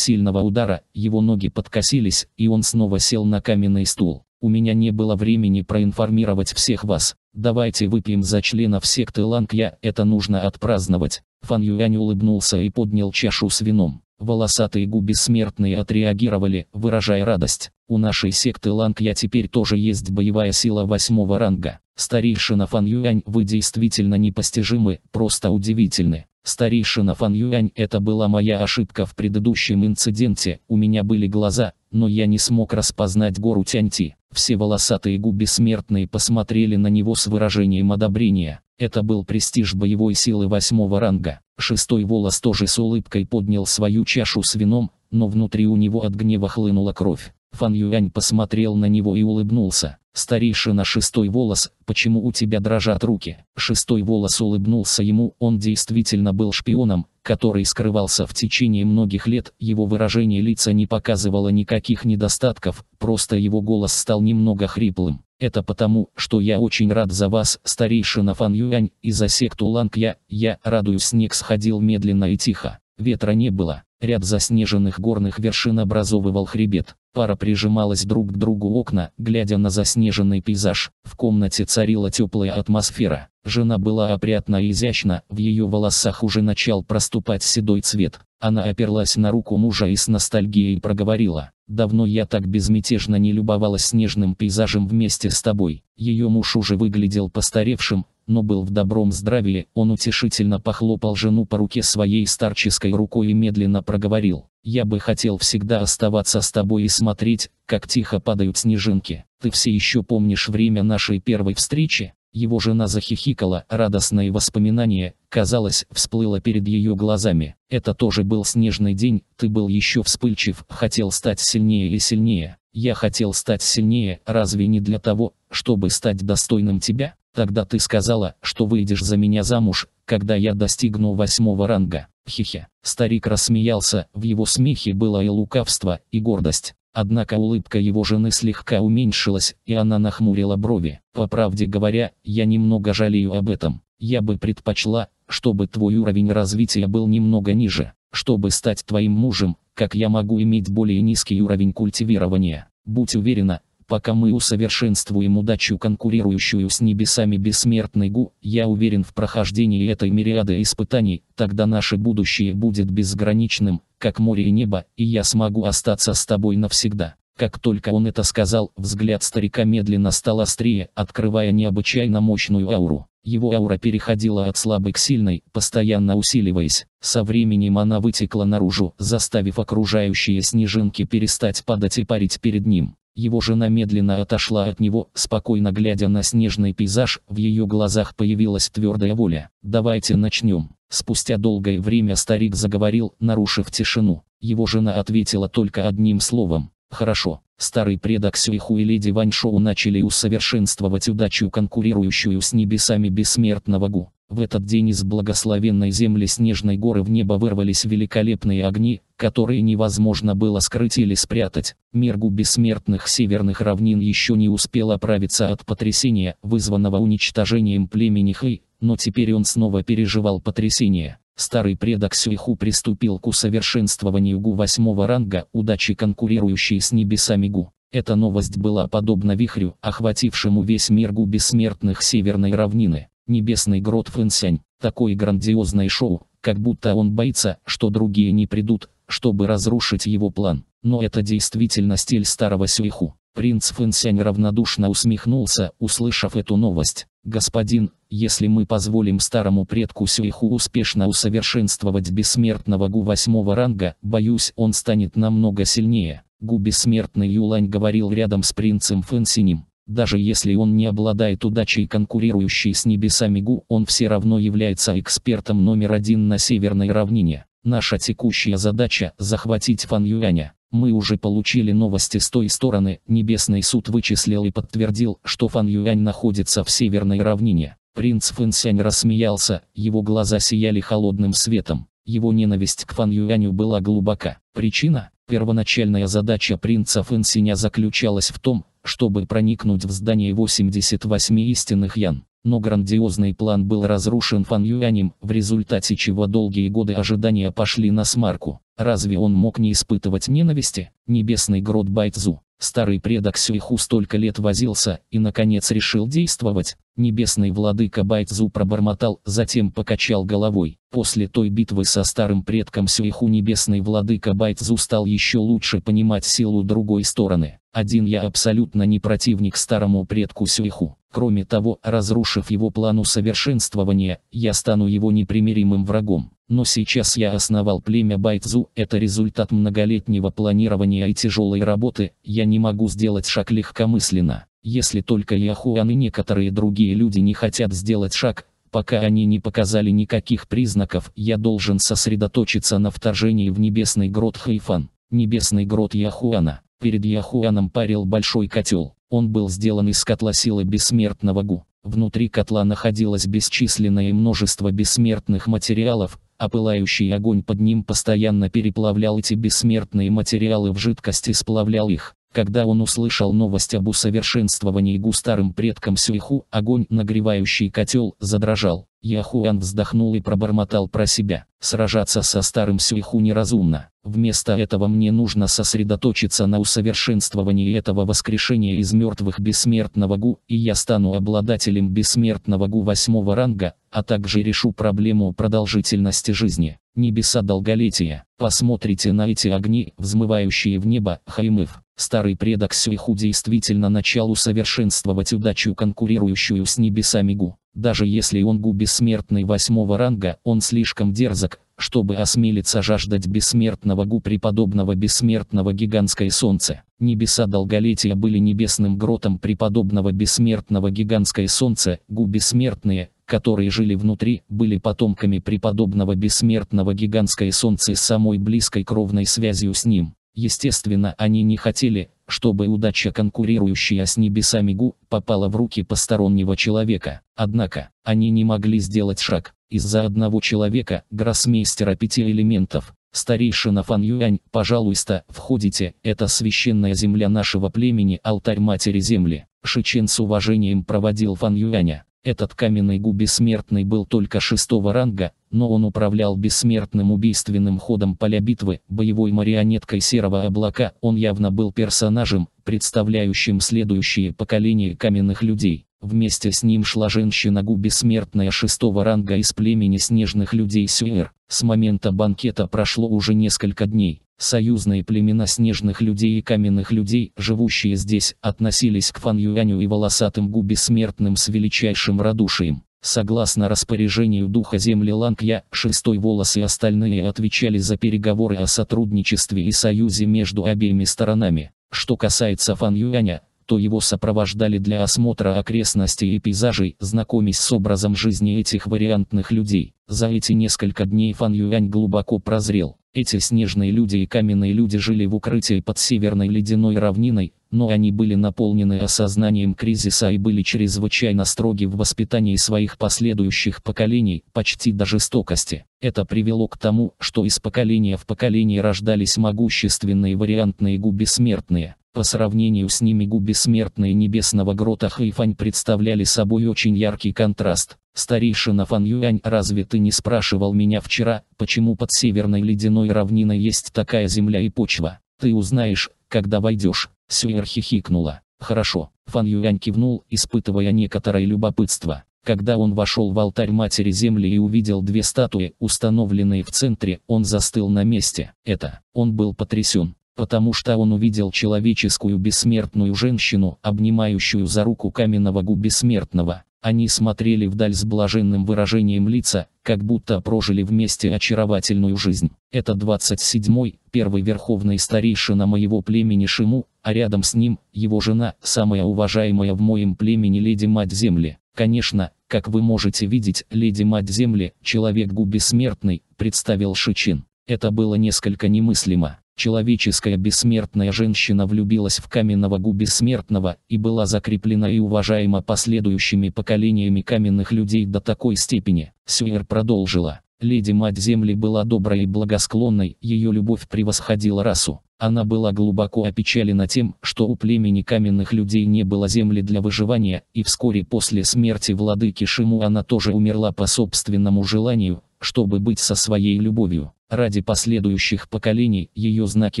сильного удара, его ноги подкосились, и он снова сел на каменный стул. У меня не было времени проинформировать всех вас. Давайте выпьем за членов секты Лангья, это нужно отпраздновать. Фан Юань улыбнулся и поднял чашу с вином. Волосатые губы смертные отреагировали, выражая радость. У нашей секты Лангья теперь тоже есть боевая сила восьмого ранга. Старейшина Фан Юань, вы действительно непостижимы, просто удивительны. Старейшина Фан Юань, это была моя ошибка в предыдущем инциденте, у меня были глаза, но я не смог распознать гору Тяньти. Все волосатые губи смертные посмотрели на него с выражением одобрения. Это был престиж боевой силы восьмого ранга. Шестой волос тоже с улыбкой поднял свою чашу с вином, но внутри у него от гнева хлынула кровь. Фан Юань посмотрел на него и улыбнулся. «Старейшина шестой волос, почему у тебя дрожат руки?» Шестой волос улыбнулся ему, он действительно был шпионом, который скрывался в течение многих лет, его выражение лица не показывало никаких недостатков, просто его голос стал немного хриплым. «Это потому, что я очень рад за вас, старейшина Фан Юань, и за секту Ланг Я, я радуюсь». Снег сходил медленно и тихо, ветра не было, ряд заснеженных горных вершин образовывал хребет. Пара прижималась друг к другу окна, глядя на заснеженный пейзаж. В комнате царила теплая атмосфера. Жена была опрятна и изящна, в ее волосах уже начал проступать седой цвет. Она оперлась на руку мужа и с ностальгией проговорила. «Давно я так безмятежно не любовалась снежным пейзажем вместе с тобой». Ее муж уже выглядел постаревшим, но был в добром здравии, он утешительно похлопал жену по руке своей старческой рукой и медленно проговорил. «Я бы хотел всегда оставаться с тобой и смотреть, как тихо падают снежинки. Ты все еще помнишь время нашей первой встречи?» Его жена захихикала, радостное воспоминание, казалось, всплыло перед ее глазами. «Это тоже был снежный день, ты был еще вспыльчив, хотел стать сильнее и сильнее. Я хотел стать сильнее, разве не для того, чтобы стать достойным тебя?» Тогда ты сказала, что выйдешь за меня замуж, когда я достигну восьмого ранга. Хихе. Старик рассмеялся, в его смехе было и лукавство, и гордость. Однако улыбка его жены слегка уменьшилась, и она нахмурила брови. По правде говоря, я немного жалею об этом. Я бы предпочла, чтобы твой уровень развития был немного ниже. Чтобы стать твоим мужем, как я могу иметь более низкий уровень культивирования. Будь уверена, Пока мы усовершенствуем удачу, конкурирующую с небесами бессмертный Гу, я уверен в прохождении этой мириады испытаний, тогда наше будущее будет безграничным, как море и небо, и я смогу остаться с тобой навсегда. Как только он это сказал, взгляд старика медленно стал острее, открывая необычайно мощную ауру. Его аура переходила от слабой к сильной, постоянно усиливаясь. Со временем она вытекла наружу, заставив окружающие снежинки перестать падать и парить перед ним. Его жена медленно отошла от него, спокойно глядя на снежный пейзаж, в ее глазах появилась твердая воля. «Давайте начнем». Спустя долгое время старик заговорил, нарушив тишину. Его жена ответила только одним словом. Хорошо. Старый предок Свиху и Леди Ваньшоу начали усовершенствовать удачу, конкурирующую с небесами бессмертного Гу. В этот день из благословенной земли Снежной горы в небо вырвались великолепные огни, которые невозможно было скрыть или спрятать. Миргу бессмертных северных равнин еще не успел оправиться от потрясения, вызванного уничтожением племени Хэй, но теперь он снова переживал потрясение. Старый предок Сюиху приступил к усовершенствованию Гу восьмого ранга удачи конкурирующей с небесами Гу. Эта новость была подобна вихрю, охватившему весь мир Гу бессмертных северной равнины. Небесный грот Фэнсянь, такое грандиозное шоу, как будто он боится, что другие не придут, чтобы разрушить его план. Но это действительно стиль старого Сюиху. Принц Фэнсянь равнодушно усмехнулся, услышав эту новость. Господин, если мы позволим старому предку Сюиху успешно усовершенствовать бессмертного Гу восьмого ранга, боюсь, он станет намного сильнее. Гу бессмертный Юлань говорил рядом с принцем Фэнсинем. Даже если он не обладает удачей конкурирующей с небесами Гу, он все равно является экспертом номер один на Северной равнине. Наша текущая задача – захватить Фан Юаня. Мы уже получили новости с той стороны, Небесный суд вычислил и подтвердил, что Фан Юань находится в северной равнине. Принц Фэн Сянь рассмеялся, его глаза сияли холодным светом. Его ненависть к Фан Юаню была глубока. Причина? Первоначальная задача принца Фэн Сяня заключалась в том, чтобы проникнуть в здание 88 истинных ян но грандиозный план был разрушен Фан Юанем, в результате чего долгие годы ожидания пошли на смарку. Разве он мог не испытывать ненависти? Небесный грот Байцзу, Старый предок Сюйху столько лет возился и, наконец, решил действовать. Небесный владыка Байцзу пробормотал, затем покачал головой. После той битвы со старым предком Сюйху небесный владыка Байцзу стал еще лучше понимать силу другой стороны. Один я абсолютно не противник старому предку Сюиху. Кроме того, разрушив его план усовершенствования, я стану его непримиримым врагом. Но сейчас я основал племя Байцзу. это результат многолетнего планирования и тяжелой работы, я не могу сделать шаг легкомысленно. Если только Яхуан и некоторые другие люди не хотят сделать шаг, пока они не показали никаких признаков, я должен сосредоточиться на вторжении в небесный грот Хайфан, небесный грот Яхуана. Перед Яхуаном парил большой котел. Он был сделан из котла силы бессмертного Гу. Внутри котла находилось бесчисленное множество бессмертных материалов, а пылающий огонь под ним постоянно переплавлял эти бессмертные материалы в жидкости, сплавлял их. Когда он услышал новость об усовершенствовании Гу старым предком Сюиху, огонь, нагревающий котел, задрожал. Яхуан вздохнул и пробормотал про себя. Сражаться со старым Сюиху неразумно. Вместо этого мне нужно сосредоточиться на усовершенствовании этого воскрешения из мертвых бессмертного Гу, и я стану обладателем бессмертного Гу восьмого ранга, а также решу проблему продолжительности жизни. Небеса долголетия. Посмотрите на эти огни, взмывающие в небо, Хаймыв. Старый предок Сюиху действительно начал усовершенствовать удачу конкурирующую с небесами Гу. Даже если он Гу бессмертный восьмого ранга, он слишком дерзок, чтобы осмелиться жаждать бессмертного Гу преподобного бессмертного гигантское солнце. Небеса долголетия были небесным гротом преподобного бессмертного гигантское солнце, Гу бессмертные, которые жили внутри, были потомками преподобного бессмертного гигантское солнце с самой близкой кровной связью с ним. Естественно, они не хотели, чтобы удача, конкурирующая с небесами Гу, попала в руки постороннего человека. Однако, они не могли сделать шаг. Из-за одного человека, гроссмейстера пяти элементов, старейшина Фан Юань, пожалуйста, входите, это священная земля нашего племени, алтарь матери земли. Шичен с уважением проводил Фан Юаня. Этот каменный гу бессмертный был только шестого ранга, но он управлял бессмертным убийственным ходом поля битвы, боевой марионеткой серого облака, он явно был персонажем, представляющим следующее поколение каменных людей. Вместе с ним шла женщина Губи смертная шестого ранга из племени снежных людей Сюэр. С момента банкета прошло уже несколько дней. Союзные племена снежных людей и каменных людей, живущие здесь, относились к Фан Юаню и волосатым Губи смертным с величайшим радушием. Согласно распоряжению духа земли Лангья, шестой волос и остальные отвечали за переговоры о сотрудничестве и союзе между обеими сторонами. Что касается Фан Юаня, то его сопровождали для осмотра окрестностей и пейзажей, знакомясь с образом жизни этих вариантных людей. За эти несколько дней Фан Юань глубоко прозрел. Эти снежные люди и каменные люди жили в укрытии под северной ледяной равниной, но они были наполнены осознанием кризиса и были чрезвычайно строги в воспитании своих последующих поколений, почти до жестокости. Это привело к тому, что из поколения в поколение рождались могущественные вариантные губесмертные. По сравнению с ними губи смертные небесного грота Хэйфань представляли собой очень яркий контраст. Старейшина Фан Юань разве ты не спрашивал меня вчера, почему под северной ледяной равниной есть такая земля и почва? Ты узнаешь, когда войдешь. Сюэр хихикнула. Хорошо. Фан Юань кивнул, испытывая некоторое любопытство. Когда он вошел в алтарь Матери Земли и увидел две статуи, установленные в центре, он застыл на месте. Это, он был потрясен потому что он увидел человеческую бессмертную женщину, обнимающую за руку каменного губ бессмертного. Они смотрели вдаль с блаженным выражением лица, как будто прожили вместе очаровательную жизнь. Это 27-й, первый верховный старейшина моего племени Шиму, а рядом с ним, его жена, самая уважаемая в моем племени леди Мать Земли. Конечно, как вы можете видеть, леди Мать Земли, человек губ бессмертный, представил Шичин. Это было несколько немыслимо. Человеческая бессмертная женщина влюбилась в каменного гу бессмертного и была закреплена и уважаема последующими поколениями каменных людей до такой степени. Сюэр продолжила. Леди Мать Земли была доброй и благосклонной, ее любовь превосходила расу. Она была глубоко опечалена тем, что у племени каменных людей не было земли для выживания, и вскоре после смерти владыки Шиму она тоже умерла по собственному желанию, чтобы быть со своей любовью. Ради последующих поколений ее знаки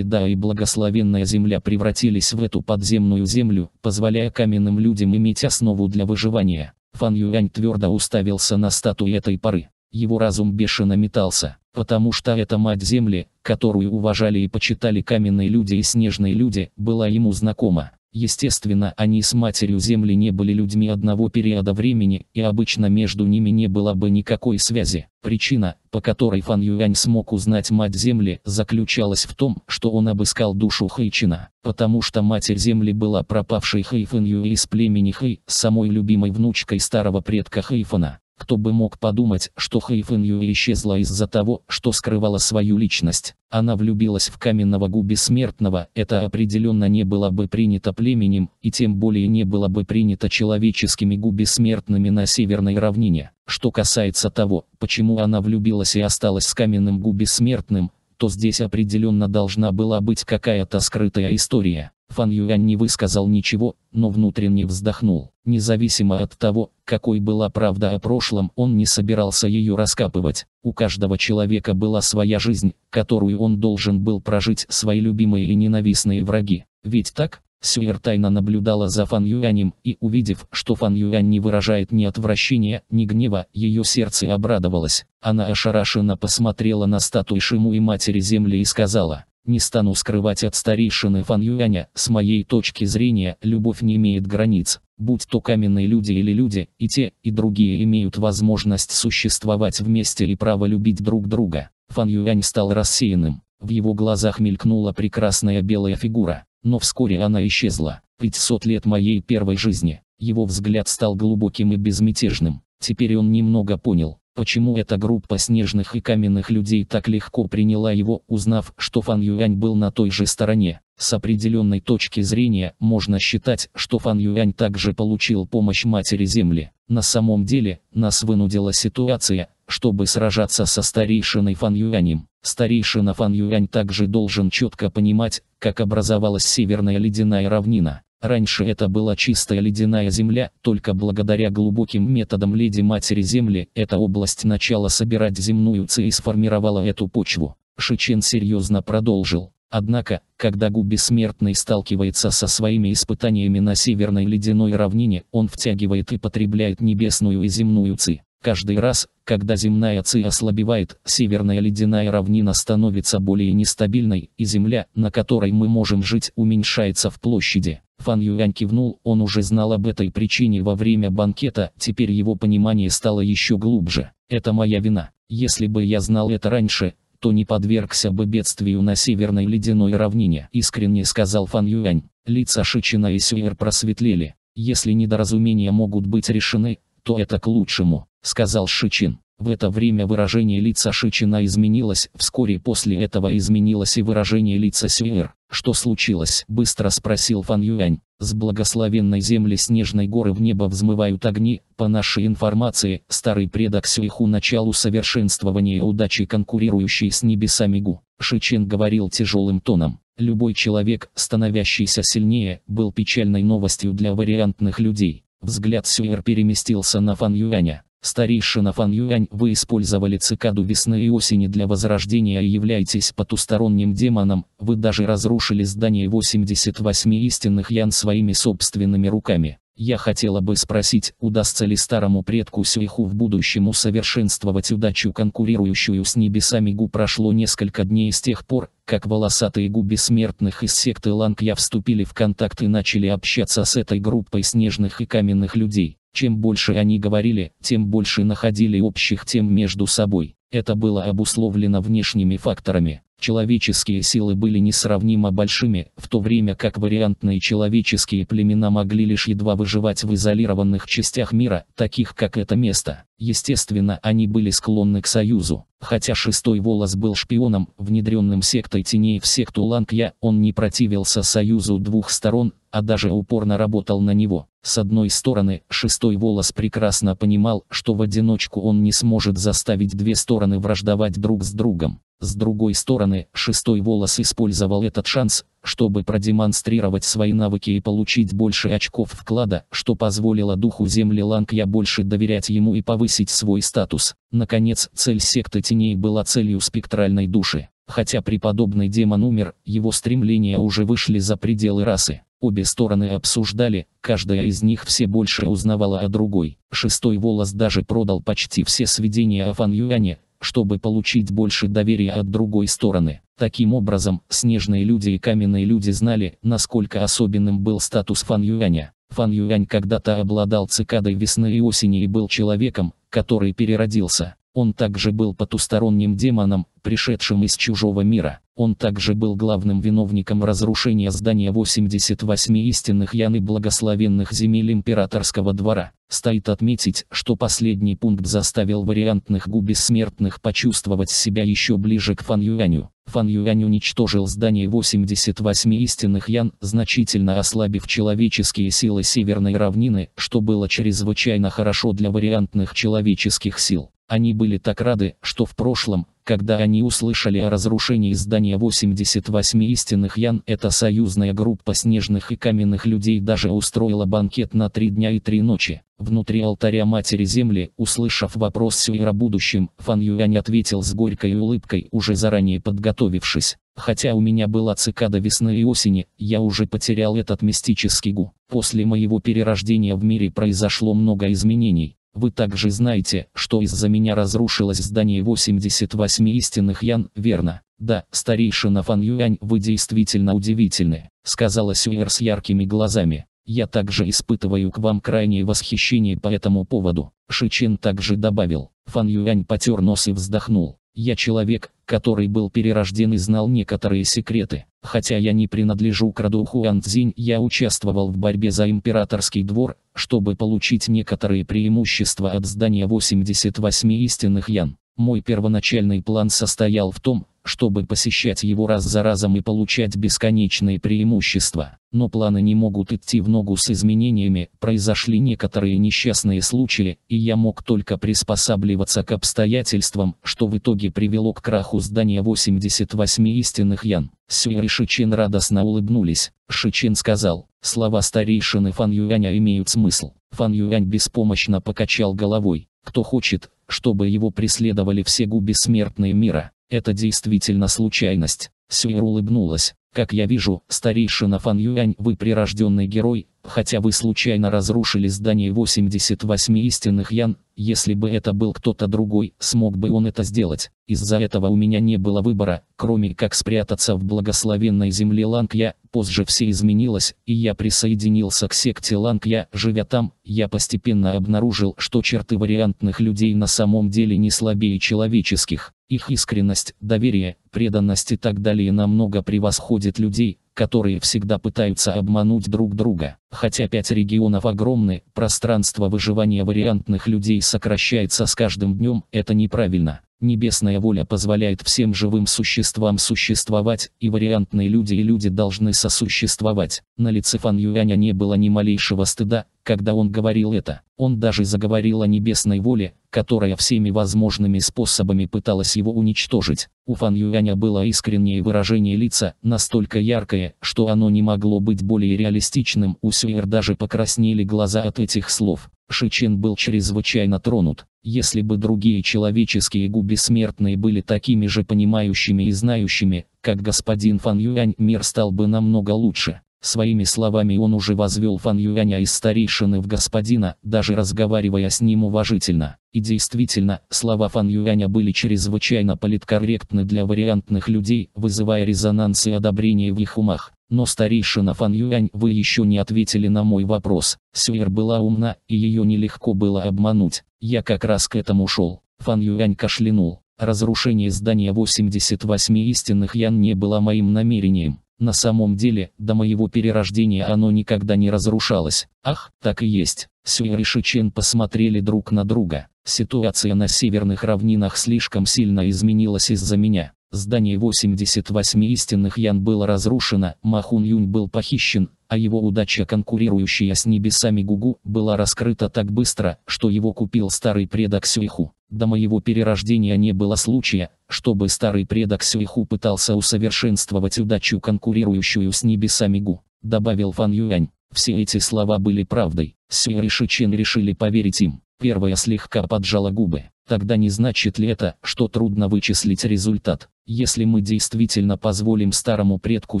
«Да» и «Благословенная земля» превратились в эту подземную землю, позволяя каменным людям иметь основу для выживания. Фан Юань твердо уставился на статуи этой поры. Его разум бешено метался, потому что эта мать земли, которую уважали и почитали каменные люди и снежные люди, была ему знакома. Естественно, они с матерью Земли не были людьми одного периода времени, и обычно между ними не было бы никакой связи. Причина, по которой Фан Юань смог узнать мать Земли, заключалась в том, что он обыскал душу Хэйчина. Потому что матерь Земли была пропавшей Хэйфэн Юэ из племени Хэй, самой любимой внучкой старого предка Хэйфана. Кто бы мог подумать, что Хэйфэн Юэ исчезла из-за того, что скрывала свою личность. Она влюбилась в каменного гу бессмертного, это определенно не было бы принято племенем, и тем более не было бы принято человеческими гу бессмертными на северной равнине. Что касается того, почему она влюбилась и осталась с каменным гу бессмертным, то здесь определенно должна была быть какая-то скрытая история. Фан Юань не высказал ничего, но внутренне вздохнул. Независимо от того, какой была правда о прошлом, он не собирался ее раскапывать. У каждого человека была своя жизнь, которую он должен был прожить свои любимые и ненавистные враги. Ведь так? Сюэр тайно наблюдала за Фан Юанем и, увидев, что Фан Юань не выражает ни отвращения, ни гнева, ее сердце обрадовалось. Она ошарашенно посмотрела на статуи Шиму и Матери Земли и сказала, не стану скрывать от старейшины Фан Юаня, с моей точки зрения, любовь не имеет границ. Будь то каменные люди или люди, и те, и другие имеют возможность существовать вместе и право любить друг друга. Фан Юань стал рассеянным. В его глазах мелькнула прекрасная белая фигура, но вскоре она исчезла. 500 лет моей первой жизни. Его взгляд стал глубоким и безмятежным. Теперь он немного понял, Почему эта группа снежных и каменных людей так легко приняла его, узнав, что Фан Юань был на той же стороне? С определенной точки зрения, можно считать, что Фан Юань также получил помощь Матери Земли. На самом деле, нас вынудила ситуация, чтобы сражаться со старейшиной Фан Юанем. Старейшина Фан Юань также должен четко понимать, как образовалась северная ледяная равнина. Раньше это была чистая ледяная земля, только благодаря глубоким методам леди-матери земли, эта область начала собирать земную ци и сформировала эту почву. Шичен серьезно продолжил. Однако, когда Гу Бессмертный сталкивается со своими испытаниями на северной ледяной равнине, он втягивает и потребляет небесную и земную ци. Каждый раз, когда земная ци ослабевает, северная ледяная равнина становится более нестабильной, и земля, на которой мы можем жить, уменьшается в площади. Фан Юань кивнул, он уже знал об этой причине во время банкета, теперь его понимание стало еще глубже. Это моя вина. Если бы я знал это раньше, то не подвергся бы бедствию на северной ледяной равнине, искренне сказал Фан Юань. Лица Шичина и Сюэр просветлели. Если недоразумения могут быть решены, то это к лучшему, сказал Шичин. В это время выражение лица Шичина изменилось, вскоре после этого изменилось и выражение лица Сюэр. «Что случилось?» – быстро спросил Фан Юань. «С благословенной земли Снежной горы в небо взмывают огни, по нашей информации, старый предок Сюэху началу совершенствования удачи конкурирующей с небесами Гу». Шичин говорил тяжелым тоном. Любой человек, становящийся сильнее, был печальной новостью для вариантных людей. Взгляд Сюэр переместился на Фан Юаня. Старейшина Фан Юань, вы использовали цикаду весны и осени для возрождения и являетесь потусторонним демоном, вы даже разрушили здание 88 истинных ян своими собственными руками. Я хотела бы спросить, удастся ли старому предку Сюиху в будущем усовершенствовать удачу конкурирующую с небесами Гу прошло несколько дней с тех пор, как волосатые Гу бессмертных из секты я вступили в контакт и начали общаться с этой группой снежных и каменных людей. Чем больше они говорили, тем больше находили общих тем между собой. Это было обусловлено внешними факторами. Человеческие силы были несравнимо большими, в то время как вариантные человеческие племена могли лишь едва выживать в изолированных частях мира, таких как это место. Естественно, они были склонны к союзу. Хотя шестой волос был шпионом, внедренным сектой теней в секту Лангья, он не противился союзу двух сторон, а даже упорно работал на него. С одной стороны, шестой волос прекрасно понимал, что в одиночку он не сможет заставить две стороны враждовать друг с другом. С другой стороны, шестой волос использовал этот шанс, чтобы продемонстрировать свои навыки и получить больше очков вклада, что позволило духу земли Лангья больше доверять ему и повысить свой статус. Наконец, цель секты теней была целью спектральной души. Хотя преподобный демон умер, его стремления уже вышли за пределы расы. Обе стороны обсуждали, каждая из них все больше узнавала о другой. Шестой волос даже продал почти все сведения о Фан Юане, чтобы получить больше доверия от другой стороны. Таким образом, снежные люди и каменные люди знали, насколько особенным был статус Фан Юаня. Фан Юань когда-то обладал цикадой весны и осени и был человеком, который переродился. Он также был потусторонним демоном, пришедшим из чужого мира. Он также был главным виновником разрушения здания 88 истинных ян и благословенных земель императорского двора. Стоит отметить, что последний пункт заставил вариантных гу бессмертных почувствовать себя еще ближе к Фан Юаню. Фан Юань уничтожил здание 88 истинных ян, значительно ослабив человеческие силы Северной равнины, что было чрезвычайно хорошо для вариантных человеческих сил. Они были так рады, что в прошлом, когда они услышали о разрушении здания 88 истинных Ян, эта союзная группа снежных и каменных людей даже устроила банкет на три дня и три ночи. Внутри алтаря Матери Земли, услышав вопрос Сюэр о будущем, Фан Юань ответил с горькой улыбкой, уже заранее подготовившись. Хотя у меня была цикада весны и осени, я уже потерял этот мистический гу. После моего перерождения в мире произошло много изменений. Вы также знаете, что из-за меня разрушилось здание 88 истинных Ян, верно? Да, старейшина Фан Юань, вы действительно удивительны, сказала Сюэр с яркими глазами. Я также испытываю к вам крайнее восхищение по этому поводу. Шичин также добавил. Фан Юань потер нос и вздохнул. Я человек, который был перерожден и знал некоторые секреты. Хотя я не принадлежу к роду Хуанцзинь, я участвовал в борьбе за императорский двор, чтобы получить некоторые преимущества от здания 88 истинных ян. Мой первоначальный план состоял в том, чтобы посещать его раз за разом и получать бесконечные преимущества. Но планы не могут идти в ногу с изменениями, произошли некоторые несчастные случаи, и я мог только приспосабливаться к обстоятельствам, что в итоге привело к краху здания 88 истинных ян. Сюэр и Шичин радостно улыбнулись. Шичин сказал, слова старейшины Фан Юаня имеют смысл. Фан Юань беспомощно покачал головой кто хочет, чтобы его преследовали все губи смертные мира. Это действительно случайность. Сюэр улыбнулась. Как я вижу, старейшина Фан Юань, вы прирожденный герой, хотя вы случайно разрушили здание 88 истинных ян, если бы это был кто-то другой, смог бы он это сделать. Из-за этого у меня не было выбора, кроме как спрятаться в благословенной земле Лангья, позже все изменилось, и я присоединился к секте Лангья, живя там, я постепенно обнаружил, что черты вариантных людей на самом деле не слабее человеческих. Их искренность, доверие, преданность и так далее намного превосходит людей, которые всегда пытаются обмануть друг друга. Хотя пять регионов огромны, пространство выживания вариантных людей сокращается с каждым днем, это неправильно. Небесная воля позволяет всем живым существам существовать, и вариантные люди и люди должны сосуществовать. На лице Фан Юаня не было ни малейшего стыда, когда он говорил это. Он даже заговорил о небесной воле, которая всеми возможными способами пыталась его уничтожить. У Фан Юаня было искреннее выражение лица, настолько яркое, что оно не могло быть более реалистичным. У Сюэр даже покраснели глаза от этих слов. Шичен был чрезвычайно тронут. Если бы другие человеческие губи смертные были такими же понимающими и знающими, как господин Фан Юань, мир стал бы намного лучше. Своими словами он уже возвел Фан Юаня из старейшины в господина, даже разговаривая с ним уважительно. И действительно, слова Фан Юаня были чрезвычайно политкорректны для вариантных людей, вызывая резонанс и одобрение в их умах. Но старейшина Фан Юань, вы еще не ответили на мой вопрос. Сюэр была умна, и ее нелегко было обмануть. Я как раз к этому шел. Фан Юань кашлянул. Разрушение здания 88 истинных Ян не было моим намерением. На самом деле, до моего перерождения оно никогда не разрушалось. Ах, так и есть. Сюэр и Шичен посмотрели друг на друга. Ситуация на северных равнинах слишком сильно изменилась из-за меня. Здание 88 истинных Ян было разрушено, Махун Юнь был похищен, а его удача, конкурирующая с небесами Гугу, была раскрыта так быстро, что его купил старый предок Сюиху. До моего перерождения не было случая, чтобы старый предок Сюиху пытался усовершенствовать удачу, конкурирующую с небесами Гу, добавил Фан Юань. Все эти слова были правдой. Сюэ Реши Чен решили поверить им. Первая слегка поджала губы. Тогда не значит ли это, что трудно вычислить результат? Если мы действительно позволим старому предку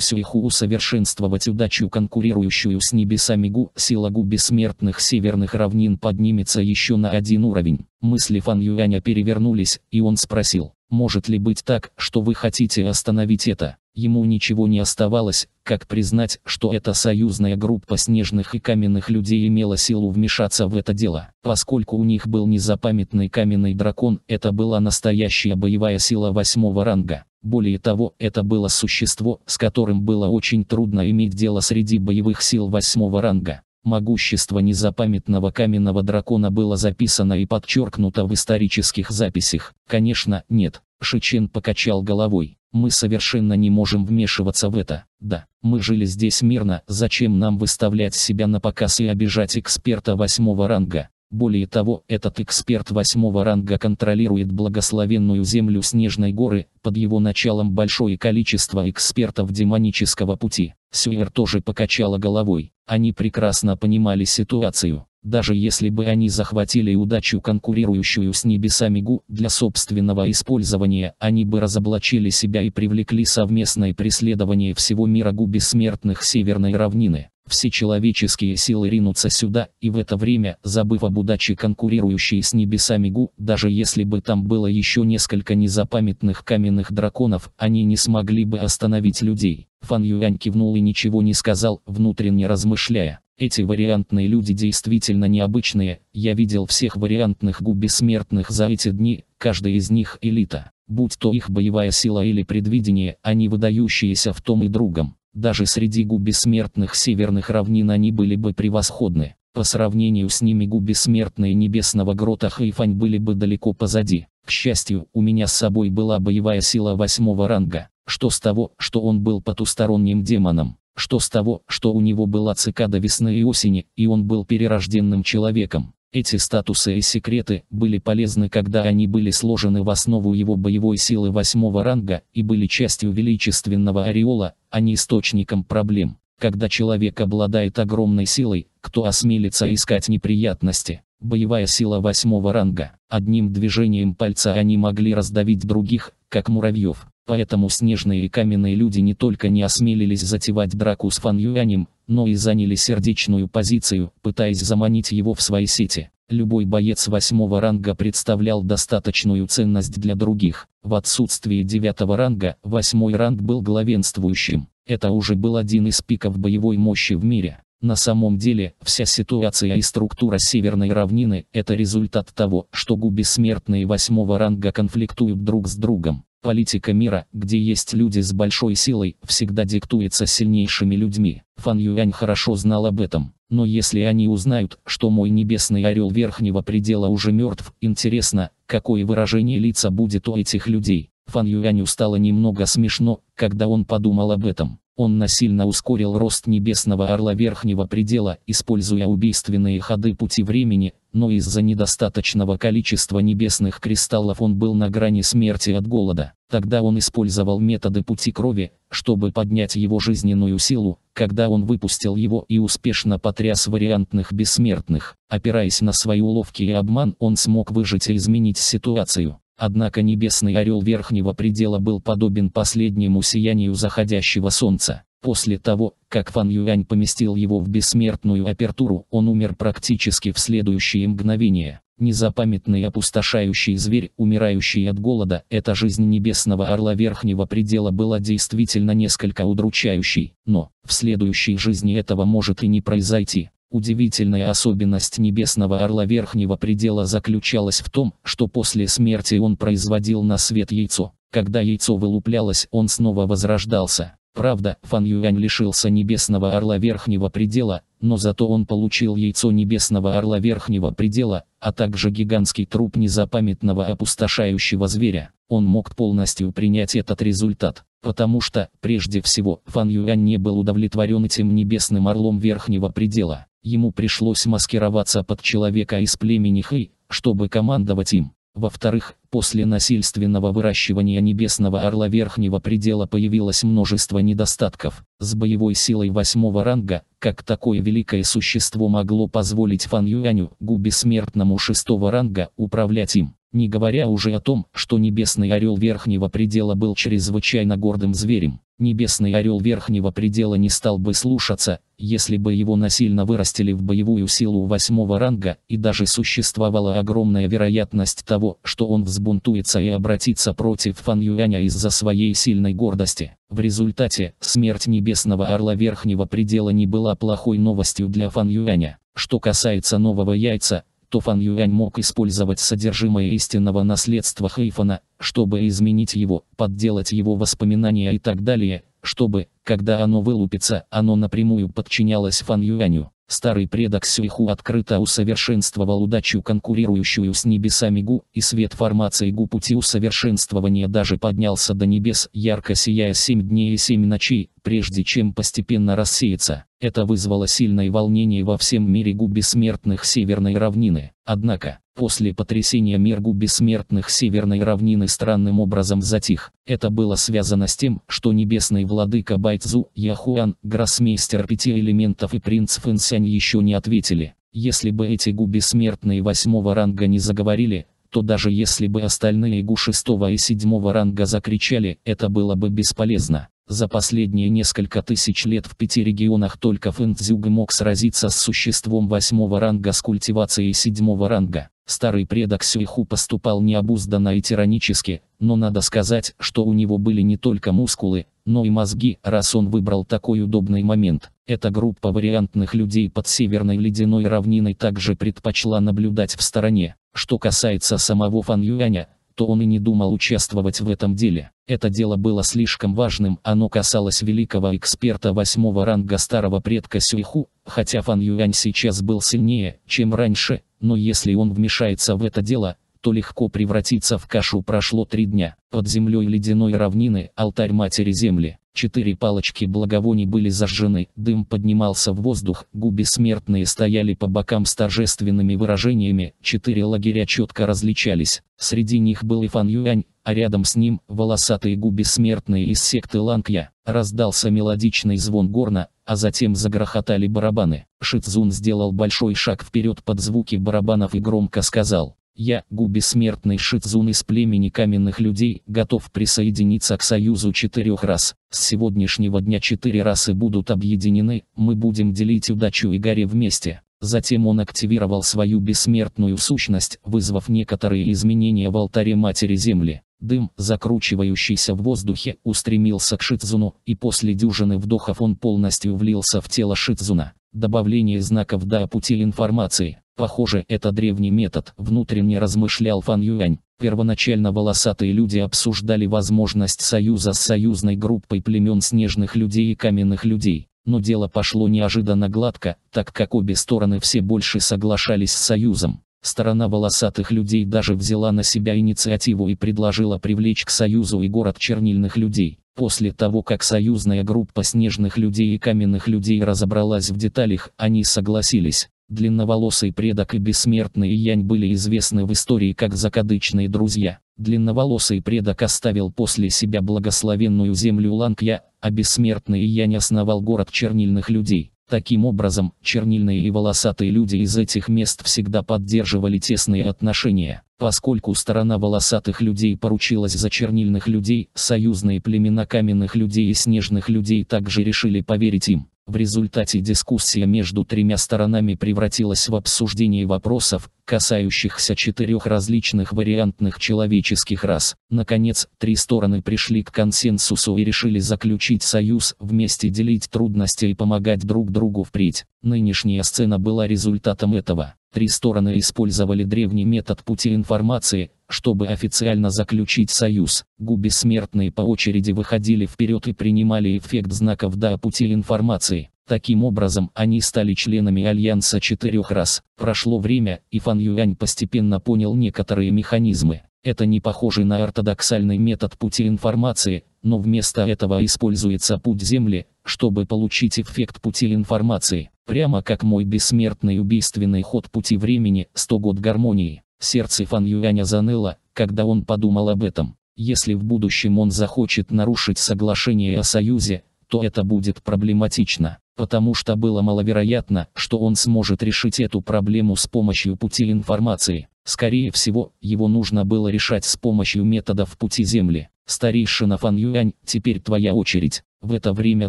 Сюиху усовершенствовать удачу конкурирующую с небесами Гу, сила Гу бессмертных северных равнин поднимется еще на один уровень. Мысли Фан Юаня перевернулись, и он спросил, может ли быть так, что вы хотите остановить это? Ему ничего не оставалось, как признать, что эта союзная группа снежных и каменных людей имела силу вмешаться в это дело. Поскольку у них был незапамятный каменный дракон, это была настоящая боевая сила восьмого ранга. Более того, это было существо, с которым было очень трудно иметь дело среди боевых сил восьмого ранга. Могущество незапамятного каменного дракона было записано и подчеркнуто в исторических записях. Конечно, нет. Шичен покачал головой. Мы совершенно не можем вмешиваться в это. Да, мы жили здесь мирно, зачем нам выставлять себя на показ и обижать эксперта восьмого ранга? Более того, этот эксперт восьмого ранга контролирует благословенную землю Снежной горы, под его началом большое количество экспертов демонического пути. Сюэр тоже покачала головой. Они прекрасно понимали ситуацию. Даже если бы они захватили удачу конкурирующую с небесами Гу для собственного использования, они бы разоблачили себя и привлекли совместное преследование всего мира Гу бессмертных Северной равнины. Все человеческие силы ринутся сюда, и в это время, забыв об удаче конкурирующей с небесами Гу, даже если бы там было еще несколько незапамятных каменных драконов, они не смогли бы остановить людей. Фан Юань кивнул и ничего не сказал, внутренне размышляя. Эти вариантные люди действительно необычные, я видел всех вариантных Гу бессмертных за эти дни, каждый из них элита. Будь то их боевая сила или предвидение, они выдающиеся в том и другом даже среди губи-смертных северных равнин они были бы превосходны. По сравнению с ними губесмертные небесного грота Хайфань были бы далеко позади. К счастью, у меня с собой была боевая сила восьмого ранга. Что с того, что он был потусторонним демоном? Что с того, что у него была цикада весны и осени, и он был перерожденным человеком? Эти статусы и секреты были полезны, когда они были сложены в основу его боевой силы восьмого ранга и были частью величественного ореола, а не источником проблем. Когда человек обладает огромной силой, кто осмелится искать неприятности? Боевая сила восьмого ранга. Одним движением пальца они могли раздавить других, как муравьев. Поэтому снежные и каменные люди не только не осмелились затевать драку с Фан Юанем, но и заняли сердечную позицию, пытаясь заманить его в свои сети. Любой боец восьмого ранга представлял достаточную ценность для других. В отсутствии девятого ранга, восьмой ранг был главенствующим. Это уже был один из пиков боевой мощи в мире. На самом деле, вся ситуация и структура Северной равнины – это результат того, что губи смертные восьмого ранга конфликтуют друг с другом. Политика мира, где есть люди с большой силой, всегда диктуется сильнейшими людьми. Фан Юань хорошо знал об этом. Но если они узнают, что мой небесный орел верхнего предела уже мертв, интересно, какое выражение лица будет у этих людей. Фан Юаню стало немного смешно, когда он подумал об этом. Он насильно ускорил рост небесного орла верхнего предела, используя убийственные ходы пути времени, но из-за недостаточного количества небесных кристаллов он был на грани смерти от голода. Тогда он использовал методы пути крови, чтобы поднять его жизненную силу, когда он выпустил его и успешно потряс вариантных бессмертных. Опираясь на свои уловки и обман, он смог выжить и изменить ситуацию. Однако небесный орел верхнего предела был подобен последнему сиянию заходящего солнца. После того, как Фан Юань поместил его в бессмертную апертуру, он умер практически в следующее мгновение. Незапамятный опустошающий зверь, умирающий от голода, эта жизнь небесного орла верхнего предела была действительно несколько удручающей, но в следующей жизни этого может и не произойти. Удивительная особенность небесного орла верхнего предела заключалась в том, что после смерти он производил на свет яйцо. Когда яйцо вылуплялось, он снова возрождался. Правда, Фан Юань лишился небесного орла верхнего предела, но зато он получил яйцо небесного орла верхнего предела, а также гигантский труп незапамятного опустошающего зверя. Он мог полностью принять этот результат, потому что, прежде всего, Фан Юань не был удовлетворен этим небесным орлом верхнего предела. Ему пришлось маскироваться под человека из племени Хэй, чтобы командовать им. Во-вторых, После насильственного выращивания небесного орла верхнего предела появилось множество недостатков. С боевой силой восьмого ранга, как такое великое существо могло позволить Фан Юаню, губе смертному шестого ранга, управлять им. Не говоря уже о том, что небесный орел верхнего предела был чрезвычайно гордым зверем. Небесный орел верхнего предела не стал бы слушаться, если бы его насильно вырастили в боевую силу восьмого ранга, и даже существовала огромная вероятность того, что он взбрел взбунтуется и обратится против Фан Юаня из-за своей сильной гордости. В результате, смерть Небесного Орла Верхнего Предела не была плохой новостью для Фан Юаня. Что касается нового яйца, то Фан Юань мог использовать содержимое истинного наследства Хэйфана, чтобы изменить его, подделать его воспоминания и так далее, чтобы, когда оно вылупится, оно напрямую подчинялось Фан Юаню. Старый предок Сюиху открыто усовершенствовал удачу конкурирующую с небесами Гу, и свет формации Гу пути усовершенствования даже поднялся до небес, ярко сияя семь дней и семь ночей, прежде чем постепенно рассеяться. Это вызвало сильное волнение во всем мире Гу бессмертных северной равнины. Однако, После потрясения Мергу бессмертных северной равнины странным образом затих. Это было связано с тем, что небесный владыка Байцзу, Яхуан, гроссмейстер пяти элементов и принц Фэнсянь еще не ответили. Если бы эти гу бессмертные восьмого ранга не заговорили, то даже если бы остальные гу шестого и седьмого ранга закричали, это было бы бесполезно. За последние несколько тысяч лет в пяти регионах только Фэнцзюг мог сразиться с существом восьмого ранга с культивацией седьмого ранга. Старый предок Сюйху поступал необузданно и тиранически, но надо сказать, что у него были не только мускулы, но и мозги, раз он выбрал такой удобный момент. Эта группа вариантных людей под северной ледяной равниной также предпочла наблюдать в стороне. Что касается самого Фан Юаня, то он и не думал участвовать в этом деле. Это дело было слишком важным, оно касалось великого эксперта восьмого ранга старого предка Сюйху, хотя Фан Юань сейчас был сильнее, чем раньше, но если он вмешается в это дело, то легко превратится в кашу прошло три дня. Под землей ледяной равнины, алтарь матери земли. Четыре палочки благовоний были зажжены, дым поднимался в воздух, губи смертные стояли по бокам с торжественными выражениями, четыре лагеря четко различались. Среди них был и Фан Юань, а рядом с ним, волосатые губи смертные из секты Лангья. Раздался мелодичный звон горна, а затем загрохотали барабаны. Шицзун сделал большой шаг вперед под звуки барабанов и громко сказал я, Гу бессмертный шицзун из племени каменных людей, готов присоединиться к союзу четырех раз. С сегодняшнего дня четыре расы будут объединены, мы будем делить удачу и горе вместе. Затем он активировал свою бессмертную сущность, вызвав некоторые изменения в алтаре Матери Земли. Дым, закручивающийся в воздухе, устремился к Шицзуну, и после дюжины вдохов он полностью влился в тело Шицзуна. Добавление знаков до пути информации. Похоже, это древний метод, внутренне размышлял Фан Юань. Первоначально волосатые люди обсуждали возможность союза с союзной группой племен снежных людей и каменных людей. Но дело пошло неожиданно гладко, так как обе стороны все больше соглашались с союзом. Сторона волосатых людей даже взяла на себя инициативу и предложила привлечь к союзу и город чернильных людей. После того, как союзная группа снежных людей и каменных людей разобралась в деталях, они согласились. Длинноволосый предок и бессмертный Янь были известны в истории как закадычные друзья. Длинноволосый предок оставил после себя благословенную землю Лангья, а бессмертный Янь основал город чернильных людей. Таким образом, чернильные и волосатые люди из этих мест всегда поддерживали тесные отношения. Поскольку сторона волосатых людей поручилась за чернильных людей, союзные племена каменных людей и снежных людей также решили поверить им. В результате дискуссия между тремя сторонами превратилась в обсуждение вопросов, касающихся четырех различных вариантных человеческих рас. Наконец, три стороны пришли к консенсусу и решили заключить союз, вместе делить трудности и помогать друг другу впредь. Нынешняя сцена была результатом этого. Три стороны использовали древний метод пути информации, чтобы официально заключить союз. Губи смертные по очереди выходили вперед и принимали эффект знаков Да пути информации. Таким образом, они стали членами Альянса четырех раз. Прошло время, и Фан Юань постепенно понял некоторые механизмы. Это не похоже на ортодоксальный метод пути информации, но вместо этого используется путь Земли, чтобы получить эффект пути информации. Прямо как мой бессмертный убийственный ход пути времени, 100 год гармонии. Сердце Фан Юаня заныло, когда он подумал об этом. Если в будущем он захочет нарушить соглашение о союзе, то это будет проблематично, потому что было маловероятно, что он сможет решить эту проблему с помощью пути информации. Скорее всего, его нужно было решать с помощью методов пути Земли. Старейшина Фан Юань, теперь твоя очередь. В это время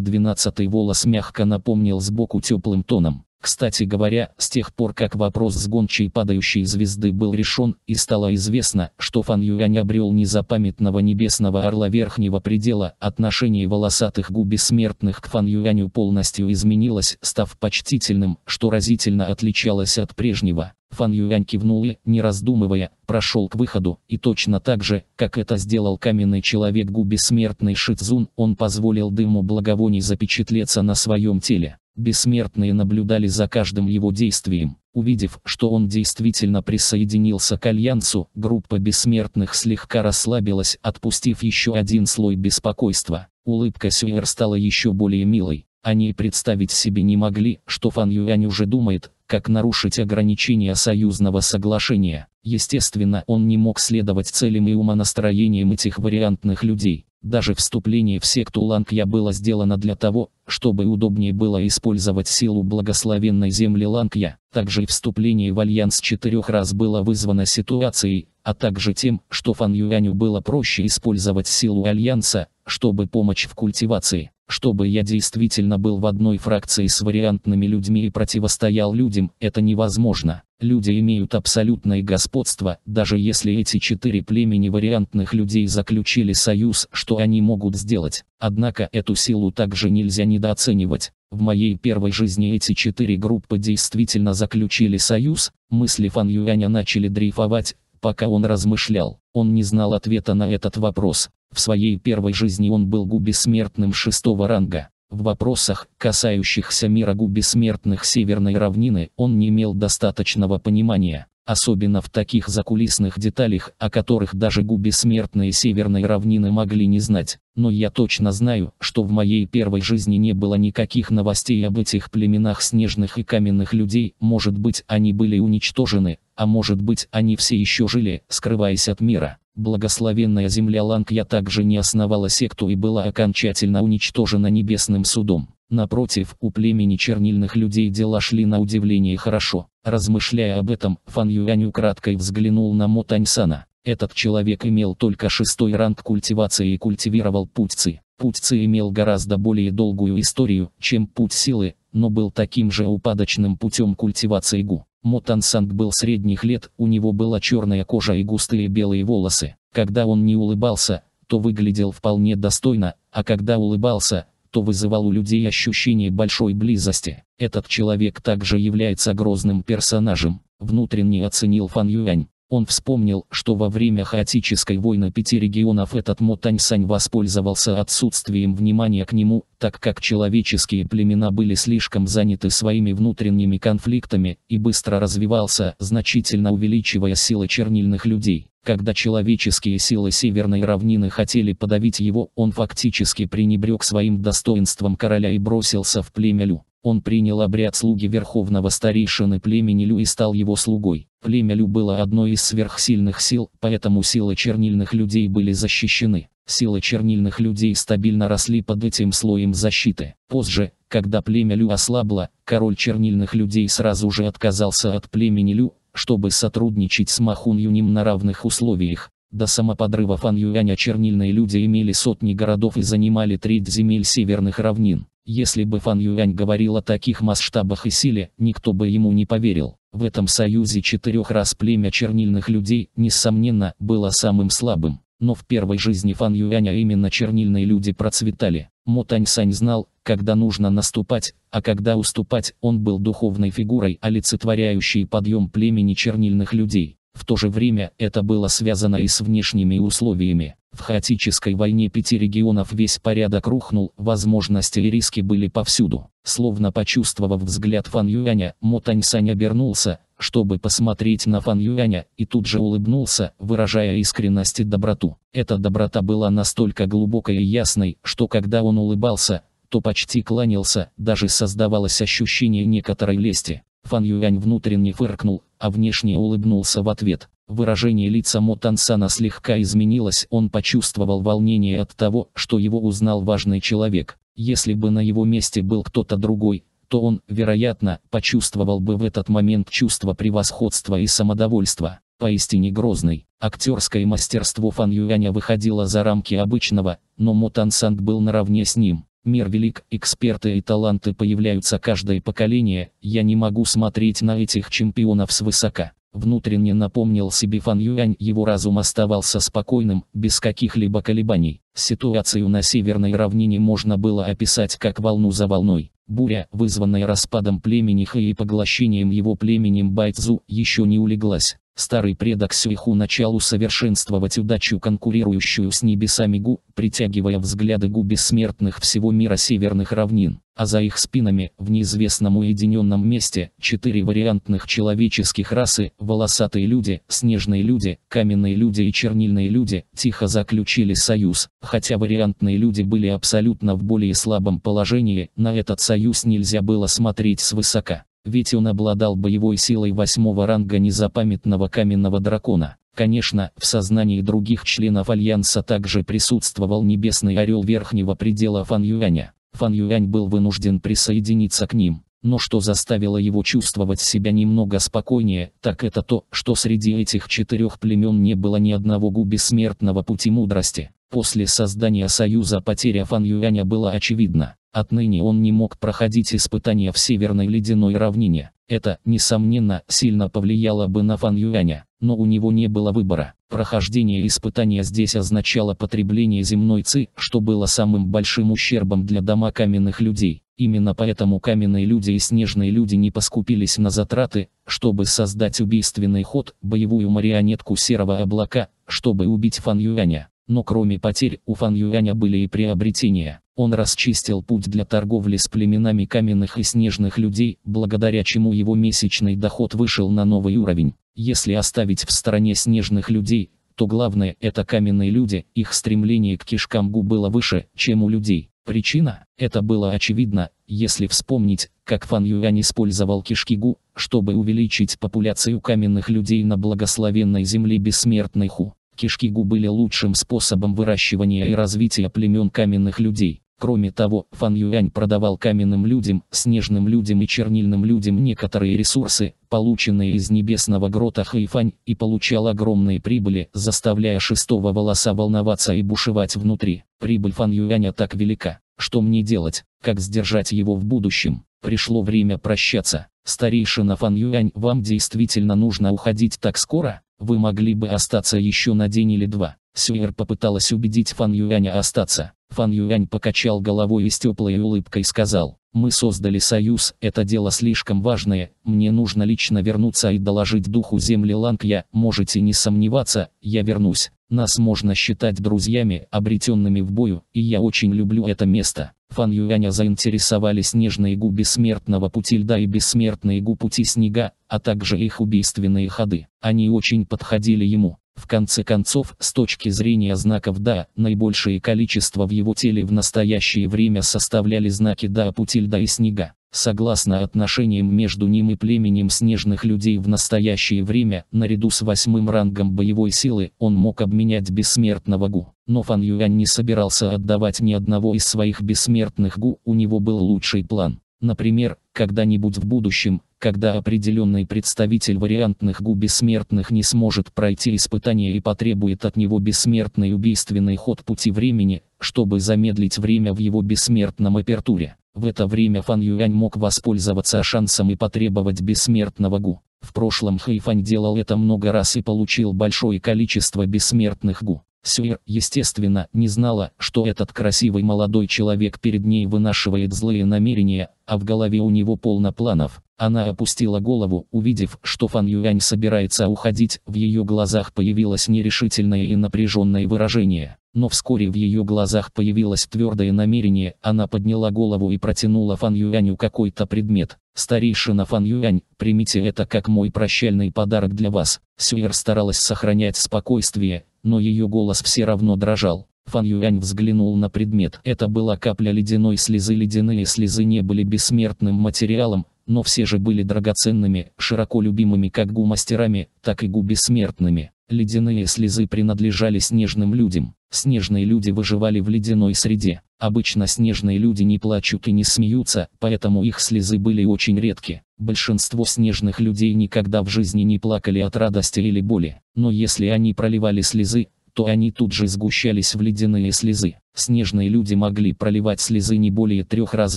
двенадцатый волос мягко напомнил сбоку теплым тоном. Кстати говоря, с тех пор как вопрос с гончей падающей звезды был решен и стало известно, что Фан Юань обрел незапамятного небесного орла верхнего предела, отношение волосатых гу бессмертных к Фан Юаню полностью изменилось, став почтительным, что разительно отличалось от прежнего. Фан Юань кивнул и, не раздумывая, прошел к выходу, и точно так же, как это сделал каменный человек Гу бессмертный Цзун, он позволил дыму благовоний запечатлеться на своем теле. Бессмертные наблюдали за каждым его действием. Увидев, что он действительно присоединился к Альянсу, группа бессмертных слегка расслабилась, отпустив еще один слой беспокойства. Улыбка Сюэр стала еще более милой. Они представить себе не могли, что Фан Юань уже думает, как нарушить ограничения союзного соглашения. Естественно, он не мог следовать целям и умонастроениям этих вариантных людей. Даже вступление в секту Лангья было сделано для того, чтобы удобнее было использовать силу благословенной земли Лангья. Также вступление в альянс четырех раз было вызвано ситуацией, а также тем, что Фан Юаню было проще использовать силу Альянса, чтобы помочь в культивации. Чтобы я действительно был в одной фракции с вариантными людьми и противостоял людям, это невозможно. Люди имеют абсолютное господство, даже если эти четыре племени вариантных людей заключили союз, что они могут сделать. Однако эту силу также нельзя недооценивать. В моей первой жизни эти четыре группы действительно заключили союз, мысли Фан Юаня начали дрейфовать, Пока он размышлял, он не знал ответа на этот вопрос. В своей первой жизни он был губесмертным шестого ранга. В вопросах, касающихся мира губесмертных Северной равнины, он не имел достаточного понимания, особенно в таких закулисных деталях, о которых даже губесмертные Северной равнины могли не знать. Но я точно знаю, что в моей первой жизни не было никаких новостей об этих племенах снежных и каменных людей, может быть они были уничтожены, а может быть они все еще жили, скрываясь от мира. Благословенная земля Лангья также не основала секту и была окончательно уничтожена небесным судом. Напротив, у племени чернильных людей дела шли на удивление хорошо. Размышляя об этом, Фан Юань украдкой взглянул на Мо Таньсана. Этот человек имел только шестой ранг культивации и культивировал путь Ци. Путь Ци имел гораздо более долгую историю, чем путь силы, но был таким же упадочным путем культивации гу. Мотансанг был средних лет, у него была черная кожа и густые белые волосы. Когда он не улыбался, то выглядел вполне достойно, а когда улыбался, то вызывал у людей ощущение большой близости. Этот человек также является грозным персонажем, внутренне оценил Фан Юань. Он вспомнил, что во время хаотической войны пяти регионов этот Мотаньсань воспользовался отсутствием внимания к нему, так как человеческие племена были слишком заняты своими внутренними конфликтами, и быстро развивался, значительно увеличивая силы чернильных людей. Когда человеческие силы Северной равнины хотели подавить его, он фактически пренебрег своим достоинством короля и бросился в племя Лю. Он принял обряд слуги верховного старейшины племени Лю и стал его слугой. Племя Лю было одной из сверхсильных сил, поэтому силы чернильных людей были защищены. Силы чернильных людей стабильно росли под этим слоем защиты. Позже, когда племя Лю ослабло, король чернильных людей сразу же отказался от племени Лю, чтобы сотрудничать с Махун Юним на равных условиях. До самоподрыва Фан Юаня чернильные люди имели сотни городов и занимали треть земель северных равнин. Если бы Фан Юань говорил о таких масштабах и силе, никто бы ему не поверил. В этом союзе четырех раз племя чернильных людей, несомненно, было самым слабым. Но в первой жизни Фан Юаня именно чернильные люди процветали. Мо Тань Сань знал, когда нужно наступать, а когда уступать, он был духовной фигурой, олицетворяющей подъем племени чернильных людей. В то же время это было связано и с внешними условиями. В хаотической войне пяти регионов весь порядок рухнул, возможности и риски были повсюду. Словно почувствовав взгляд Фан Юаня, Мо Таньсань обернулся, чтобы посмотреть на Фан Юаня, и тут же улыбнулся, выражая искренность и доброту. Эта доброта была настолько глубокой и ясной, что когда он улыбался, то почти кланялся, даже создавалось ощущение некоторой лести. Фан Юань внутренне фыркнул, а внешне улыбнулся в ответ. Выражение лица Мо Тансана слегка изменилось, он почувствовал волнение от того, что его узнал важный человек. Если бы на его месте был кто-то другой, то он, вероятно, почувствовал бы в этот момент чувство превосходства и самодовольства. Поистине грозный. Актерское мастерство Фан Юаня выходило за рамки обычного, но Мо Тансанг был наравне с ним. Мир велик, эксперты и таланты появляются каждое поколение, я не могу смотреть на этих чемпионов свысока. Внутренне напомнил себе Фан Юань, его разум оставался спокойным, без каких-либо колебаний. Ситуацию на северной равнине можно было описать как волну за волной. Буря, вызванная распадом племени Хэ и поглощением его племенем Байцзу, еще не улеглась. Старый предок Сюиху начал усовершенствовать удачу конкурирующую с небесами Гу, притягивая взгляды Гу бессмертных всего мира северных равнин, а за их спинами, в неизвестном уединенном месте, четыре вариантных человеческих расы, волосатые люди, снежные люди, каменные люди и чернильные люди, тихо заключили союз, хотя вариантные люди были абсолютно в более слабом положении, на этот союз нельзя было смотреть свысока ведь он обладал боевой силой восьмого ранга незапамятного каменного дракона. Конечно, в сознании других членов Альянса также присутствовал Небесный Орел Верхнего Предела Фан Юаня. Фан Юань был вынужден присоединиться к ним, но что заставило его чувствовать себя немного спокойнее, так это то, что среди этих четырех племен не было ни одного губи-смертного пути мудрости. После создания Союза потеря Фан Юаня была очевидна. Отныне он не мог проходить испытания в Северной Ледяной Равнине. Это, несомненно, сильно повлияло бы на Фан Юаня, но у него не было выбора. Прохождение испытания здесь означало потребление земной ци, что было самым большим ущербом для дома каменных людей. Именно поэтому каменные люди и снежные люди не поскупились на затраты, чтобы создать убийственный ход, боевую марионетку серого облака, чтобы убить Фан Юаня. Но кроме потерь, у Фан Юаня были и приобретения. Он расчистил путь для торговли с племенами каменных и снежных людей, благодаря чему его месячный доход вышел на новый уровень. Если оставить в стороне снежных людей, то главное это каменные люди, их стремление к кишкамгу было выше, чем у людей. Причина – это было очевидно, если вспомнить, как Фан Юань использовал кишкигу, чтобы увеличить популяцию каменных людей на благословенной земле бессмертной Ху. Кишкигу были лучшим способом выращивания и развития племен каменных людей. Кроме того, Фан Юань продавал каменным людям, снежным людям и чернильным людям некоторые ресурсы, полученные из небесного грота Хэйфань, и получал огромные прибыли, заставляя шестого волоса волноваться и бушевать внутри. Прибыль Фан Юаня так велика. Что мне делать? Как сдержать его в будущем? Пришло время прощаться. Старейшина Фан Юань, вам действительно нужно уходить так скоро? Вы могли бы остаться еще на день или два. Сюэр попыталась убедить Фан Юаня остаться. Фан Юань покачал головой и с теплой улыбкой сказал, «Мы создали союз, это дело слишком важное, мне нужно лично вернуться и доложить духу земли Лангья, можете не сомневаться, я вернусь. Нас можно считать друзьями, обретенными в бою, и я очень люблю это место». Фан Юаня заинтересовали снежные гу бессмертного пути льда и бессмертные гу пути снега, а также их убийственные ходы. Они очень подходили ему. В конце концов, с точки зрения знаков да, наибольшее количество в его теле в настоящее время составляли знаки да Путильда и снега. Согласно отношениям между ним и племенем снежных людей в настоящее время, наряду с восьмым рангом боевой силы, он мог обменять бессмертного Гу. Но Фан Юань не собирался отдавать ни одного из своих бессмертных Гу, у него был лучший план. Например, когда-нибудь в будущем, когда определенный представитель вариантных гу бессмертных не сможет пройти испытание и потребует от него бессмертный убийственный ход пути времени, чтобы замедлить время в его бессмертном апертуре. В это время Фан Юань мог воспользоваться шансом и потребовать бессмертного гу. В прошлом Хэйфань делал это много раз и получил большое количество бессмертных гу. Сюэр, естественно, не знала, что этот красивый молодой человек перед ней вынашивает злые намерения, а в голове у него полно планов. Она опустила голову, увидев, что Фан Юань собирается уходить, в ее глазах появилось нерешительное и напряженное выражение. Но вскоре в ее глазах появилось твердое намерение, она подняла голову и протянула Фан Юаню какой-то предмет. «Старейшина Фан Юань, примите это как мой прощальный подарок для вас». Сюэр старалась сохранять спокойствие, но ее голос все равно дрожал. Фан Юань взглянул на предмет. Это была капля ледяной слезы. Ледяные слезы не были бессмертным материалом, но все же были драгоценными, широко любимыми как гу-мастерами, так и гу-бессмертными. Ледяные слезы принадлежали снежным людям. Снежные люди выживали в ледяной среде. Обычно снежные люди не плачут и не смеются, поэтому их слезы были очень редки. Большинство снежных людей никогда в жизни не плакали от радости или боли. Но если они проливали слезы, то они тут же сгущались в ледяные слезы. Снежные люди могли проливать слезы не более трех раз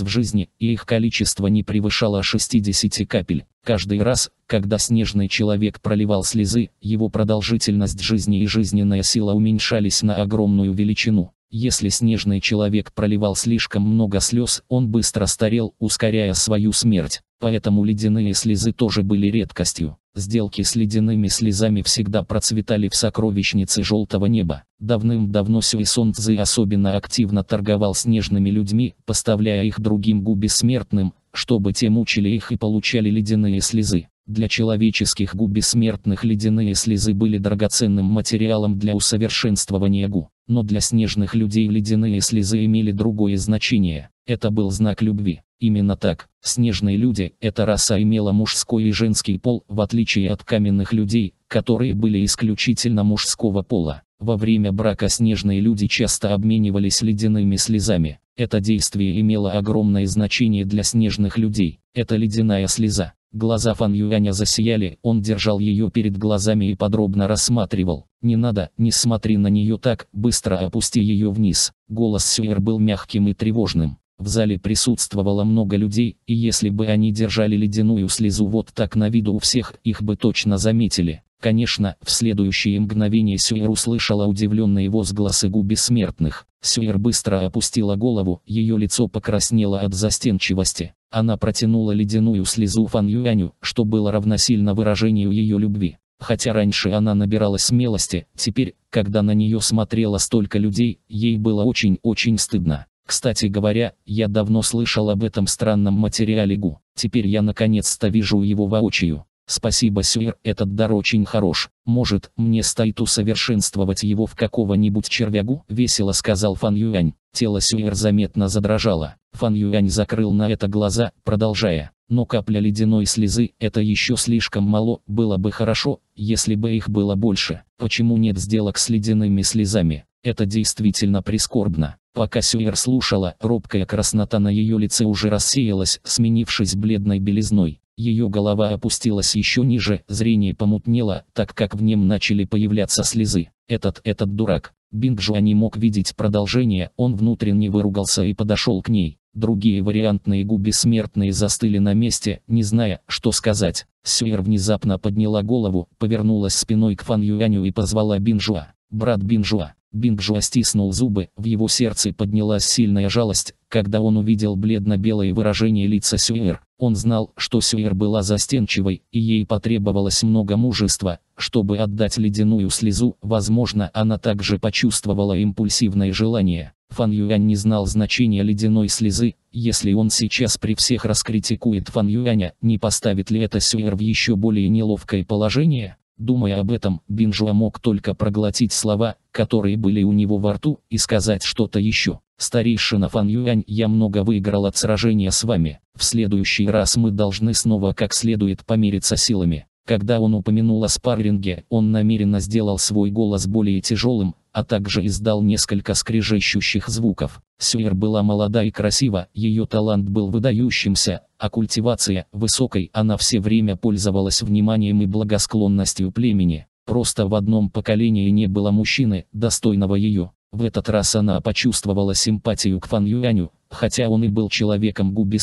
в жизни, и их количество не превышало 60 капель. Каждый раз, когда снежный человек проливал слезы, его продолжительность жизни и жизненная сила уменьшались на огромную величину. Если снежный человек проливал слишком много слез, он быстро старел, ускоряя свою смерть. Поэтому ледяные слезы тоже были редкостью. Сделки с ледяными слезами всегда процветали в сокровищнице желтого неба. Давным-давно Сюэсон особенно активно торговал снежными людьми, поставляя их другим гу бессмертным, чтобы те мучили их и получали ледяные слезы. Для человеческих гу бессмертных ледяные слезы были драгоценным материалом для усовершенствования гу, но для снежных людей ледяные слезы имели другое значение. Это был знак любви. Именно так. Снежные люди, эта раса имела мужской и женский пол, в отличие от каменных людей, которые были исключительно мужского пола. Во время брака снежные люди часто обменивались ледяными слезами. Это действие имело огромное значение для снежных людей. Это ледяная слеза. Глаза Фан Юаня засияли, он держал ее перед глазами и подробно рассматривал. «Не надо, не смотри на нее так, быстро опусти ее вниз». Голос Сюэр был мягким и тревожным. В зале присутствовало много людей, и если бы они держали ледяную слезу вот так на виду у всех, их бы точно заметили. Конечно, в следующее мгновение Сюэр услышала удивленные возгласы губи смертных. Сюэр быстро опустила голову, ее лицо покраснело от застенчивости. Она протянула ледяную слезу Фан Юаню, что было равносильно выражению ее любви. Хотя раньше она набиралась смелости, теперь, когда на нее смотрело столько людей, ей было очень-очень стыдно. Кстати говоря, я давно слышал об этом странном материале ГУ. Теперь я наконец-то вижу его воочию. Спасибо, Сюэр, этот дар очень хорош. Может, мне стоит усовершенствовать его в какого-нибудь червягу? Весело сказал Фан Юань. Тело Сюэр заметно задрожало. Фан Юань закрыл на это глаза, продолжая. Но капля ледяной слезы – это еще слишком мало, было бы хорошо, если бы их было больше. Почему нет сделок с ледяными слезами? Это действительно прискорбно. Пока Сюэр слушала, робкая краснота на ее лице уже рассеялась, сменившись бледной белизной. Ее голова опустилась еще ниже, зрение помутнело, так как в нем начали появляться слезы. Этот, этот дурак. Бинджуа не мог видеть продолжение, он внутренне выругался и подошел к ней. Другие вариантные губы смертные застыли на месте, не зная, что сказать. Сюэр внезапно подняла голову, повернулась спиной к Фан Юаню и позвала Бинжуа. «Брат Бинжуа». Бингжуа стиснул зубы, в его сердце поднялась сильная жалость, когда он увидел бледно-белое выражение лица Сюэр. Он знал, что Сюэр была застенчивой, и ей потребовалось много мужества, чтобы отдать ледяную слезу, возможно, она также почувствовала импульсивное желание. Фан Юань не знал значения ледяной слезы, если он сейчас при всех раскритикует Фан Юаня, не поставит ли это Сюэр в еще более неловкое положение? Думая об этом, Бинжуа мог только проглотить слова, которые были у него во рту, и сказать что-то еще. «Старейшина Фан Юань, я много выиграл от сражения с вами. В следующий раз мы должны снова как следует помериться силами». Когда он упомянул о спарринге, он намеренно сделал свой голос более тяжелым, а также издал несколько скрежещущих звуков. Сюэр была молода и красива, ее талант был выдающимся, а культивация высокой она все время пользовалась вниманием и благосклонностью племени. Просто в одном поколении не было мужчины, достойного ее. В этот раз она почувствовала симпатию к Фан Юаню, хотя он и был человеком губи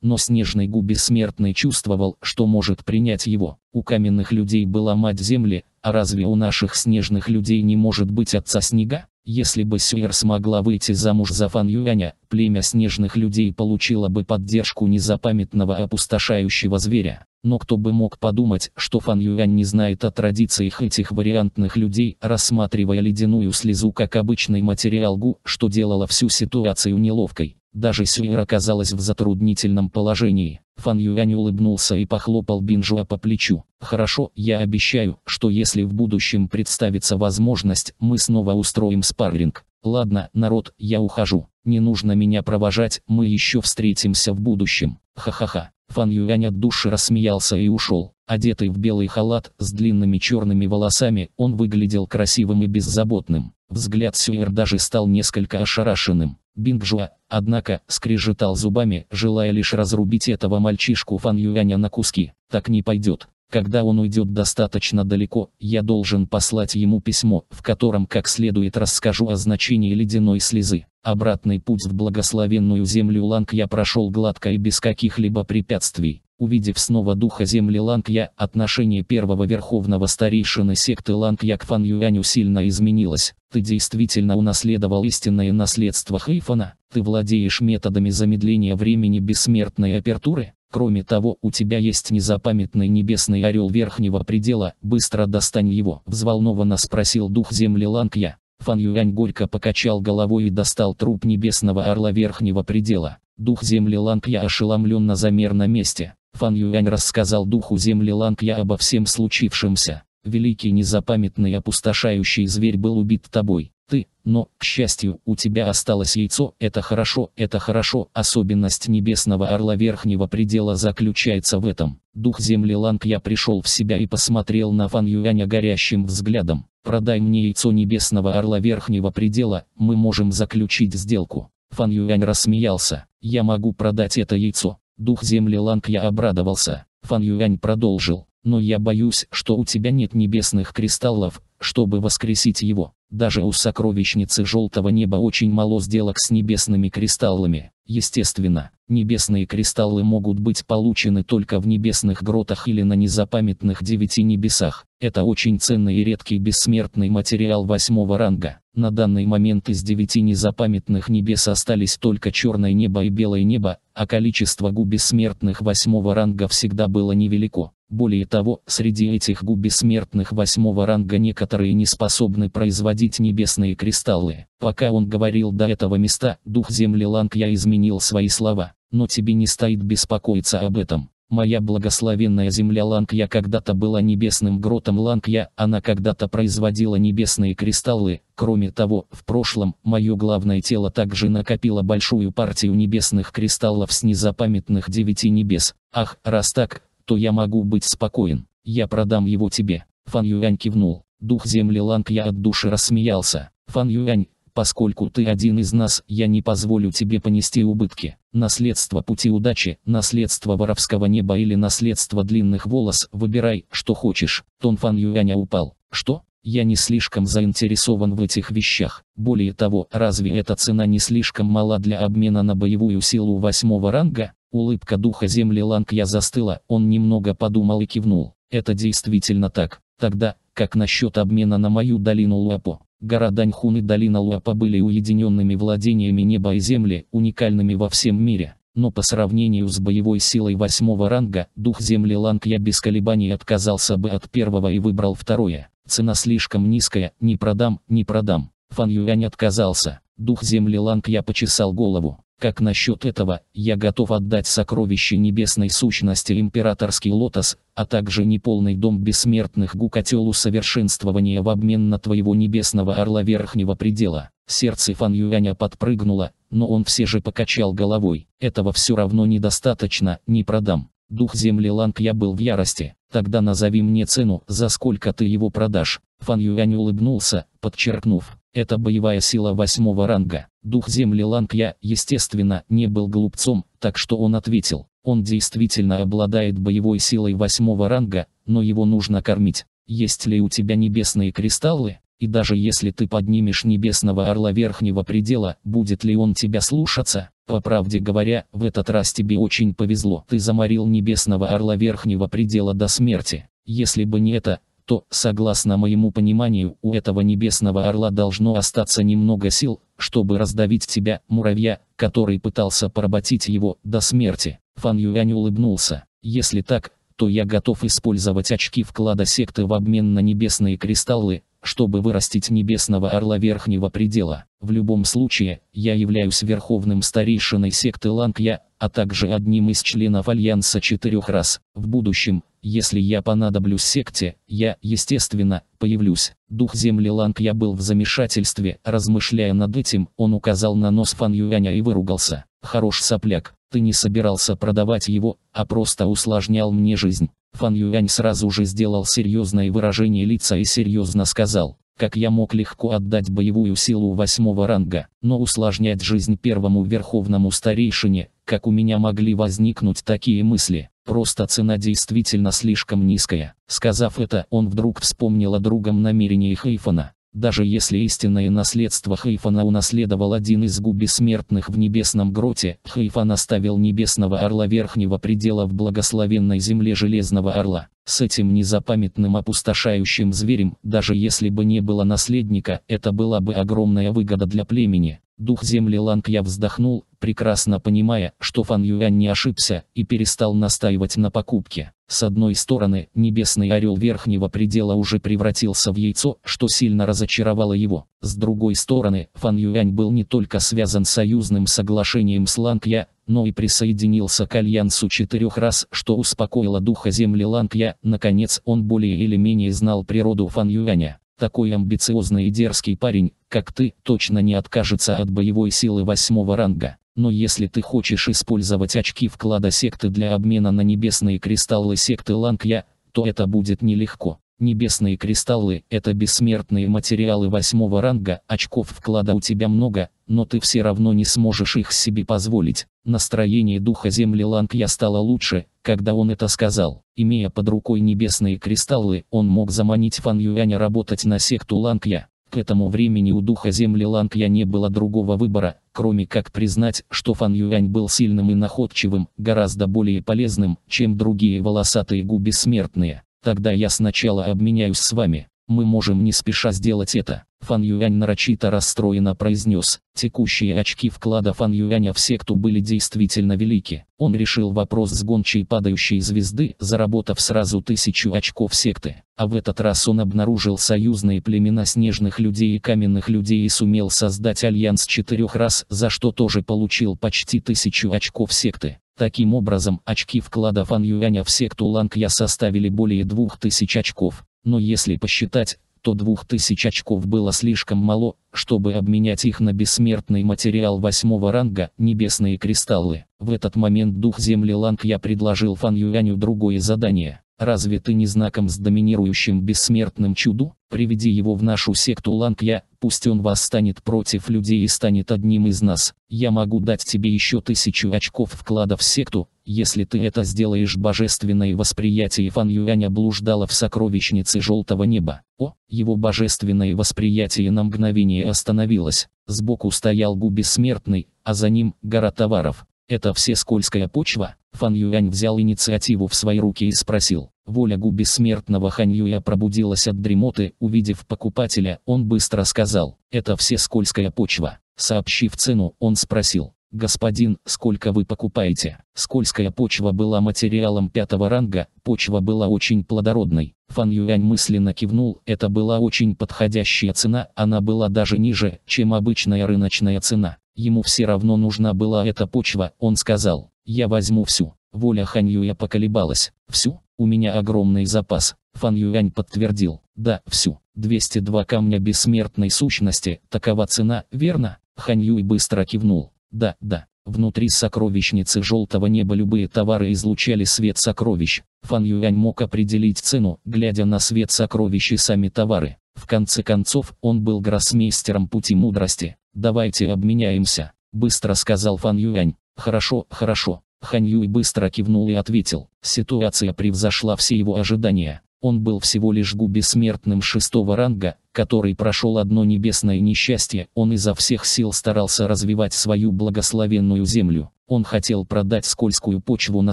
но снежный губи смертный чувствовал, что может принять его. У каменных людей была мать земли, а разве у наших снежных людей не может быть отца снега? Если бы Сюэр смогла выйти замуж за Фан Юаня, племя снежных людей получило бы поддержку незапамятного опустошающего зверя. Но кто бы мог подумать, что Фан Юань не знает о традициях этих вариантных людей, рассматривая ледяную слезу как обычный материал Гу, что делало всю ситуацию неловкой. Даже Сюэр оказалась в затруднительном положении. Фан Юань улыбнулся и похлопал Бинжуа по плечу. «Хорошо, я обещаю, что если в будущем представится возможность, мы снова устроим спарринг. Ладно, народ, я ухожу. Не нужно меня провожать, мы еще встретимся в будущем. Ха-ха-ха». Фан Юань от души рассмеялся и ушел. Одетый в белый халат с длинными черными волосами, он выглядел красивым и беззаботным. Взгляд Сюэр даже стал несколько ошарашенным. Бингжуа, однако, скрежетал зубами, желая лишь разрубить этого мальчишку Фан Юаня на куски. Так не пойдет. Когда он уйдет достаточно далеко, я должен послать ему письмо, в котором как следует расскажу о значении ледяной слезы. Обратный путь в благословенную землю Ланг я прошел гладко и без каких-либо препятствий. Увидев снова духа земли Лангья, отношение первого верховного старейшины секты Лангья к Фан Юаню сильно изменилось. Ты действительно унаследовал истинное наследство Хэйфана, ты владеешь методами замедления времени бессмертной апертуры. Кроме того, у тебя есть незапамятный небесный орел верхнего предела, быстро достань его, взволнованно спросил дух земли Лангья. Фан Юань горько покачал головой и достал труп небесного орла верхнего предела. Дух земли Лангья ошеломленно замер на месте. Фан Юань рассказал духу земли Лангья обо всем случившемся. Великий незапамятный опустошающий зверь был убит тобой. Ты, но, к счастью, у тебя осталось яйцо, это хорошо, это хорошо. Особенность небесного орла верхнего предела заключается в этом. Дух земли Лангья пришел в себя и посмотрел на Фан Юаня горящим взглядом. Продай мне яйцо небесного орла верхнего предела, мы можем заключить сделку. Фан Юань рассмеялся. Я могу продать это яйцо. Дух земли Ланг я обрадовался. Фан Юань продолжил. Но я боюсь, что у тебя нет небесных кристаллов, чтобы воскресить его. Даже у сокровищницы желтого неба очень мало сделок с небесными кристаллами. Естественно, небесные кристаллы могут быть получены только в небесных гротах или на незапамятных девяти небесах. Это очень ценный и редкий бессмертный материал восьмого ранга. На данный момент из девяти незапамятных небес остались только черное небо и белое небо, а количество гу бессмертных восьмого ранга всегда было невелико. Более того, среди этих гу бессмертных восьмого ранга некоторые не способны производить небесные кристаллы. Пока он говорил до этого места, дух земли Ланг я изменил свои слова, но тебе не стоит беспокоиться об этом. Моя благословенная земля Лангья когда-то была небесным гротом Лангья, она когда-то производила небесные кристаллы. Кроме того, в прошлом, мое главное тело также накопило большую партию небесных кристаллов с незапамятных девяти небес. Ах, раз так, то я могу быть спокоен. Я продам его тебе. Фан Юань кивнул. Дух земли Лангья от души рассмеялся. Фан Юань, Поскольку ты один из нас, я не позволю тебе понести убытки. Наследство пути удачи, наследство воровского неба или наследство длинных волос, выбирай, что хочешь. Тон Фан Юаня упал. Что? Я не слишком заинтересован в этих вещах. Более того, разве эта цена не слишком мала для обмена на боевую силу восьмого ранга? Улыбка духа земли Лангья застыла, он немного подумал и кивнул. Это действительно так. Тогда, как насчет обмена на мою долину Луапо? Гора Даньхун и долина Луапа были уединенными владениями неба и земли, уникальными во всем мире. Но по сравнению с боевой силой восьмого ранга, дух земли Ланг я без колебаний отказался бы от первого и выбрал второе. Цена слишком низкая, не продам, не продам. Фан Юань отказался. Дух земли Ланг я почесал голову. Как насчет этого, я готов отдать сокровище небесной сущности императорский лотос, а также неполный дом бессмертных гукотелу совершенствования в обмен на твоего небесного орла верхнего предела. Сердце Фан Юаня подпрыгнуло, но он все же покачал головой. Этого все равно недостаточно, не продам. Дух земли Ланг я был в ярости. Тогда назови мне цену, за сколько ты его продашь. Фан Юань улыбнулся, подчеркнув. Это боевая сила восьмого ранга. Дух земли Лангья, естественно, не был глупцом, так что он ответил. Он действительно обладает боевой силой восьмого ранга, но его нужно кормить. Есть ли у тебя небесные кристаллы? И даже если ты поднимешь небесного орла верхнего предела, будет ли он тебя слушаться? По правде говоря, в этот раз тебе очень повезло. Ты заморил небесного орла верхнего предела до смерти. Если бы не это, то, согласно моему пониманию, у этого небесного орла должно остаться немного сил, чтобы раздавить тебя, муравья, который пытался поработить его до смерти. Фан Юань улыбнулся. Если так, то я готов использовать очки вклада секты в обмен на небесные кристаллы, чтобы вырастить небесного орла верхнего предела. В любом случае, я являюсь верховным старейшиной секты Лангья, а также одним из членов Альянса четырех раз. В будущем, если я понадоблюсь секте, я, естественно, появлюсь. Дух земли Лангья был в замешательстве, размышляя над этим, он указал на нос Фан Юаня и выругался. Хорош сопляк, ты не собирался продавать его, а просто усложнял мне жизнь. Фан Юань сразу же сделал серьезное выражение лица и серьезно сказал, как я мог легко отдать боевую силу восьмого ранга, но усложнять жизнь первому верховному старейшине, как у меня могли возникнуть такие мысли, просто цена действительно слишком низкая. Сказав это, он вдруг вспомнил о другом намерении Хейфана, даже если истинное наследство Хайфана унаследовал один из губи смертных в небесном гроте, Хайфан оставил небесного орла верхнего предела в благословенной земле Железного Орла. С этим незапамятным опустошающим зверем, даже если бы не было наследника, это была бы огромная выгода для племени. Дух земли Лангья вздохнул, прекрасно понимая, что Фан Юань не ошибся, и перестал настаивать на покупке. С одной стороны, небесный орел верхнего предела уже превратился в яйцо, что сильно разочаровало его. С другой стороны, Фан Юань был не только связан союзным соглашением с Лангья, но и присоединился к альянсу четырех раз, что успокоило духа земли Лангья, наконец он более или менее знал природу Фан Юаня. Такой амбициозный и дерзкий парень, как ты, точно не откажется от боевой силы восьмого ранга. Но если ты хочешь использовать очки вклада секты для обмена на небесные кристаллы секты Лангья, то это будет нелегко. Небесные кристаллы – это бессмертные материалы восьмого ранга, очков вклада у тебя много, но ты все равно не сможешь их себе позволить. Настроение духа земли Лангья стало лучше, когда он это сказал. Имея под рукой небесные кристаллы, он мог заманить Фан Юаня работать на секту Лангья. К этому времени у духа земли Лангья не было другого выбора, кроме как признать, что Фан Юань был сильным и находчивым, гораздо более полезным, чем другие волосатые губи смертные. Тогда я сначала обменяюсь с вами. Мы можем не спеша сделать это. Фан Юань нарочито расстроенно произнес. Текущие очки вклада Фан Юаня в секту были действительно велики. Он решил вопрос с гончей падающей звезды, заработав сразу тысячу очков секты. А в этот раз он обнаружил союзные племена снежных людей и каменных людей и сумел создать альянс четырех раз, за что тоже получил почти тысячу очков секты. Таким образом, очки вклада Фан Юаня в секту Лангья составили более 2000 очков. Но если посчитать, то 2000 очков было слишком мало, чтобы обменять их на бессмертный материал восьмого ранга, небесные кристаллы. В этот момент дух земли Лангья предложил Фан Юаню другое задание. Разве ты не знаком с доминирующим бессмертным чуду? Приведи его в нашу секту Лангья, пусть он восстанет против людей и станет одним из нас. Я могу дать тебе еще тысячу очков вклада в секту, если ты это сделаешь. Божественное восприятие Фан Юаня блуждало в сокровищнице желтого неба. О, его божественное восприятие на мгновение остановилось. Сбоку стоял Гу Бессмертный, а за ним гора товаров. Это все скользкая почва? Фан Юань взял инициативу в свои руки и спросил. Воля гу бессмертного Хан Юя пробудилась от дремоты, увидев покупателя, он быстро сказал, это все скользкая почва. Сообщив цену, он спросил, «Господин, сколько вы покупаете?» Скользкая почва была материалом пятого ранга, почва была очень плодородной. Фан Юань мысленно кивнул, это была очень подходящая цена, она была даже ниже, чем обычная рыночная цена. Ему все равно нужна была эта почва, он сказал. Я возьму всю. Воля Хань Юя поколебалась. Всю? У меня огромный запас. Фан Юань подтвердил. Да, всю. 202 камня бессмертной сущности. Такова цена, верно? Хань Юй быстро кивнул. Да, да. Внутри сокровищницы желтого неба любые товары излучали свет сокровищ. Фан Юань мог определить цену, глядя на свет сокровищ и сами товары. В конце концов, он был гроссмейстером пути мудрости. «Давайте обменяемся», — быстро сказал Фан Юань. «Хорошо, хорошо». Хань Юй быстро кивнул и ответил. Ситуация превзошла все его ожидания. Он был всего лишь губесмертным шестого ранга, который прошел одно небесное несчастье. Он изо всех сил старался развивать свою благословенную землю. Он хотел продать скользкую почву на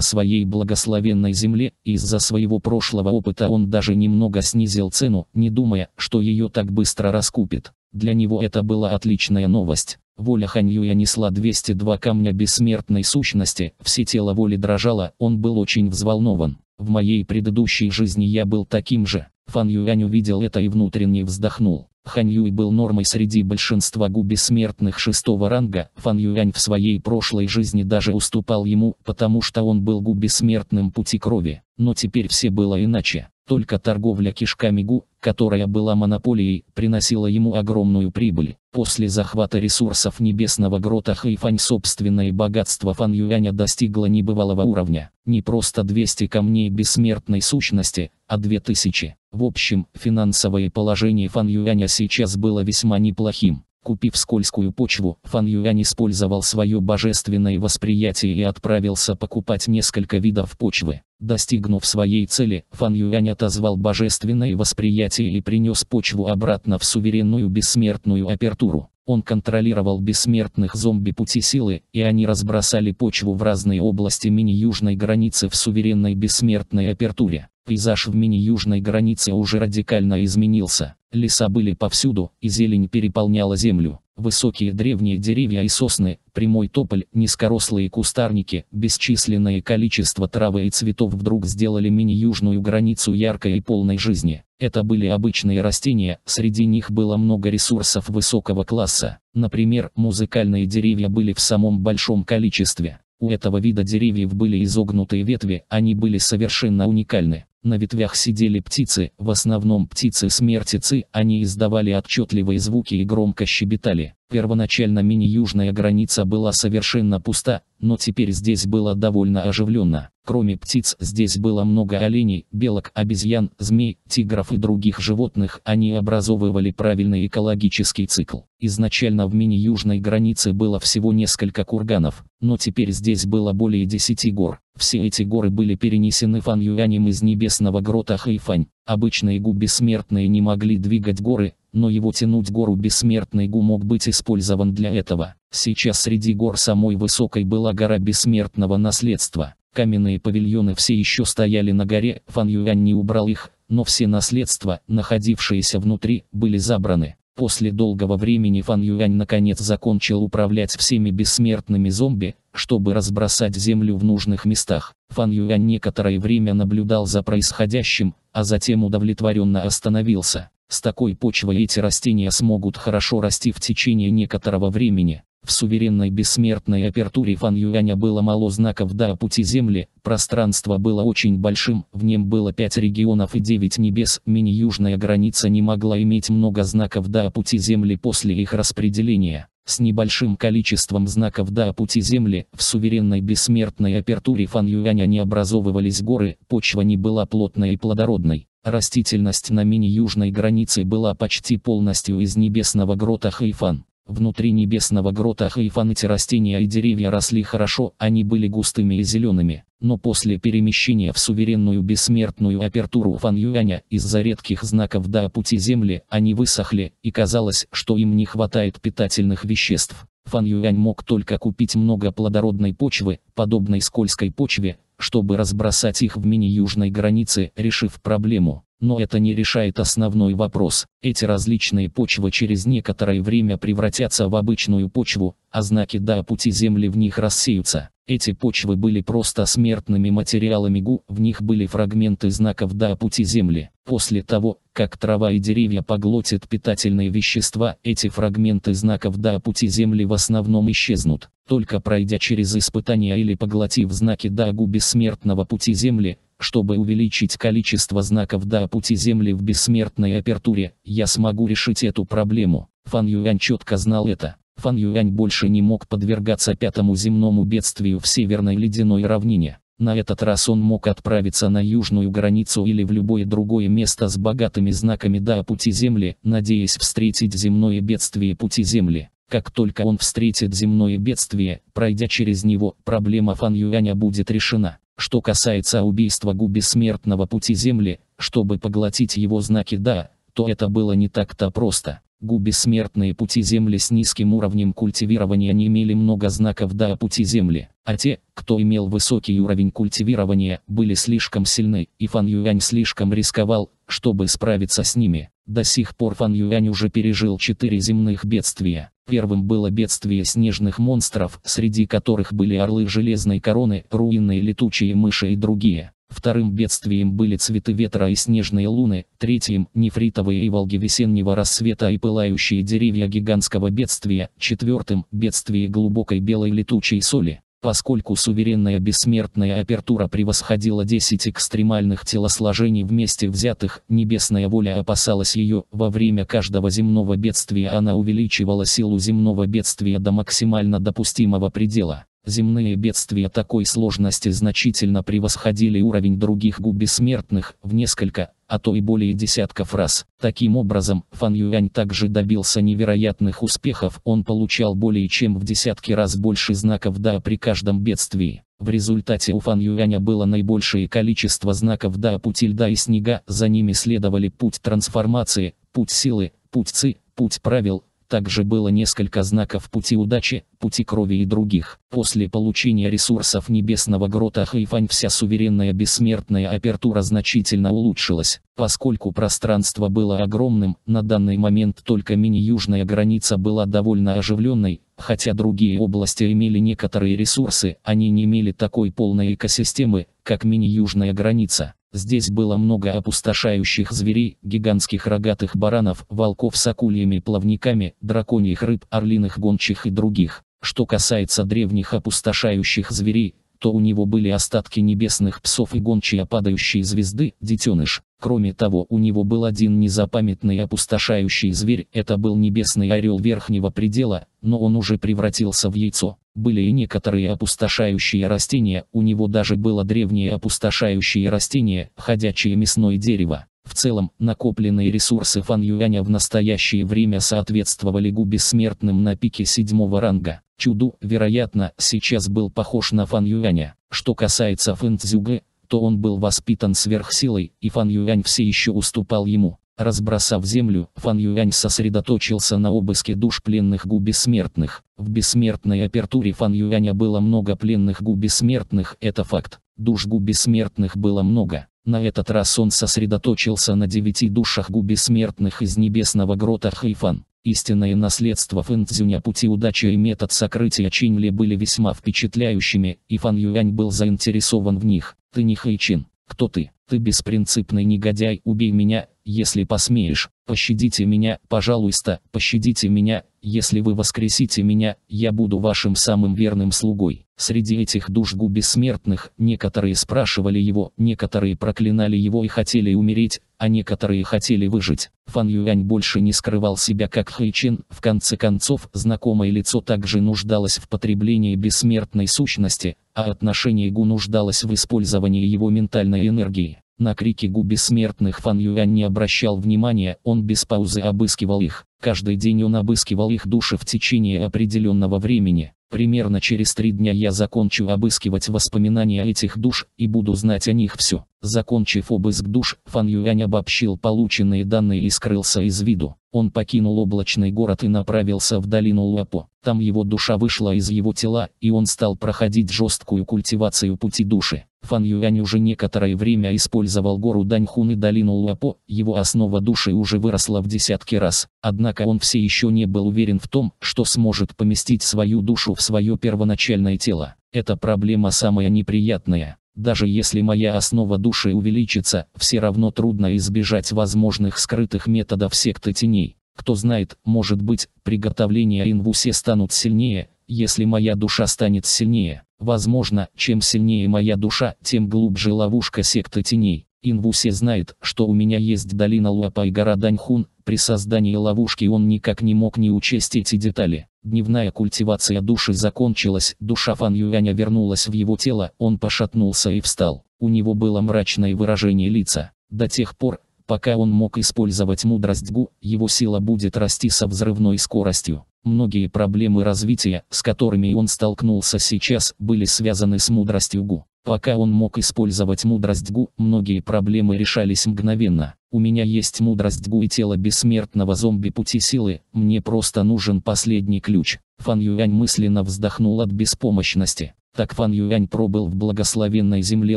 своей благословенной земле, из-за своего прошлого опыта он даже немного снизил цену, не думая, что ее так быстро раскупит. Для него это была отличная новость. Воля Ханьюя несла 202 камня бессмертной сущности, все тело воли дрожало, он был очень взволнован. В моей предыдущей жизни я был таким же. Фан Юань увидел это и внутренне вздохнул. Хан Юй был нормой среди большинства гу смертных шестого ранга, Фан Юань в своей прошлой жизни даже уступал ему, потому что он был гу смертным пути крови. Но теперь все было иначе. Только торговля кишками гу, которая была монополией, приносила ему огромную прибыль. После захвата ресурсов небесного грота Хэйфань собственное богатство Фан Юаня достигло небывалого уровня. Не просто 200 камней бессмертной сущности, а 2000. В общем, финансовое положение Фан Юаня сейчас было весьма неплохим. Купив скользкую почву, Фан Юань использовал свое божественное восприятие и отправился покупать несколько видов почвы. Достигнув своей цели, Фан Юань отозвал божественное восприятие и принес почву обратно в суверенную бессмертную апертуру. Он контролировал бессмертных зомби пути силы, и они разбросали почву в разные области мини-южной границы в суверенной бессмертной апертуре. Пейзаж в мини-южной границе уже радикально изменился. Леса были повсюду, и зелень переполняла землю. Высокие древние деревья и сосны, прямой тополь, низкорослые кустарники, бесчисленное количество травы и цветов вдруг сделали мини-южную границу яркой и полной жизни. Это были обычные растения, среди них было много ресурсов высокого класса. Например, музыкальные деревья были в самом большом количестве. У этого вида деревьев были изогнутые ветви, они были совершенно уникальны. На ветвях сидели птицы, в основном птицы-смертицы, они издавали отчетливые звуки и громко щебетали. Первоначально мини-южная граница была совершенно пуста, но теперь здесь было довольно оживленно. Кроме птиц здесь было много оленей, белок, обезьян, змей, тигров и других животных, они образовывали правильный экологический цикл. Изначально в мини-южной границе было всего несколько курганов, но теперь здесь было более 10 гор. Все эти горы были перенесены Фан Юанем из небесного грота Хэйфань. Обычные гу бессмертные не могли двигать горы, но его тянуть гору бессмертный гу мог быть использован для этого. Сейчас среди гор самой высокой была гора бессмертного наследства. Каменные павильоны все еще стояли на горе, Фан Юань не убрал их, но все наследства, находившиеся внутри, были забраны. После долгого времени Фан Юань наконец закончил управлять всеми бессмертными зомби, чтобы разбросать землю в нужных местах. Фан Юань некоторое время наблюдал за происходящим, а затем удовлетворенно остановился. С такой почвой эти растения смогут хорошо расти в течение некоторого времени. В суверенной бессмертной апертуре Фан Юаня было мало знаков да пути Земли, пространство было очень большим, в нем было пять регионов и девять небес, мини-южная граница не могла иметь много знаков да пути Земли после их распределения с небольшим количеством знаков да о пути Земли, в суверенной бессмертной апертуре Фан Юаня не образовывались горы, почва не была плотной и плодородной. Растительность на мини-южной границе была почти полностью из небесного грота Хэйфан. Внутри небесного грота Хэйфан эти растения и деревья росли хорошо, они были густыми и зелеными. Но после перемещения в суверенную бессмертную апертуру Фан Юаня из-за редких знаков до пути Земли они высохли, и казалось, что им не хватает питательных веществ. Фан Юань мог только купить много плодородной почвы, подобной скользкой почве, чтобы разбросать их в мини-южной границе, решив проблему. Но это не решает основной вопрос. Эти различные почвы через некоторое время превратятся в обычную почву, а знаки «да» пути Земли в них рассеются. Эти почвы были просто смертными материалами гу, в них были фрагменты знаков да пути земли. После того, как трава и деревья поглотят питательные вещества, эти фрагменты знаков да пути земли в основном исчезнут. Только пройдя через испытания или поглотив знаки да гу бессмертного пути земли, чтобы увеличить количество знаков да пути земли в бессмертной апертуре, я смогу решить эту проблему. Фан Юань четко знал это. Фан Юань больше не мог подвергаться пятому земному бедствию в северной ледяной равнине. На этот раз он мог отправиться на южную границу или в любое другое место с богатыми знаками да пути земли, надеясь встретить земное бедствие пути земли. Как только он встретит земное бедствие, пройдя через него, проблема Фан Юаня будет решена. Что касается убийства Губи Смертного пути земли, чтобы поглотить его знаки да, то это было не так-то просто. Губи смертные пути земли с низким уровнем культивирования не имели много знаков да пути земли, а те, кто имел высокий уровень культивирования, были слишком сильны, и Фан Юань слишком рисковал, чтобы справиться с ними. До сих пор Фан Юань уже пережил четыре земных бедствия. Первым было бедствие снежных монстров, среди которых были орлы железной короны, руинные летучие мыши и другие. Вторым бедствием были цветы ветра и снежные луны, третьим – нефритовые и волги весеннего рассвета и пылающие деревья гигантского бедствия, четвертым – бедствие глубокой белой летучей соли. Поскольку суверенная бессмертная апертура превосходила 10 экстремальных телосложений вместе взятых, небесная воля опасалась ее, во время каждого земного бедствия она увеличивала силу земного бедствия до максимально допустимого предела. Земные бедствия такой сложности значительно превосходили уровень других гу бессмертных в несколько, а то и более десятков раз. Таким образом, Фан Юань также добился невероятных успехов, он получал более чем в десятки раз больше знаков «да» при каждом бедствии. В результате у Фан Юаня было наибольшее количество знаков «да» пути льда и снега, за ними следовали путь трансформации, путь силы, путь ци, путь правил, также было несколько знаков пути удачи, пути крови и других. После получения ресурсов небесного грота Хэйфань вся суверенная бессмертная апертура значительно улучшилась. Поскольку пространство было огромным, на данный момент только мини-южная граница была довольно оживленной, хотя другие области имели некоторые ресурсы, они не имели такой полной экосистемы, как мини-южная граница. Здесь было много опустошающих зверей, гигантских рогатых баранов, волков с акульями, плавниками, драконьих рыб, орлиных гончих и других. Что касается древних опустошающих зверей, то у него были остатки небесных псов и гончая падающей звезды, детеныш, Кроме того, у него был один незапамятный опустошающий зверь, это был небесный орел верхнего предела, но он уже превратился в яйцо. Были и некоторые опустошающие растения, у него даже было древнее опустошающее растение, ходячее мясное дерево. В целом, накопленные ресурсы Фан Юаня в настоящее время соответствовали Гу Бессмертным на пике седьмого ранга. Чуду, вероятно, сейчас был похож на Фан Юаня. Что касается Фэн Цзюгэ, то он был воспитан сверхсилой, и Фан Юань все еще уступал ему. Разбросав землю, Фан Юань сосредоточился на обыске душ пленных гу бессмертных. В бессмертной апертуре Фан Юаня было много пленных гу бессмертных, это факт. Душ гу бессмертных было много. На этот раз он сосредоточился на девяти душах гу бессмертных из небесного грота Хэйфан. Истинное наследство Фэн Цзюня пути удачи и метод сокрытия Чинли были весьма впечатляющими, и Фан Юань был заинтересован в них. Ты не Хайчин. Кто ты? Ты беспринципный негодяй, убей меня, если посмеешь. Пощадите меня, пожалуйста, пощадите меня, если вы воскресите меня, я буду вашим самым верным слугой. Среди этих душгу бессмертных, некоторые спрашивали его, некоторые проклинали его и хотели умереть, а некоторые хотели выжить. Фан Юань больше не скрывал себя как Хэйчин, в конце концов, знакомое лицо также нуждалось в потреблении бессмертной сущности, а отношение Гу нуждалось в использовании его ментальной энергии. На крики Гу бессмертных Фан Юань не обращал внимания, он без паузы обыскивал их. Каждый день он обыскивал их души в течение определенного времени. Примерно через три дня я закончу обыскивать воспоминания этих душ и буду знать о них все. Закончив обыск душ, Фан Юань обобщил полученные данные и скрылся из виду. Он покинул облачный город и направился в долину Луапо. Там его душа вышла из его тела, и он стал проходить жесткую культивацию пути души. Фан Юань уже некоторое время использовал гору Даньхун и долину Луапо, его основа души уже выросла в десятки раз, однако он все еще не был уверен в том, что сможет поместить свою душу в свое первоначальное тело. Эта проблема самая неприятная. Даже если моя основа души увеличится, все равно трудно избежать возможных скрытых методов секты теней. Кто знает, может быть, приготовления инвусе станут сильнее, если моя душа станет сильнее. Возможно, чем сильнее моя душа, тем глубже ловушка секты теней. Инвусе знает, что у меня есть долина Луапа и гора Даньхун, при создании ловушки он никак не мог не учесть эти детали. Дневная культивация души закончилась, душа Фан Юаня вернулась в его тело, он пошатнулся и встал. У него было мрачное выражение лица. До тех пор, пока он мог использовать мудрость Гу, его сила будет расти со взрывной скоростью. Многие проблемы развития, с которыми он столкнулся сейчас, были связаны с мудростью Гу. Пока он мог использовать мудрость Гу, многие проблемы решались мгновенно. У меня есть мудрость Гу и тело бессмертного зомби пути силы, мне просто нужен последний ключ. Фан Юань мысленно вздохнул от беспомощности. Так Фан Юань пробыл в благословенной земле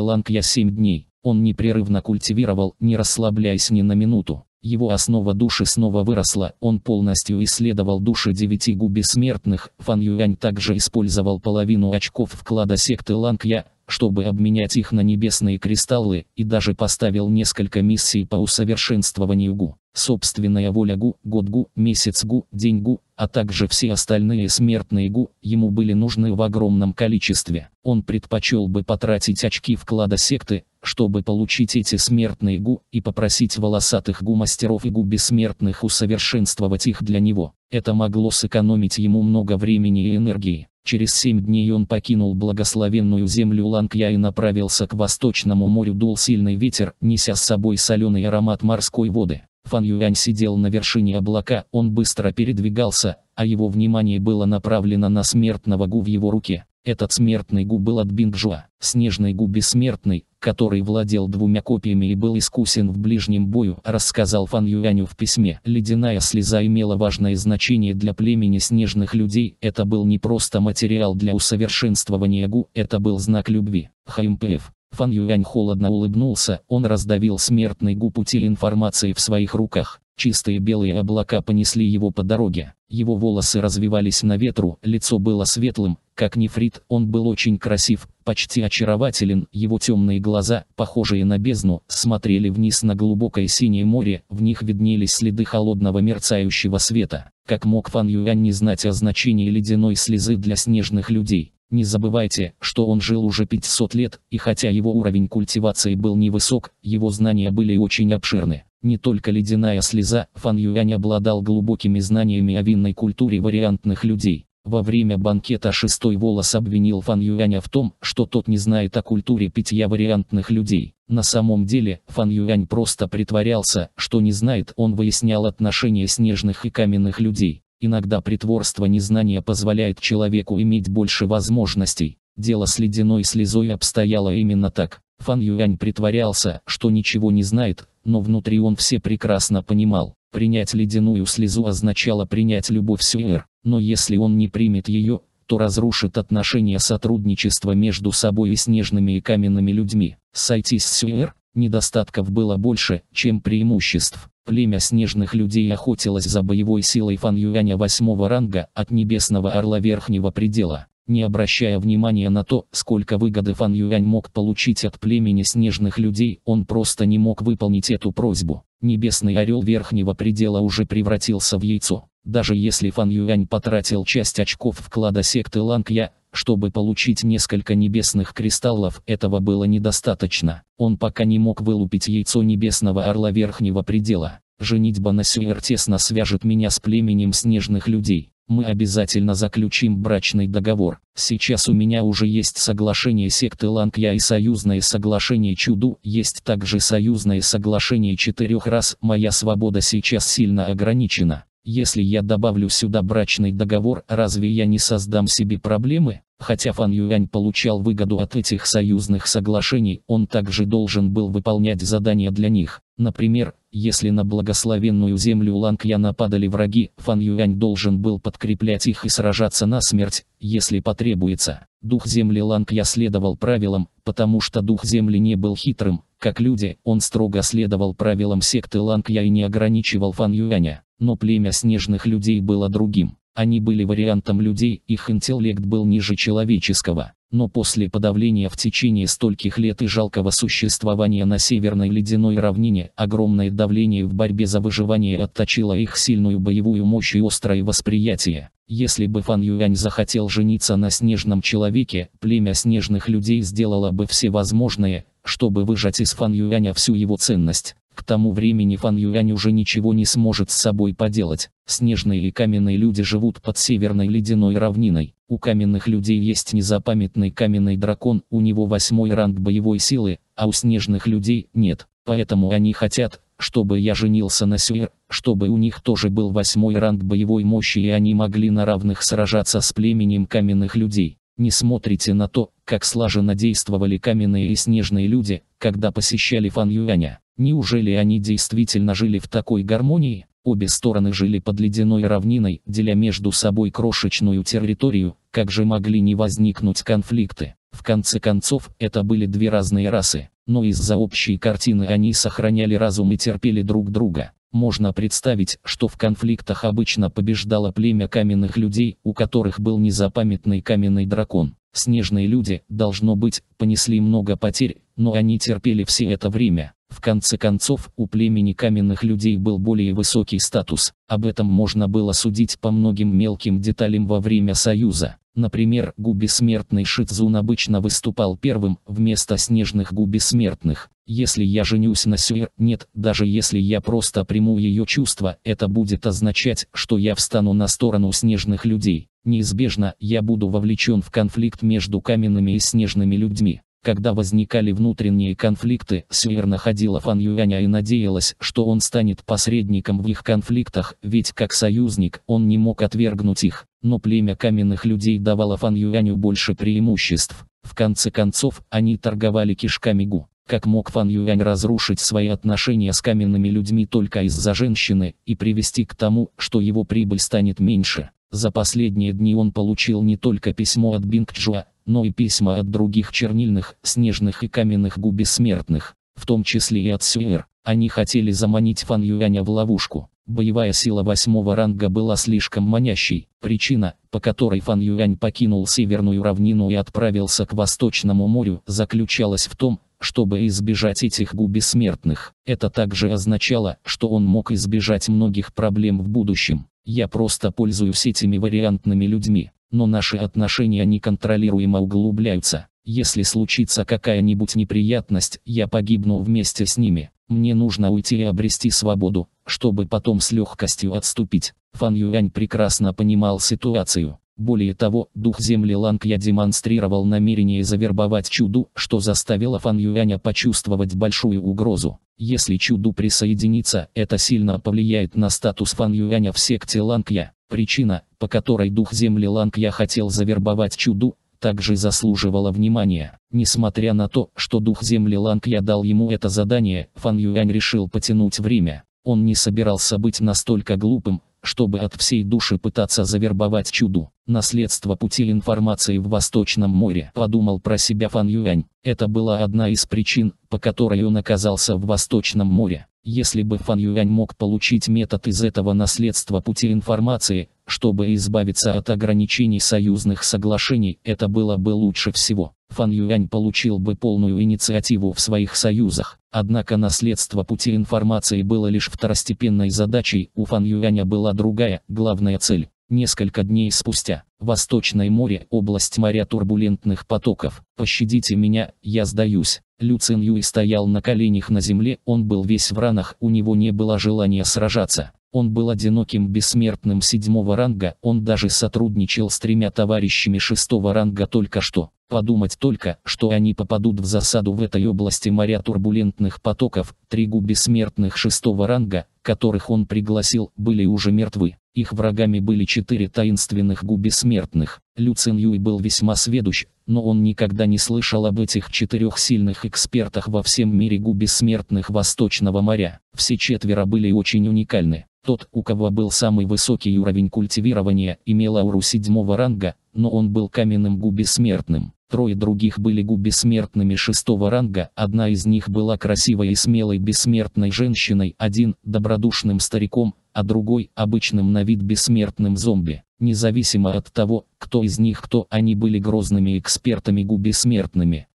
Лангья 7 дней. Он непрерывно культивировал, не расслабляясь ни на минуту. Его основа души снова выросла, он полностью исследовал души девяти губ бессмертных, Фан Юань также использовал половину очков вклада секты Лангья, чтобы обменять их на небесные кристаллы, и даже поставил несколько миссий по усовершенствованию ГУ. Собственная воля ГУ, год ГУ, месяц ГУ, день ГУ, а также все остальные смертные ГУ, ему были нужны в огромном количестве. Он предпочел бы потратить очки вклада секты, чтобы получить эти смертные гу и попросить волосатых гу-мастеров и гу-бессмертных усовершенствовать их для него. Это могло сэкономить ему много времени и энергии. Через семь дней он покинул благословенную землю Лангья и направился к Восточному морю. Дул сильный ветер, неся с собой соленый аромат морской воды. Фан Юань сидел на вершине облака, он быстро передвигался, а его внимание было направлено на смертного Гу в его руке. Этот смертный Гу был от Бинджуа, снежный Гу бессмертный, который владел двумя копиями и был искусен в ближнем бою, рассказал Фан Юаню в письме. Ледяная слеза имела важное значение для племени снежных людей, это был не просто материал для усовершенствования Гу, это был знак любви. ХМПФ. Фан Юань холодно улыбнулся, он раздавил смертный Гу пути информации в своих руках. Чистые белые облака понесли его по дороге. Его волосы развивались на ветру, лицо было светлым, как нефрит. Он был очень красив, почти очарователен. Его темные глаза, похожие на бездну, смотрели вниз на глубокое синее море. В них виднелись следы холодного мерцающего света. Как мог Фан Юань не знать о значении ледяной слезы для снежных людей? Не забывайте, что он жил уже 500 лет, и хотя его уровень культивации был невысок, его знания были очень обширны. Не только ледяная слеза, Фан Юань обладал глубокими знаниями о винной культуре вариантных людей. Во время банкета шестой волос обвинил Фан Юаня в том, что тот не знает о культуре питья вариантных людей. На самом деле, Фан Юань просто притворялся, что не знает, он выяснял отношения снежных и каменных людей. Иногда притворство незнания позволяет человеку иметь больше возможностей. Дело с ледяной слезой обстояло именно так. Фан Юань притворялся, что ничего не знает, но внутри он все прекрасно понимал. Принять ледяную слезу означало принять любовь Сюэр, но если он не примет ее, то разрушит отношения сотрудничества между собой и снежными и каменными людьми. Сойтись с Сюэр, недостатков было больше, чем преимуществ. Племя снежных людей охотилось за боевой силой Фан Юаня восьмого ранга от небесного орла верхнего предела не обращая внимания на то, сколько выгоды Фан Юань мог получить от племени снежных людей, он просто не мог выполнить эту просьбу. Небесный орел верхнего предела уже превратился в яйцо. Даже если Фан Юань потратил часть очков вклада секты Ланг Я, чтобы получить несколько небесных кристаллов, этого было недостаточно. Он пока не мог вылупить яйцо небесного орла верхнего предела. Женитьба на Сюэр тесно свяжет меня с племенем снежных людей мы обязательно заключим брачный договор. Сейчас у меня уже есть соглашение секты Лангья и союзное соглашение Чуду, есть также союзное соглашение четырех раз, моя свобода сейчас сильно ограничена. Если я добавлю сюда брачный договор, разве я не создам себе проблемы? Хотя Фан Юань получал выгоду от этих союзных соглашений, он также должен был выполнять задания для них. Например, если на благословенную землю Лангья нападали враги, Фан Юань должен был подкреплять их и сражаться на смерть, если потребуется. Дух земли Лангья следовал правилам, потому что дух земли не был хитрым, как люди, он строго следовал правилам секты Лангья и не ограничивал Фан Юаня. Но племя снежных людей было другим. Они были вариантом людей, их интеллект был ниже человеческого. Но после подавления в течение стольких лет и жалкого существования на северной ледяной равнине, огромное давление в борьбе за выживание отточило их сильную боевую мощь и острое восприятие. Если бы Фан Юань захотел жениться на снежном человеке, племя снежных людей сделало бы все возможное, чтобы выжать из Фан Юаня всю его ценность. К тому времени Фан Юань уже ничего не сможет с собой поделать. Снежные и каменные люди живут под северной ледяной равниной. У каменных людей есть незапамятный каменный дракон, у него восьмой ранг боевой силы, а у снежных людей нет. Поэтому они хотят, чтобы я женился на Сюэр, чтобы у них тоже был восьмой ранг боевой мощи и они могли на равных сражаться с племенем каменных людей не смотрите на то, как слаженно действовали каменные и снежные люди, когда посещали Фан Юаня. Неужели они действительно жили в такой гармонии? Обе стороны жили под ледяной равниной, деля между собой крошечную территорию, как же могли не возникнуть конфликты. В конце концов, это были две разные расы, но из-за общей картины они сохраняли разум и терпели друг друга. Можно представить, что в конфликтах обычно побеждало племя каменных людей, у которых был незапамятный каменный дракон. Снежные люди, должно быть, понесли много потерь, но они терпели все это время. В конце концов, у племени каменных людей был более высокий статус. Об этом можно было судить по многим мелким деталям во время союза. Например, губесмертный Шицзун обычно выступал первым, вместо снежных губесмертных. Если я женюсь на Сюэ, нет, даже если я просто приму ее чувства, это будет означать, что я встану на сторону снежных людей. Неизбежно, я буду вовлечен в конфликт между каменными и снежными людьми. Когда возникали внутренние конфликты, Сюэр находила Фан Юаня и надеялась, что он станет посредником в их конфликтах, ведь как союзник он не мог отвергнуть их. Но племя каменных людей давало Фан Юаню больше преимуществ. В конце концов, они торговали кишками Гу. Как мог Фан Юань разрушить свои отношения с каменными людьми только из-за женщины и привести к тому, что его прибыль станет меньше? За последние дни он получил не только письмо от Бингчжуа, но и письма от других чернильных, снежных и каменных губесмертных, в том числе и от Сюэр. Они хотели заманить Фан Юаня в ловушку. Боевая сила восьмого ранга была слишком манящей. Причина, по которой Фан Юань покинул северную равнину и отправился к Восточному морю, заключалась в том, чтобы избежать этих губесмертных, Это также означало, что он мог избежать многих проблем в будущем. Я просто пользуюсь этими вариантными людьми, но наши отношения неконтролируемо углубляются. Если случится какая-нибудь неприятность, я погибну вместе с ними. Мне нужно уйти и обрести свободу, чтобы потом с легкостью отступить. Фан Юань прекрасно понимал ситуацию. Более того, дух земли Лангья демонстрировал намерение завербовать Чуду, что заставило Фан Юаня почувствовать большую угрозу. Если Чуду присоединится, это сильно повлияет на статус Фан Юаня в секте Лангья. Причина, по которой дух земли Лангья хотел завербовать Чуду, также заслуживала внимания. Несмотря на то, что дух земли Лангья дал ему это задание, Фан Юань решил потянуть время. Он не собирался быть настолько глупым, чтобы от всей души пытаться завербовать чуду. Наследство пути информации в Восточном море. Подумал про себя Фан Юань. Это была одна из причин, по которой он оказался в Восточном море. Если бы Фан Юань мог получить метод из этого наследства пути информации, чтобы избавиться от ограничений союзных соглашений, это было бы лучше всего. Фан Юань получил бы полную инициативу в своих союзах. Однако наследство пути информации было лишь второстепенной задачей, у Фан Юаня была другая, главная цель. Несколько дней спустя, Восточное море, область моря турбулентных потоков, пощадите меня, я сдаюсь. Люцин Юй стоял на коленях на земле, он был весь в ранах, у него не было желания сражаться. Он был одиноким бессмертным седьмого ранга, он даже сотрудничал с тремя товарищами шестого ранга только что. Подумать только, что они попадут в засаду в этой области моря турбулентных потоков, тригу бессмертных шестого ранга, которых он пригласил, были уже мертвы. Их врагами были четыре таинственных гу бессмертных. Лю Юй был весьма сведущ, но он никогда не слышал об этих четырех сильных экспертах во всем мире гу бессмертных Восточного моря. Все четверо были очень уникальны. Тот, у кого был самый высокий уровень культивирования, имел ауру седьмого ранга, но он был каменным гу бессмертным. Трое других были гу бессмертными шестого ранга, одна из них была красивой и смелой бессмертной женщиной, один – добродушным стариком, а другой – обычным на вид бессмертным зомби. Независимо от того, кто из них кто они были грозными экспертами гу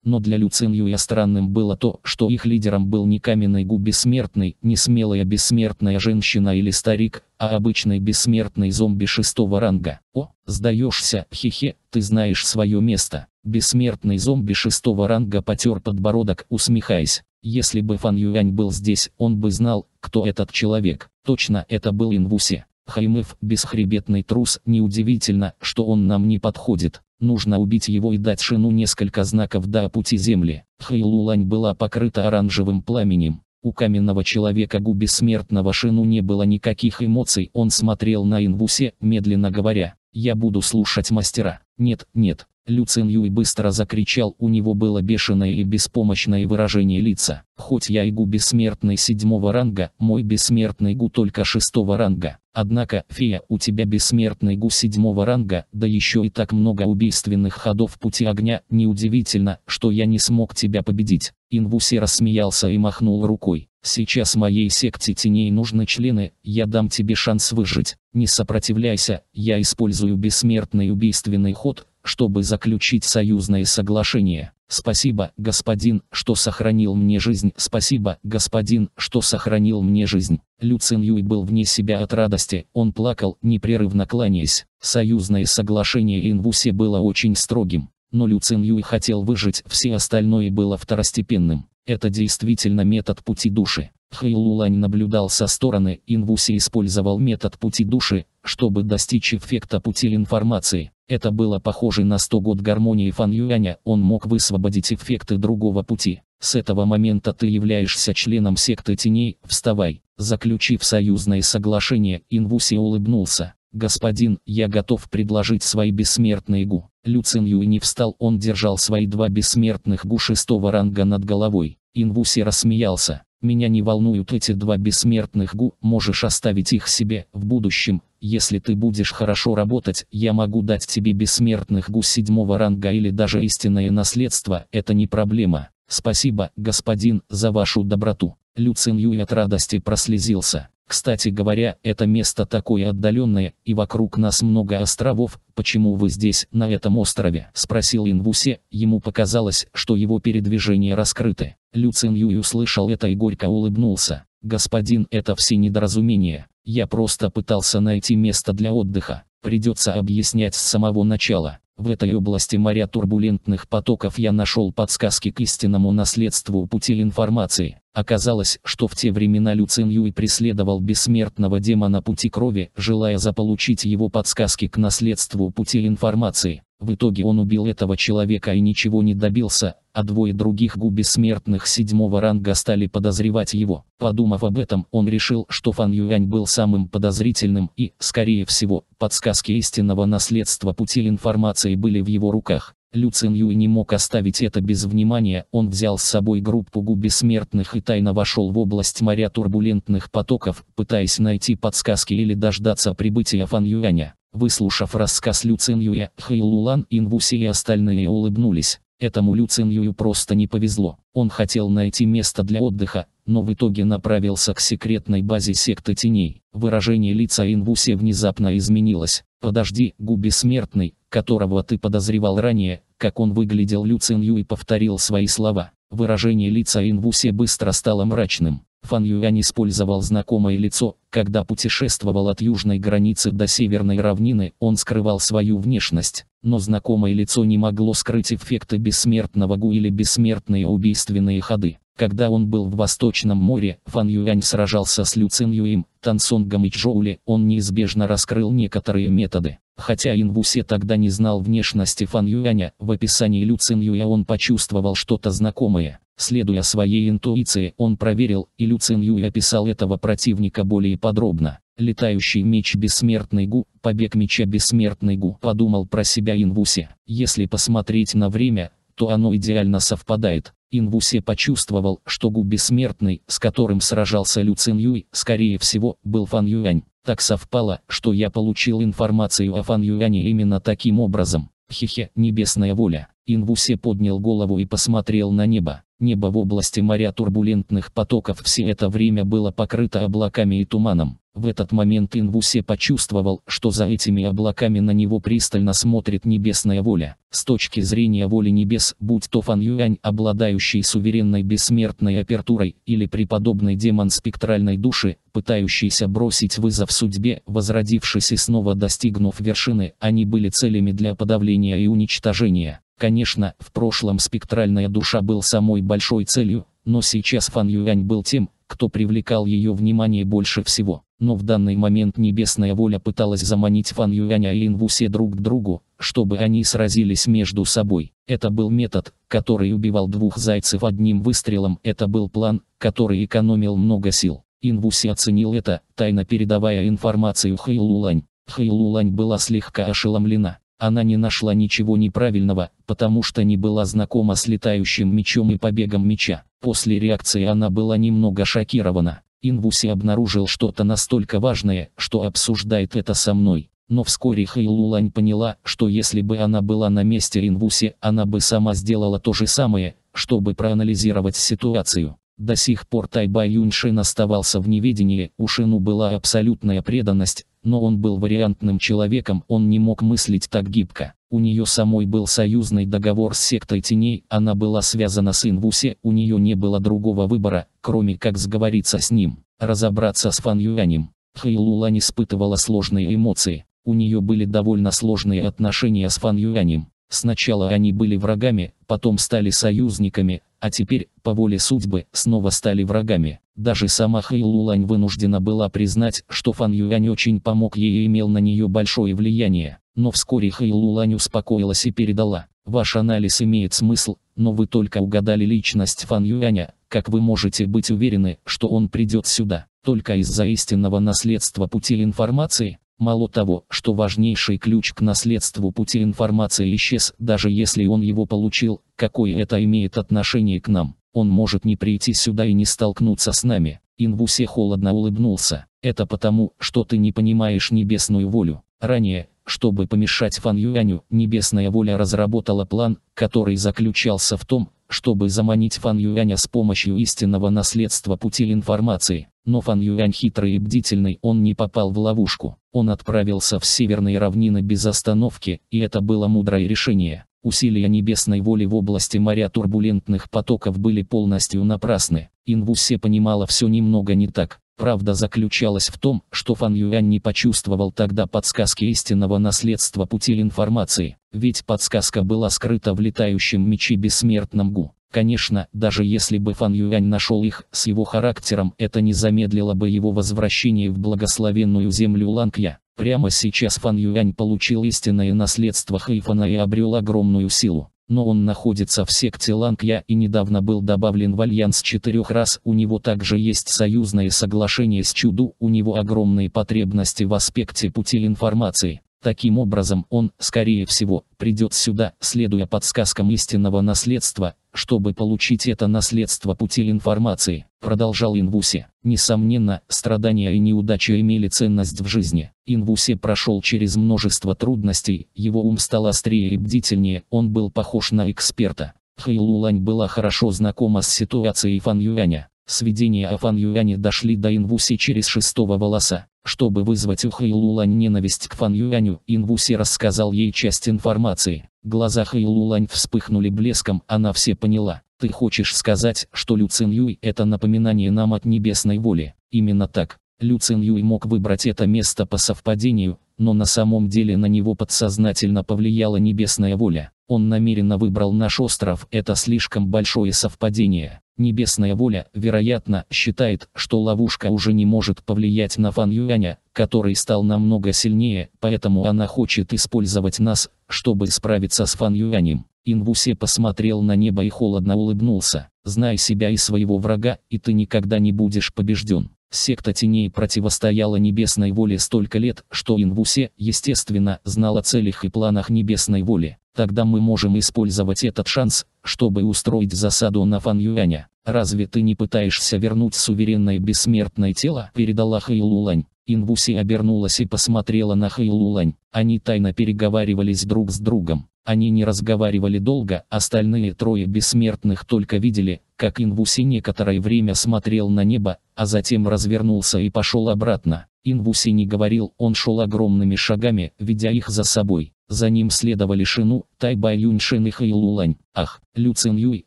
но для Люциньюя странным было то, что их лидером был не каменный гу бессмертный, не смелая бессмертная женщина или старик, а обычный бессмертный зомби шестого ранга. О, сдаешься, хе ты знаешь свое место. Бессмертный зомби шестого ранга потер подбородок, усмехаясь. Если бы Фан Юань был здесь, он бы знал, кто этот человек. Точно это был Инвусе. Хаймыв, бесхребетный трус, неудивительно, что он нам не подходит. Нужно убить его и дать Шину несколько знаков до пути земли. Хейлулань была покрыта оранжевым пламенем. У каменного человека Гу смертного Шину не было никаких эмоций. Он смотрел на Инвусе, медленно говоря, «Я буду слушать мастера». «Нет, нет, Люцин Юй быстро закричал, у него было бешеное и беспомощное выражение лица. Хоть я и гу бессмертный седьмого ранга, мой бессмертный гу только шестого ранга. Однако, фея, у тебя бессмертный гу седьмого ранга, да еще и так много убийственных ходов пути огня, неудивительно, что я не смог тебя победить. Инвуси рассмеялся и махнул рукой. Сейчас моей секте теней нужны члены, я дам тебе шанс выжить. Не сопротивляйся, я использую бессмертный убийственный ход, чтобы заключить союзное соглашение. Спасибо, господин, что сохранил мне жизнь. Спасибо, господин, что сохранил мне жизнь. Лю Люцин Юй был вне себя от радости, он плакал, непрерывно кланяясь. Союзное соглашение Инвусе было очень строгим, но Лю Люцин Юй хотел выжить, все остальное было второстепенным. Это действительно метод пути души. Хэй Хэйлулань наблюдал со стороны, Инвуси использовал метод пути души, чтобы достичь эффекта пути информации. Это было похоже на 100 год гармонии Фан Юаня, он мог высвободить эффекты другого пути. С этого момента ты являешься членом секты теней, вставай. Заключив союзное соглашение, Инвуси улыбнулся. «Господин, я готов предложить свои бессмертные гу». Люцин Юй не встал, он держал свои два бессмертных гу шестого ранга над головой. Инвуси рассмеялся. «Меня не волнуют эти два бессмертных гу, можешь оставить их себе, в будущем, если ты будешь хорошо работать, я могу дать тебе бессмертных гус седьмого ранга или даже истинное наследство, это не проблема. Спасибо, господин, за вашу доброту. Люцин Юй от радости прослезился. Кстати говоря, это место такое отдаленное, и вокруг нас много островов, почему вы здесь, на этом острове?» – спросил Инвусе, ему показалось, что его передвижения раскрыты. Люцин Юй услышал это и горько улыбнулся. Господин, это все недоразумение. Я просто пытался найти место для отдыха. Придется объяснять с самого начала. В этой области моря турбулентных потоков я нашел подсказки к истинному наследству путей информации. Оказалось, что в те времена Люцин Юй преследовал бессмертного демона пути крови, желая заполучить его подсказки к наследству путей информации. В итоге он убил этого человека и ничего не добился, а двое других губи смертных седьмого ранга стали подозревать его. Подумав об этом, он решил, что Фан Юань был самым подозрительным и, скорее всего, подсказки истинного наследства пути информации были в его руках. Лю Цин Юй не мог оставить это без внимания, он взял с собой группу гу бессмертных и тайно вошел в область моря турбулентных потоков, пытаясь найти подсказки или дождаться прибытия Фан Юаня. Выслушав рассказ Люцинюя, Хейлулан, Инвуси и остальные улыбнулись. Этому Люцинюю просто не повезло. Он хотел найти место для отдыха, но в итоге направился к секретной базе секты теней. Выражение лица Инвуси внезапно изменилось. «Подожди, Губи Смертный, которого ты подозревал ранее», как он выглядел Люцинью и повторил свои слова. Выражение лица Инвуси быстро стало мрачным. Фан Юань использовал знакомое лицо, когда путешествовал от южной границы до северной равнины, он скрывал свою внешность, но знакомое лицо не могло скрыть эффекты бессмертного Гу или бессмертные убийственные ходы. Когда он был в Восточном море, Фан Юань сражался с Лю Цин Юим, Тансонгом и Чжоули, он неизбежно раскрыл некоторые методы. Хотя Ин Вусе тогда не знал внешности Фан Юаня, в описании Лю Цин Юя он почувствовал что-то знакомое. Следуя своей интуиции, он проверил, и Лю Юй описал этого противника более подробно. Летающий меч Бессмертный Гу, побег меча Бессмертный Гу, подумал про себя Инвусе. Если посмотреть на время, то оно идеально совпадает. Инвусе почувствовал, что Гу Бессмертный, с которым сражался Лю Юй, скорее всего, был Фан Юань. Так совпало, что я получил информацию о Фан Юане именно таким образом хе небесная воля. Инвусе поднял голову и посмотрел на небо. Небо в области моря турбулентных потоков все это время было покрыто облаками и туманом. В этот момент Инвусе почувствовал, что за этими облаками на него пристально смотрит небесная воля. С точки зрения воли небес, будь то Фан Юань, обладающий суверенной бессмертной апертурой, или преподобный демон спектральной души, пытающийся бросить вызов судьбе, возродившись и снова достигнув вершины, они были целями для подавления и уничтожения. Конечно, в прошлом спектральная душа был самой большой целью, но сейчас Фан Юань был тем, кто привлекал ее внимание больше всего. Но в данный момент небесная воля пыталась заманить Фан Юаня и Инвусе друг к другу, чтобы они сразились между собой. Это был метод, который убивал двух зайцев одним выстрелом. Это был план, который экономил много сил. Инвуси оценил это, тайно передавая информацию Хэйлулань. Хэйлулань была слегка ошеломлена. Она не нашла ничего неправильного, потому что не была знакома с летающим мечом и побегом меча. После реакции она была немного шокирована. Инвуси обнаружил что-то настолько важное, что обсуждает это со мной. Но вскоре Хэйлулань поняла, что если бы она была на месте Инвуси, она бы сама сделала то же самое, чтобы проанализировать ситуацию. До сих пор Тайба Юньшин оставался в неведении, у Шину была абсолютная преданность, но он был вариантным человеком, он не мог мыслить так гибко. У нее самой был союзный договор с сектой теней, она была связана с Инвусе, у нее не было другого выбора, кроме как сговориться с ним, разобраться с Фан Юанем. не испытывала сложные эмоции, у нее были довольно сложные отношения с Фан Юанем. Сначала они были врагами, потом стали союзниками, а теперь, по воле судьбы, снова стали врагами. Даже сама Хайлулань вынуждена была признать, что Фан Юань очень помог ей и имел на нее большое влияние. Но вскоре Хайлулань успокоилась и передала. Ваш анализ имеет смысл, но вы только угадали личность Фан Юаня, как вы можете быть уверены, что он придет сюда? Только из-за истинного наследства пути информации? Мало того, что важнейший ключ к наследству пути информации исчез, даже если он его получил, какое это имеет отношение к нам. Он может не прийти сюда и не столкнуться с нами. Инвусе холодно улыбнулся. Это потому, что ты не понимаешь небесную волю. Ранее, чтобы помешать Фан Юаню, небесная воля разработала план, который заключался в том, чтобы заманить Фан Юаня с помощью истинного наследства пути информации. Но Фан Юань хитрый и бдительный, он не попал в ловушку. Он отправился в северные равнины без остановки, и это было мудрое решение. Усилия небесной воли в области моря турбулентных потоков были полностью напрасны. Инвусе понимала все немного не так. Правда заключалась в том, что Фан Юань не почувствовал тогда подсказки истинного наследства пути информации, ведь подсказка была скрыта в летающем мече бессмертном Гу. Конечно, даже если бы Фан Юань нашел их, с его характером это не замедлило бы его возвращение в благословенную землю Лангья. Прямо сейчас Фан Юань получил истинное наследство Хэйфана и обрел огромную силу. Но он находится в секте Лангья и недавно был добавлен в альянс четырех раз. У него также есть союзное соглашение с Чуду, у него огромные потребности в аспекте пути информации. Таким образом он, скорее всего, придет сюда, следуя подсказкам истинного наследства, чтобы получить это наследство путей информации, продолжал Инвуси. Несомненно, страдания и неудачи имели ценность в жизни. Инвуси прошел через множество трудностей, его ум стал острее и бдительнее, он был похож на эксперта. Хэйлулань была хорошо знакома с ситуацией Фан Юаня. Сведения о Фан Юане дошли до Инвуси через шестого волоса. Чтобы вызвать у Хэйлулань ненависть к Фан Юаню, Инвуси рассказал ей часть информации. Глаза Хэйлулань вспыхнули блеском, она все поняла. Ты хочешь сказать, что Лю Цин Юй это напоминание нам от небесной воли? Именно так. Лю Цин Юй мог выбрать это место по совпадению, но на самом деле на него подсознательно повлияла небесная воля. Он намеренно выбрал наш остров, это слишком большое совпадение. Небесная воля, вероятно, считает, что ловушка уже не может повлиять на Фан Юаня, который стал намного сильнее, поэтому она хочет использовать нас, чтобы справиться с Фан Юанем. Инвусе посмотрел на небо и холодно улыбнулся. «Знай себя и своего врага, и ты никогда не будешь побежден». Секта теней противостояла небесной воле столько лет, что Инвусе, естественно, знал о целях и планах небесной воли. Тогда мы можем использовать этот шанс, чтобы устроить засаду на Фан Юаня. Разве ты не пытаешься вернуть суверенное бессмертное тело? Передала Хэйлулань. Инвуси обернулась и посмотрела на Хэйлулань. Они тайно переговаривались друг с другом. Они не разговаривали долго, остальные трое бессмертных только видели, как Инвуси некоторое время смотрел на небо, а затем развернулся и пошел обратно. Инвуси не говорил, он шел огромными шагами, ведя их за собой. За ним следовали Шину, Тайбай Юньшин и Хэйлулань. Ах, Лю Цин Юй,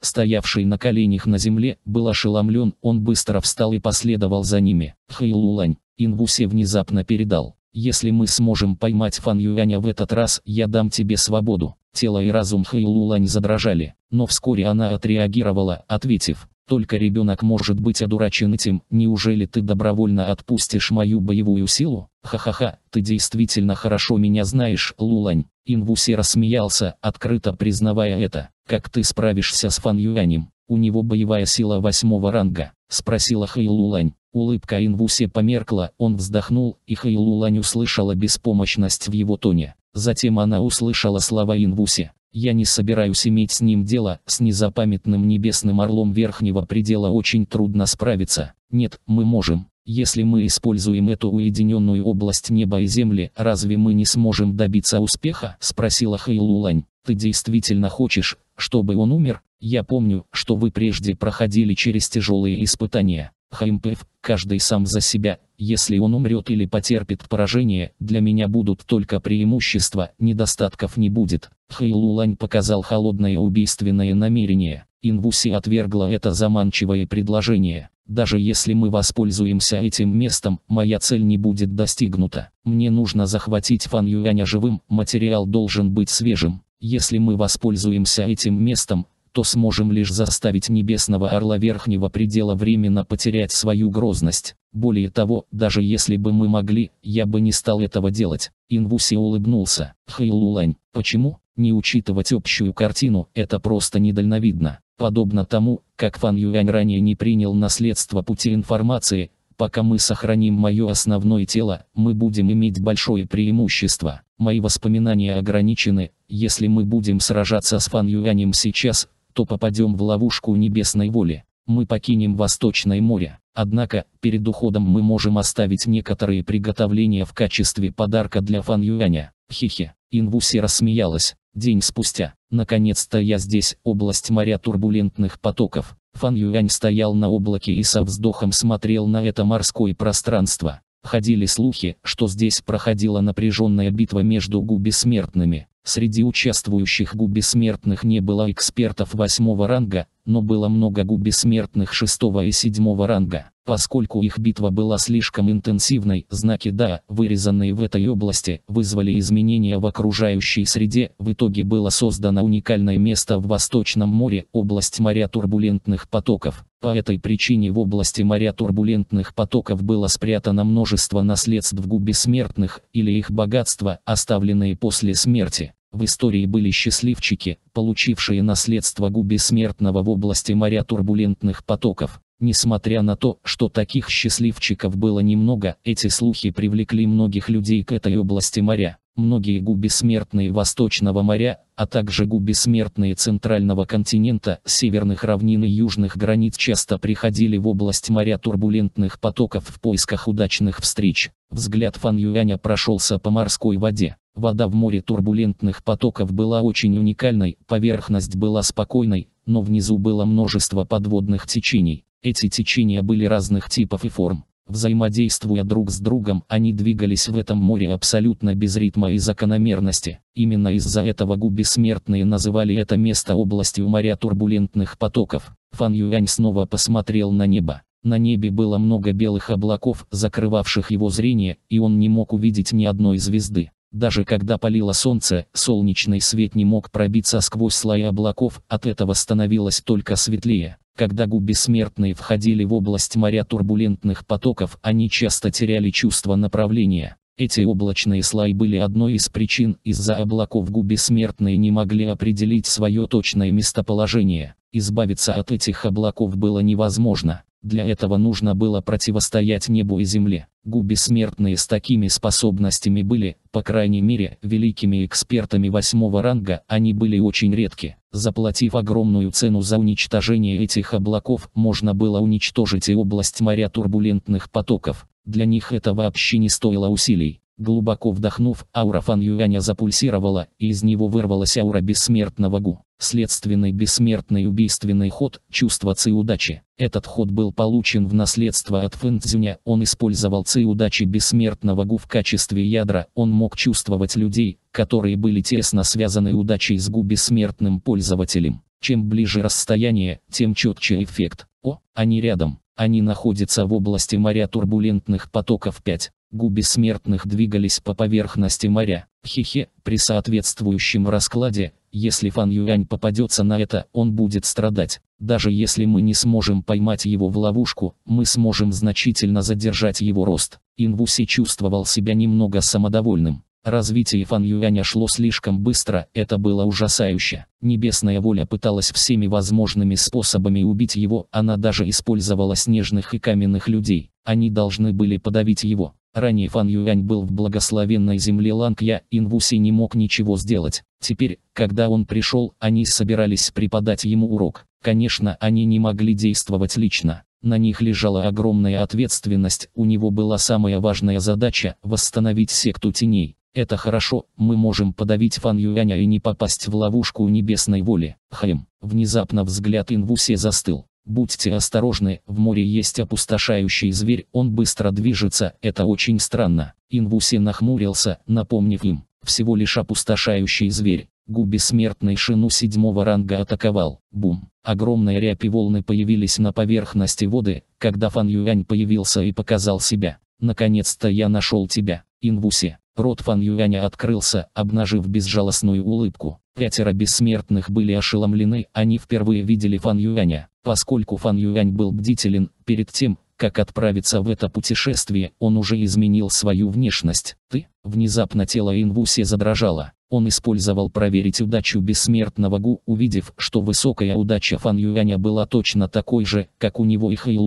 стоявший на коленях на земле, был ошеломлен, он быстро встал и последовал за ними. Хэйлулань, Инвусе внезапно передал. Если мы сможем поймать Фан Юаня в этот раз, я дам тебе свободу. Тело и разум Хэйлулань задрожали, но вскоре она отреагировала, ответив, только ребенок может быть одурачен этим. Неужели ты добровольно отпустишь мою боевую силу? Ха-ха-ха, ты действительно хорошо меня знаешь, Лулань. Инвуси рассмеялся, открыто признавая это. Как ты справишься с Фан Юанем? У него боевая сила восьмого ранга. Спросила Хэй Лулань. Улыбка Инвуси померкла, он вздохнул, и Хэй Лулань услышала беспомощность в его тоне. Затем она услышала слова Инвуси. Я не собираюсь иметь с ним дело, с незапамятным небесным орлом верхнего предела очень трудно справиться. Нет, мы можем. Если мы используем эту уединенную область неба и земли, разве мы не сможем добиться успеха? Спросила Хейлулань. Ты действительно хочешь, чтобы он умер? Я помню, что вы прежде проходили через тяжелые испытания. ХМПФ, каждый сам за себя, если он умрет или потерпит поражение, для меня будут только преимущества, недостатков не будет. Хэйлулань показал холодное убийственное намерение. Инвуси отвергла это заманчивое предложение. Даже если мы воспользуемся этим местом, моя цель не будет достигнута. Мне нужно захватить Фан Юаня живым, материал должен быть свежим. Если мы воспользуемся этим местом, то сможем лишь заставить небесного орла верхнего предела временно потерять свою грозность. Более того, даже если бы мы могли, я бы не стал этого делать. Инвуси улыбнулся. Хейлулань, почему? Не учитывать общую картину, это просто недальновидно. Подобно тому, как Фан Юань ранее не принял наследство пути информации, пока мы сохраним мое основное тело, мы будем иметь большое преимущество. Мои воспоминания ограничены, если мы будем сражаться с Фан Юанем сейчас, то попадем в ловушку небесной воли. Мы покинем Восточное море. Однако, перед уходом мы можем оставить некоторые приготовления в качестве подарка для Фан Юаня. Хихи. Инвуси рассмеялась. День спустя. Наконец-то я здесь, область моря турбулентных потоков. Фан Юань стоял на облаке и со вздохом смотрел на это морское пространство. Ходили слухи, что здесь проходила напряженная битва между губесмертными. Среди участвующих губесмертных не было экспертов восьмого ранга, но было много губесмертных шестого и седьмого ранга. Поскольку их битва была слишком интенсивной, знаки «да», вырезанные в этой области, вызвали изменения в окружающей среде. В итоге было создано уникальное место в Восточном море, область моря турбулентных потоков. По этой причине в области моря турбулентных потоков было спрятано множество наследств в губе смертных, или их богатства, оставленные после смерти. В истории были счастливчики, получившие наследство губи смертного в области моря турбулентных потоков. Несмотря на то, что таких счастливчиков было немного, эти слухи привлекли многих людей к этой области моря. Многие губесмертные Восточного моря, а также губесмертные Центрального континента, северных равнин и южных границ часто приходили в область моря турбулентных потоков в поисках удачных встреч. Взгляд Фан Юаня прошелся по морской воде. Вода в море турбулентных потоков была очень уникальной, поверхность была спокойной, но внизу было множество подводных течений. Эти течения были разных типов и форм. Взаимодействуя друг с другом, они двигались в этом море абсолютно без ритма и закономерности. Именно из-за этого губи смертные называли это место областью моря турбулентных потоков. Фан Юань снова посмотрел на небо. На небе было много белых облаков, закрывавших его зрение, и он не мог увидеть ни одной звезды. Даже когда палило солнце, солнечный свет не мог пробиться сквозь слои облаков, от этого становилось только светлее. Когда губи-смертные входили в область моря турбулентных потоков, они часто теряли чувство направления. Эти облачные слои были одной из причин, из-за облаков губи-смертные не могли определить свое точное местоположение. Избавиться от этих облаков было невозможно. Для этого нужно было противостоять небу и земле. Губи смертные с такими способностями были, по крайней мере, великими экспертами восьмого ранга, они были очень редки. Заплатив огромную цену за уничтожение этих облаков, можно было уничтожить и область моря турбулентных потоков. Для них это вообще не стоило усилий. Глубоко вдохнув, аура Фан Юаня запульсировала, и из него вырвалась аура бессмертного Гу. Следственный бессмертный убийственный ход, чувство ци удачи. Этот ход был получен в наследство от Фэн Цзюня. Он использовал ци удачи бессмертного Гу в качестве ядра. Он мог чувствовать людей, которые были тесно связаны удачей с Гу бессмертным пользователем. Чем ближе расстояние, тем четче эффект. О, они рядом. Они находятся в области моря турбулентных потоков 5. Губы смертных двигались по поверхности моря. Хихе, при соответствующем раскладе, если Фан Юань попадется на это, он будет страдать. Даже если мы не сможем поймать его в ловушку, мы сможем значительно задержать его рост. Инвуси чувствовал себя немного самодовольным. Развитие Фан Юаня шло слишком быстро, это было ужасающе. Небесная воля пыталась всеми возможными способами убить его, она даже использовала снежных и каменных людей. Они должны были подавить его. Ранее Фан Юань был в благословенной земле Лангья, Инвуси не мог ничего сделать. Теперь, когда он пришел, они собирались преподать ему урок. Конечно, они не могли действовать лично. На них лежала огромная ответственность, у него была самая важная задача – восстановить секту теней. Это хорошо, мы можем подавить Фан Юаня и не попасть в ловушку небесной воли. Хэм. Внезапно взгляд Инвусе застыл. Будьте осторожны, в море есть опустошающий зверь, он быстро движется, это очень странно. Инвуси нахмурился, напомнив им, всего лишь опустошающий зверь. Губи смертной шину седьмого ранга атаковал. Бум. Огромные рябь волны появились на поверхности воды, когда Фан Юань появился и показал себя. Наконец-то я нашел тебя, Инвуси. Рот Фан Юаня открылся, обнажив безжалостную улыбку. Пятеро бессмертных были ошеломлены, они впервые видели Фан Юаня. Поскольку Фан Юань был бдителен, перед тем, как отправиться в это путешествие, он уже изменил свою внешность. Ты? Внезапно тело Инвуси задрожало. Он использовал проверить удачу бессмертного Гу, увидев, что высокая удача Фан Юаня была точно такой же, как у него и Хэй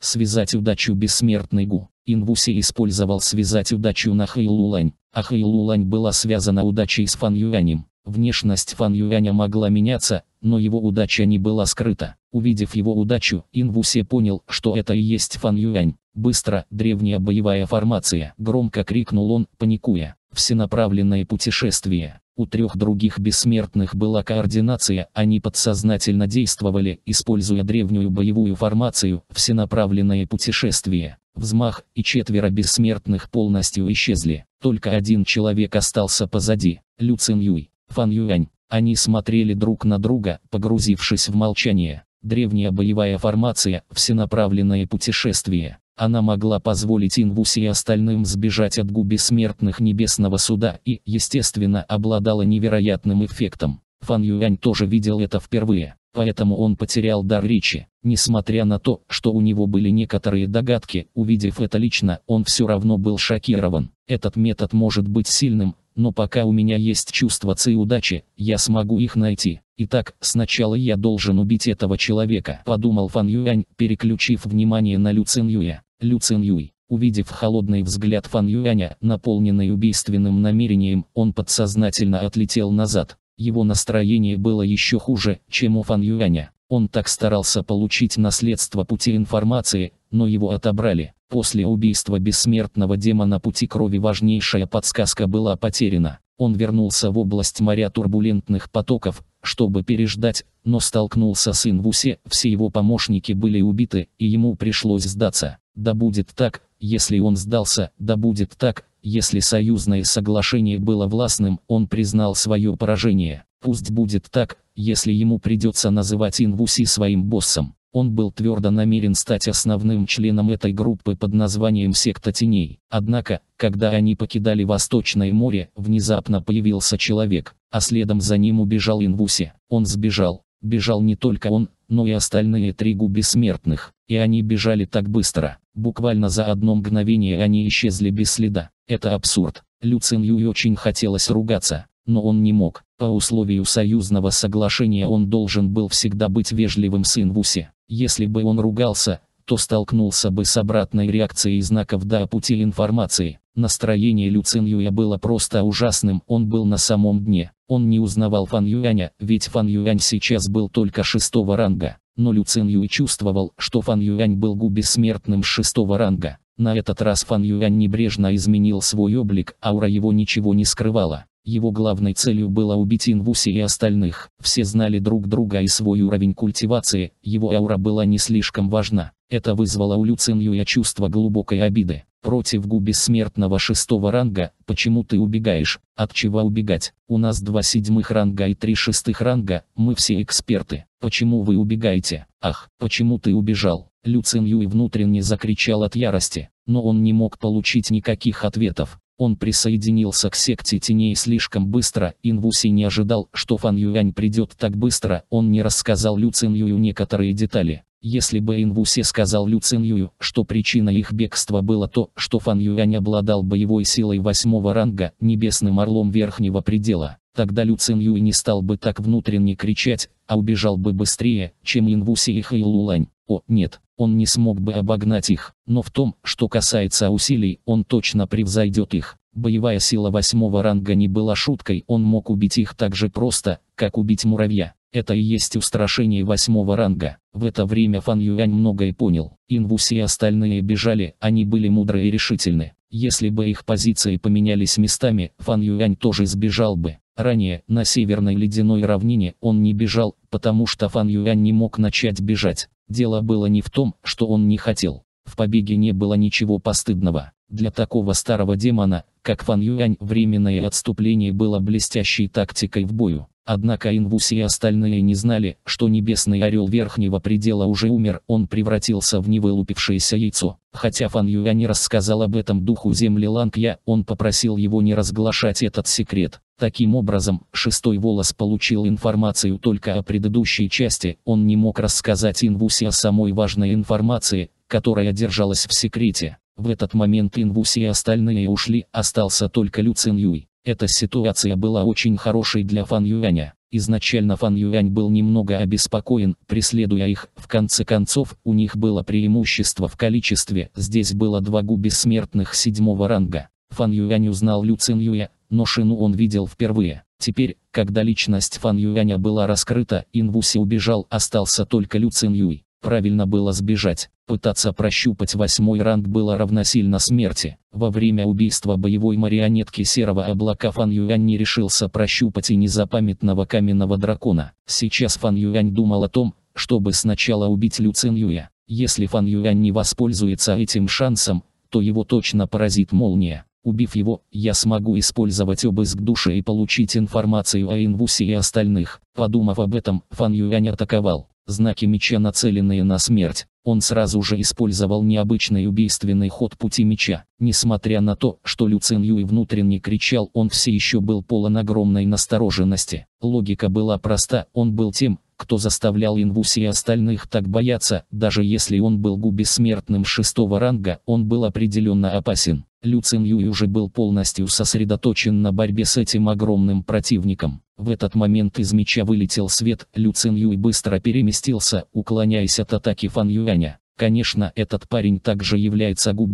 Связать удачу бессмертный Гу. Инвуси использовал связать удачу на Хэйлулань, а Хэйлулань была связана удачей с Фан Юанем. Внешность Фан Юаня могла меняться, но его удача не была скрыта. Увидев его удачу, Инвусе понял, что это и есть Фан Юань. Быстро, древняя боевая формация. Громко крикнул он, паникуя. Всенаправленное путешествие. У трех других бессмертных была координация, они подсознательно действовали, используя древнюю боевую формацию, всенаправленное путешествие взмах, и четверо бессмертных полностью исчезли. Только один человек остался позади, Лю Цин Юй, Фан Юань. Они смотрели друг на друга, погрузившись в молчание. Древняя боевая формация, всенаправленное путешествие. Она могла позволить Инвусе и остальным сбежать от губ бессмертных небесного суда и, естественно, обладала невероятным эффектом. Фан Юань тоже видел это впервые поэтому он потерял дар речи. Несмотря на то, что у него были некоторые догадки, увидев это лично, он все равно был шокирован. Этот метод может быть сильным, но пока у меня есть чувство ци удачи, я смогу их найти. Итак, сначала я должен убить этого человека, подумал Фан Юань, переключив внимание на Лю Цин Юя. Лю Цин Юй. Увидев холодный взгляд Фан Юаня, наполненный убийственным намерением, он подсознательно отлетел назад. Его настроение было еще хуже, чем у Фан Юаня. Он так старался получить наследство пути информации, но его отобрали. После убийства бессмертного демона пути крови важнейшая подсказка была потеряна. Он вернулся в область моря турбулентных потоков, чтобы переждать, но столкнулся с Инвусе, все его помощники были убиты, и ему пришлось сдаться. Да будет так, если он сдался, да будет так, если союзное соглашение было властным, он признал свое поражение. Пусть будет так, если ему придется называть Инвуси своим боссом. Он был твердо намерен стать основным членом этой группы под названием «Секта теней». Однако, когда они покидали Восточное море, внезапно появился человек, а следом за ним убежал Инвуси. Он сбежал. Бежал не только он, но и остальные три губи смертных. И они бежали так быстро. Буквально за одно мгновение они исчезли без следа. Это абсурд. Люцинью очень хотелось ругаться, но он не мог. По условию союзного соглашения он должен был всегда быть вежливым с Инвуси. Если бы он ругался, то столкнулся бы с обратной реакцией знаков да пути информации. Настроение Лю Люцин Юя было просто ужасным, он был на самом дне. Он не узнавал Фан Юаня, ведь Фан Юань сейчас был только шестого ранга. Но Лю Люцин Юй чувствовал, что Фан Юань был гу шестого ранга. На этот раз Фан Юань небрежно изменил свой облик, аура его ничего не скрывала. Его главной целью было убить Инвуси и остальных. Все знали друг друга и свой уровень культивации, его аура была не слишком важна. Это вызвало у Лю Циньюя чувство глубокой обиды. Против губи Смертного шестого ранга, почему ты убегаешь? От чего убегать? У нас два седьмых ранга и три шестых ранга, мы все эксперты. Почему вы убегаете? Ах, почему ты убежал? Люцин Юй внутренне закричал от ярости, но он не мог получить никаких ответов. Он присоединился к секте теней слишком быстро, Инвуси не ожидал, что Фан Юань придет так быстро, он не рассказал Лю Цин Юю некоторые детали. Если бы Инвуси сказал Лю Цин Юю, что причина их бегства было то, что Фан Юань обладал боевой силой восьмого ранга, небесным орлом верхнего предела, тогда Лю Цин Юй не стал бы так внутренне кричать, а убежал бы быстрее, чем Инвуси и Хэйлулань. О, нет, он не смог бы обогнать их, но в том, что касается усилий, он точно превзойдет их. Боевая сила восьмого ранга не была шуткой, он мог убить их так же просто, как убить муравья. Это и есть устрашение восьмого ранга. В это время Фан Юань многое понял. Инвуси и остальные бежали, они были мудры и решительны. Если бы их позиции поменялись местами, Фан Юань тоже сбежал бы. Ранее, на северной ледяной равнине, он не бежал, потому что Фан Юань не мог начать бежать. Дело было не в том, что он не хотел. В побеге не было ничего постыдного. Для такого старого демона, как Фан Юань, временное отступление было блестящей тактикой в бою. Однако Инвуси и остальные не знали, что небесный орел верхнего предела уже умер, он превратился в невылупившееся яйцо. Хотя Фан Юань рассказал об этом духу земли Я, он попросил его не разглашать этот секрет. Таким образом, шестой волос получил информацию только о предыдущей части, он не мог рассказать Инвусе о самой важной информации, которая держалась в секрете. В этот момент Инвуси и остальные ушли, остался только Лю Цин Юй. Эта ситуация была очень хорошей для Фан Юаня. Изначально Фан Юань был немного обеспокоен, преследуя их, в конце концов, у них было преимущество в количестве, здесь было два губи смертных седьмого ранга. Фан Юань узнал Лю Цин Юя, но Шину он видел впервые. Теперь, когда личность Фан Юаня была раскрыта, Инвуси убежал, остался только Лю Цин Юй. Правильно было сбежать. Пытаться прощупать восьмой ранг было равносильно смерти. Во время убийства боевой марионетки Серого Облака Фан Юань не решился прощупать и незапамятного каменного дракона. Сейчас Фан Юань думал о том, чтобы сначала убить Лю Цин Юя. Если Фан Юань не воспользуется этим шансом, то его точно поразит молния. Убив его, я смогу использовать обыск души и получить информацию о Инвусе и остальных. Подумав об этом, Фан Юань атаковал. Знаки меча нацеленные на смерть. Он сразу же использовал необычный убийственный ход пути меча. Несмотря на то, что Лю Цин Юй внутренне кричал, он все еще был полон огромной настороженности. Логика была проста, он был тем, кто заставлял Инвуси и остальных так бояться, даже если он был Гу шестого ранга, он был определенно опасен. Люцин Юй уже был полностью сосредоточен на борьбе с этим огромным противником. В этот момент из меча вылетел свет, Люцин Юй быстро переместился, уклоняясь от атаки Фан Юаня. Конечно, этот парень также является Гу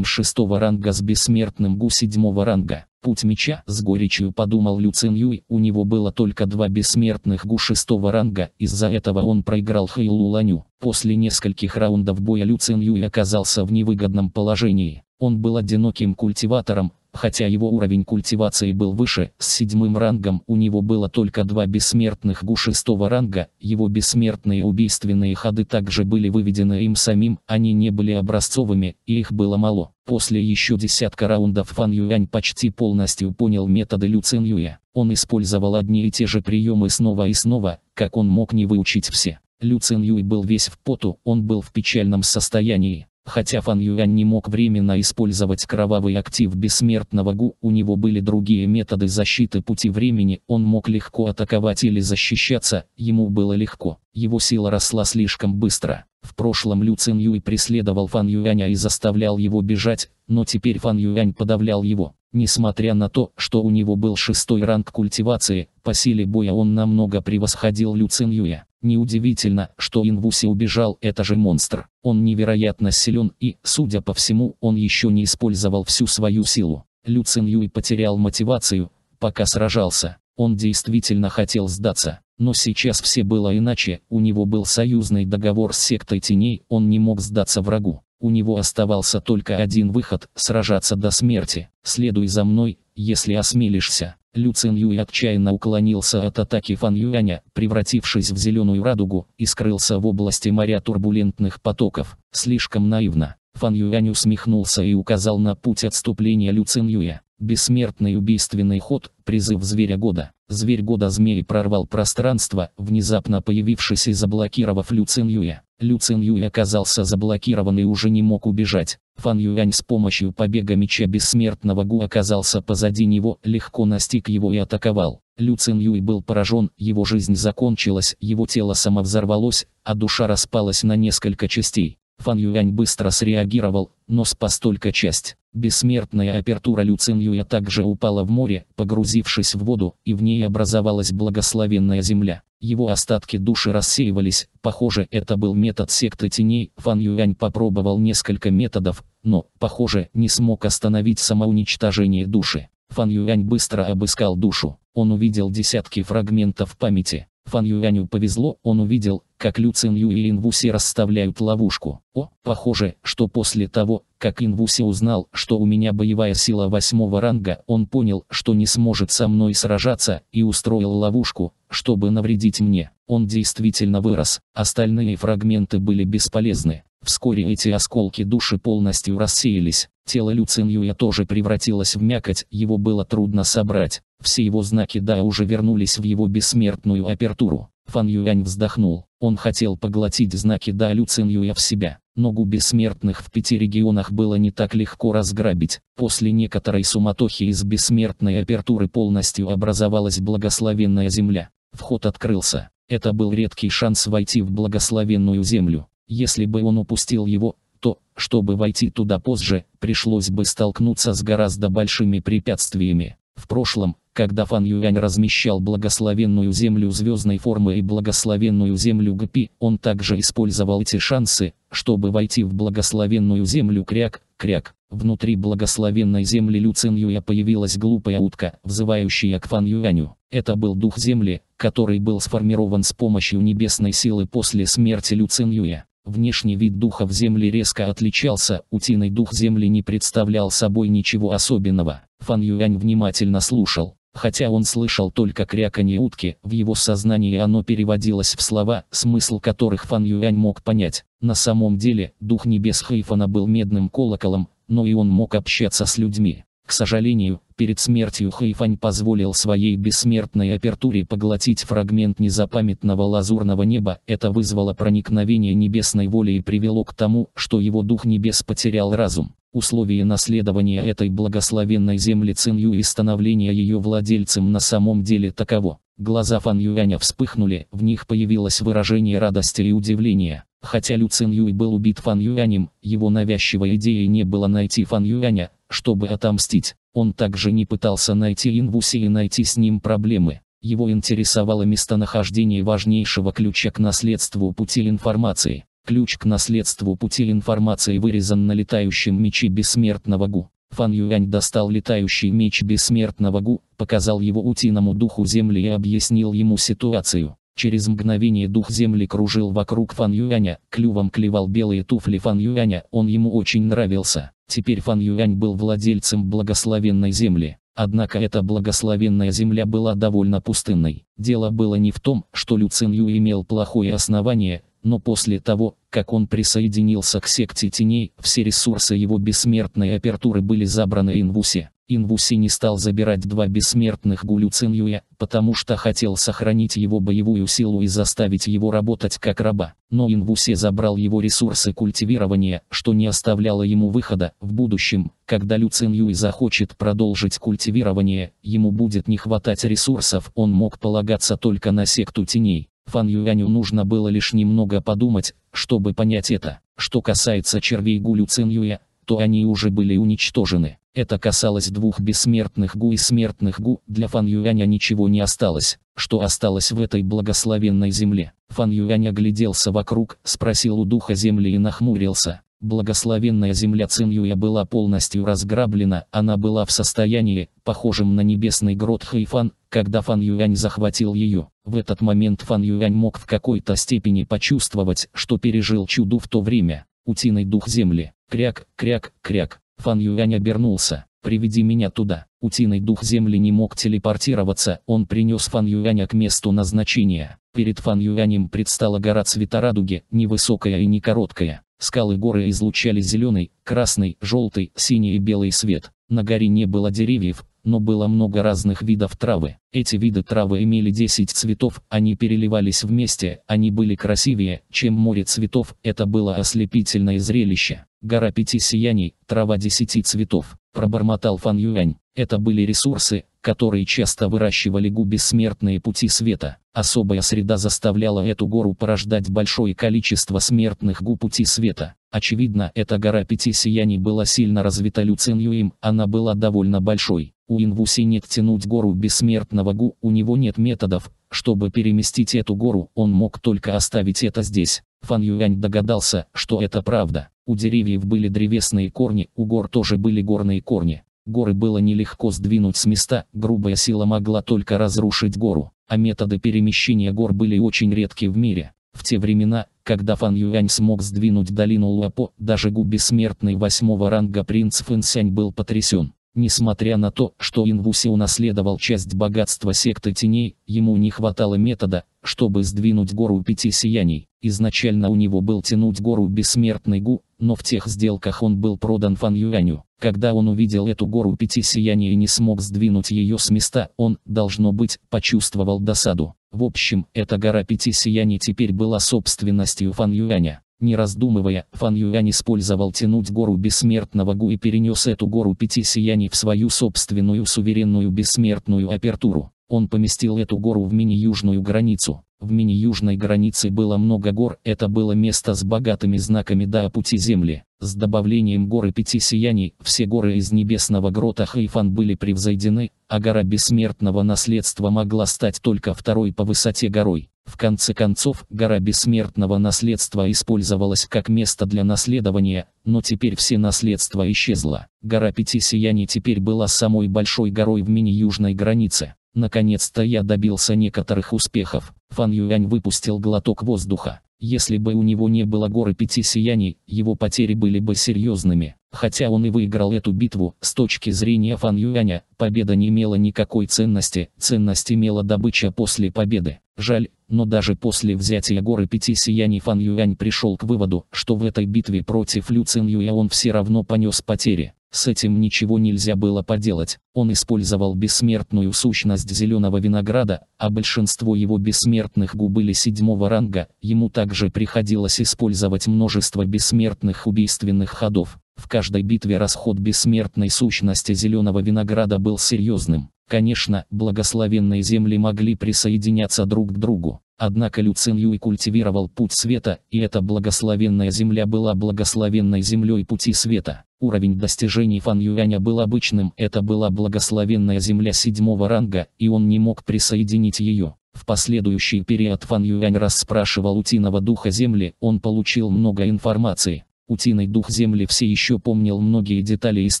шестого ранга с бессмертным Гу седьмого ранга. Путь меча, с горечью подумал Люцин Юй, у него было только два бессмертных гу шестого ранга, из-за этого он проиграл Хэйлу Ланю. После нескольких раундов боя Люцин Юй оказался в невыгодном положении. Он был одиноким культиватором, хотя его уровень культивации был выше, с седьмым рангом у него было только два бессмертных гу шестого ранга, его бессмертные убийственные ходы также были выведены им самим, они не были образцовыми, и их было мало. После еще десятка раундов Фан Юань почти полностью понял методы Лю Цин Юя. Он использовал одни и те же приемы снова и снова, как он мог не выучить все. Лю Цин Юй был весь в поту, он был в печальном состоянии. Хотя Фан Юань не мог временно использовать кровавый актив бессмертного Гу, у него были другие методы защиты пути времени, он мог легко атаковать или защищаться, ему было легко. Его сила росла слишком быстро. В прошлом Лю Цин Юй преследовал Фан Юаня и заставлял его бежать, но теперь Фан Юань подавлял его. Несмотря на то, что у него был шестой ранг культивации, по силе боя он намного превосходил Лю Цинюя. Неудивительно, что Инвуси убежал, это же монстр. Он невероятно силен и, судя по всему, он еще не использовал всю свою силу. Лю Цинюй потерял мотивацию, пока сражался. Он действительно хотел сдаться. Но сейчас все было иначе, у него был союзный договор с сектой теней, он не мог сдаться врагу. У него оставался только один выход – сражаться до смерти. «Следуй за мной, если осмелишься». Лю Цин Юй отчаянно уклонился от атаки Фан Юаня, превратившись в зеленую радугу, и скрылся в области моря турбулентных потоков. Слишком наивно. Фан Юань усмехнулся и указал на путь отступления Лю Цин Юя. Бессмертный убийственный ход, призыв зверя года. Зверь года змеи прорвал пространство, внезапно появившись и заблокировав Лю Цин Юя. Лю Цин Юй оказался заблокирован и уже не мог убежать. Фан Юань с помощью побега меча бессмертного Гу оказался позади него, легко настиг его и атаковал. Лю Цин Юй был поражен, его жизнь закончилась, его тело самовзорвалось, а душа распалась на несколько частей. Фан Юань быстро среагировал, но спас только часть. Бессмертная апертура Лю Цин Юя также упала в море, погрузившись в воду, и в ней образовалась благословенная земля. Его остатки души рассеивались, похоже это был метод секты теней. Фан Юань попробовал несколько методов, но, похоже, не смог остановить самоуничтожение души. Фан Юань быстро обыскал душу. Он увидел десятки фрагментов памяти. Фан Юаню повезло, он увидел, как Лю Цинью и Инвуси расставляют ловушку. О, похоже, что после того, как Инвуси узнал, что у меня боевая сила восьмого ранга, он понял, что не сможет со мной сражаться, и устроил ловушку, чтобы навредить мне. Он действительно вырос, остальные фрагменты были бесполезны. Вскоре эти осколки души полностью рассеялись, тело Люцин тоже превратилось в мякоть, его было трудно собрать, все его знаки да уже вернулись в его бессмертную апертуру. Фан Юань вздохнул, он хотел поглотить знаки да Люцин в себя, но ногу бессмертных в пяти регионах было не так легко разграбить, после некоторой суматохи из бессмертной апертуры полностью образовалась благословенная земля, вход открылся, это был редкий шанс войти в благословенную землю. Если бы он упустил его, то, чтобы войти туда позже, пришлось бы столкнуться с гораздо большими препятствиями. В прошлом, когда Фан Юань размещал благословенную землю звездной формы и благословенную землю Гпи, он также использовал эти шансы, чтобы войти в благословенную землю Кряк, Кряк. Внутри благословенной земли Лю Цин Юя появилась глупая утка, взывающая к Фан Юаню. Это был дух земли, который был сформирован с помощью небесной силы после смерти Лю Цин Юя. Внешний вид духов Земли резко отличался, утиный дух Земли не представлял собой ничего особенного. Фан Юань внимательно слушал. Хотя он слышал только кряканье утки, в его сознании оно переводилось в слова, смысл которых Фан Юань мог понять. На самом деле, дух небес Хейфана был медным колоколом, но и он мог общаться с людьми. К сожалению, перед смертью Хэйфань позволил своей бессмертной апертуре поглотить фрагмент незапамятного лазурного неба. Это вызвало проникновение небесной воли и привело к тому, что его дух небес потерял разум. Условие наследования этой благословенной земли Цинью и становления ее владельцем на самом деле таково. Глаза Фан Юаня вспыхнули, в них появилось выражение радости и удивления. Хотя Лю Цинь Юй был убит Фан Юанем, его навязчивой идеей не было найти Фан Юаня, чтобы отомстить. Он также не пытался найти Инвуси и найти с ним проблемы. Его интересовало местонахождение важнейшего ключа к наследству пути информации. Ключ к наследству пути информации вырезан на летающем мече бессмертного Гу. Фан Юань достал летающий меч бессмертного Гу, показал его утиному духу земли и объяснил ему ситуацию. Через мгновение дух земли кружил вокруг Фан Юаня, клювом клевал белые туфли Фан Юаня, он ему очень нравился. Теперь Фан Юань был владельцем благословенной земли. Однако эта благословенная земля была довольно пустынной. Дело было не в том, что Лю Ю имел плохое основание, но после того, как он присоединился к секте теней, все ресурсы его бессмертной апертуры были забраны Инвусе. Инвуси не стал забирать два бессмертных Гулю Цинюя, потому что хотел сохранить его боевую силу и заставить его работать как раба. Но Инвуси забрал его ресурсы культивирования, что не оставляло ему выхода. В будущем, когда Лю Цинюй захочет продолжить культивирование, ему будет не хватать ресурсов, он мог полагаться только на секту теней. Фан Юаню нужно было лишь немного подумать, чтобы понять это. Что касается червей Гулю Цинюя, что они уже были уничтожены. Это касалось двух бессмертных Гу и смертных Гу. Для Фан Юаня ничего не осталось, что осталось в этой благословенной земле. Фан Юань огляделся вокруг, спросил у духа земли и нахмурился. Благословенная земля Цин Юя была полностью разграблена, она была в состоянии, похожем на небесный грот Хайфан, когда Фан Юань захватил ее. В этот момент Фан Юань мог в какой-то степени почувствовать, что пережил чуду в то время, утиный дух земли. Кряк, кряк, кряк. Фан Юань обернулся. «Приведи меня туда». Утиный дух земли не мог телепортироваться, он принес Фан Юаня к месту назначения. Перед Фан Юанем предстала гора цвета радуги, невысокая и не короткая. Скалы горы излучали зеленый, красный, желтый, синий и белый свет. На горе не было деревьев, но было много разных видов травы. Эти виды травы имели 10 цветов, они переливались вместе, они были красивее, чем море цветов, это было ослепительное зрелище гора пяти сияний, трава десяти цветов, пробормотал Фан Юань. Это были ресурсы, которые часто выращивали гу бессмертные пути света. Особая среда заставляла эту гору порождать большое количество смертных гу пути света. Очевидно, эта гора пяти сияний была сильно развита Лю Цин Юим, она была довольно большой. У Инвуси нет тянуть гору бессмертного гу, у него нет методов, чтобы переместить эту гору, он мог только оставить это здесь. Фан Юань догадался, что это правда. У деревьев были древесные корни, у гор тоже были горные корни. Горы было нелегко сдвинуть с места, грубая сила могла только разрушить гору, а методы перемещения гор были очень редки в мире. В те времена, когда Фан Юань смог сдвинуть долину Луапо, даже Гу бессмертный восьмого ранга принц Фэнсянь был потрясен. Несмотря на то, что Инвуси унаследовал часть богатства секты теней, ему не хватало метода, чтобы сдвинуть гору пяти сияний. Изначально у него был тянуть гору бессмертный Гу, но в тех сделках он был продан Фан Юаню. Когда он увидел эту гору пяти сияний и не смог сдвинуть ее с места, он, должно быть, почувствовал досаду. В общем, эта гора пяти сияний теперь была собственностью Фан Юаня. Не раздумывая, Фан Юань использовал тянуть гору бессмертного Гу и перенес эту гору пяти сияний в свою собственную суверенную бессмертную апертуру. Он поместил эту гору в мини-южную границу. В мини-южной границе было много гор, это было место с богатыми знаками да пути земли. С добавлением горы пяти сияний, все горы из небесного грота Хайфан были превзойдены, а гора бессмертного наследства могла стать только второй по высоте горой. В конце концов, гора бессмертного наследства использовалась как место для наследования, но теперь все наследство исчезло. Гора Пяти Сияний теперь была самой большой горой в мини-южной границе. Наконец-то я добился некоторых успехов. Фан Юань выпустил глоток воздуха. Если бы у него не было горы пяти сияний, его потери были бы серьезными. Хотя он и выиграл эту битву, с точки зрения Фан Юаня, победа не имела никакой ценности, ценность имела добыча после победы. Жаль, но даже после взятия горы пяти сияний Фан Юань пришел к выводу, что в этой битве против Лю Цин Юя он все равно понес потери. С этим ничего нельзя было поделать, он использовал бессмертную сущность зеленого винограда, а большинство его бессмертных губ были седьмого ранга, ему также приходилось использовать множество бессмертных убийственных ходов. В каждой битве расход бессмертной сущности зеленого винограда был серьезным. Конечно, благословенные земли могли присоединяться друг к другу. Однако Люцин Юй культивировал путь света, и эта благословенная земля была благословенной землей пути света. Уровень достижений Фан Юаня был обычным, это была благословенная земля седьмого ранга, и он не мог присоединить ее. В последующий период Фан Юань расспрашивал утиного духа земли, он получил много информации. Утиный дух земли все еще помнил многие детали из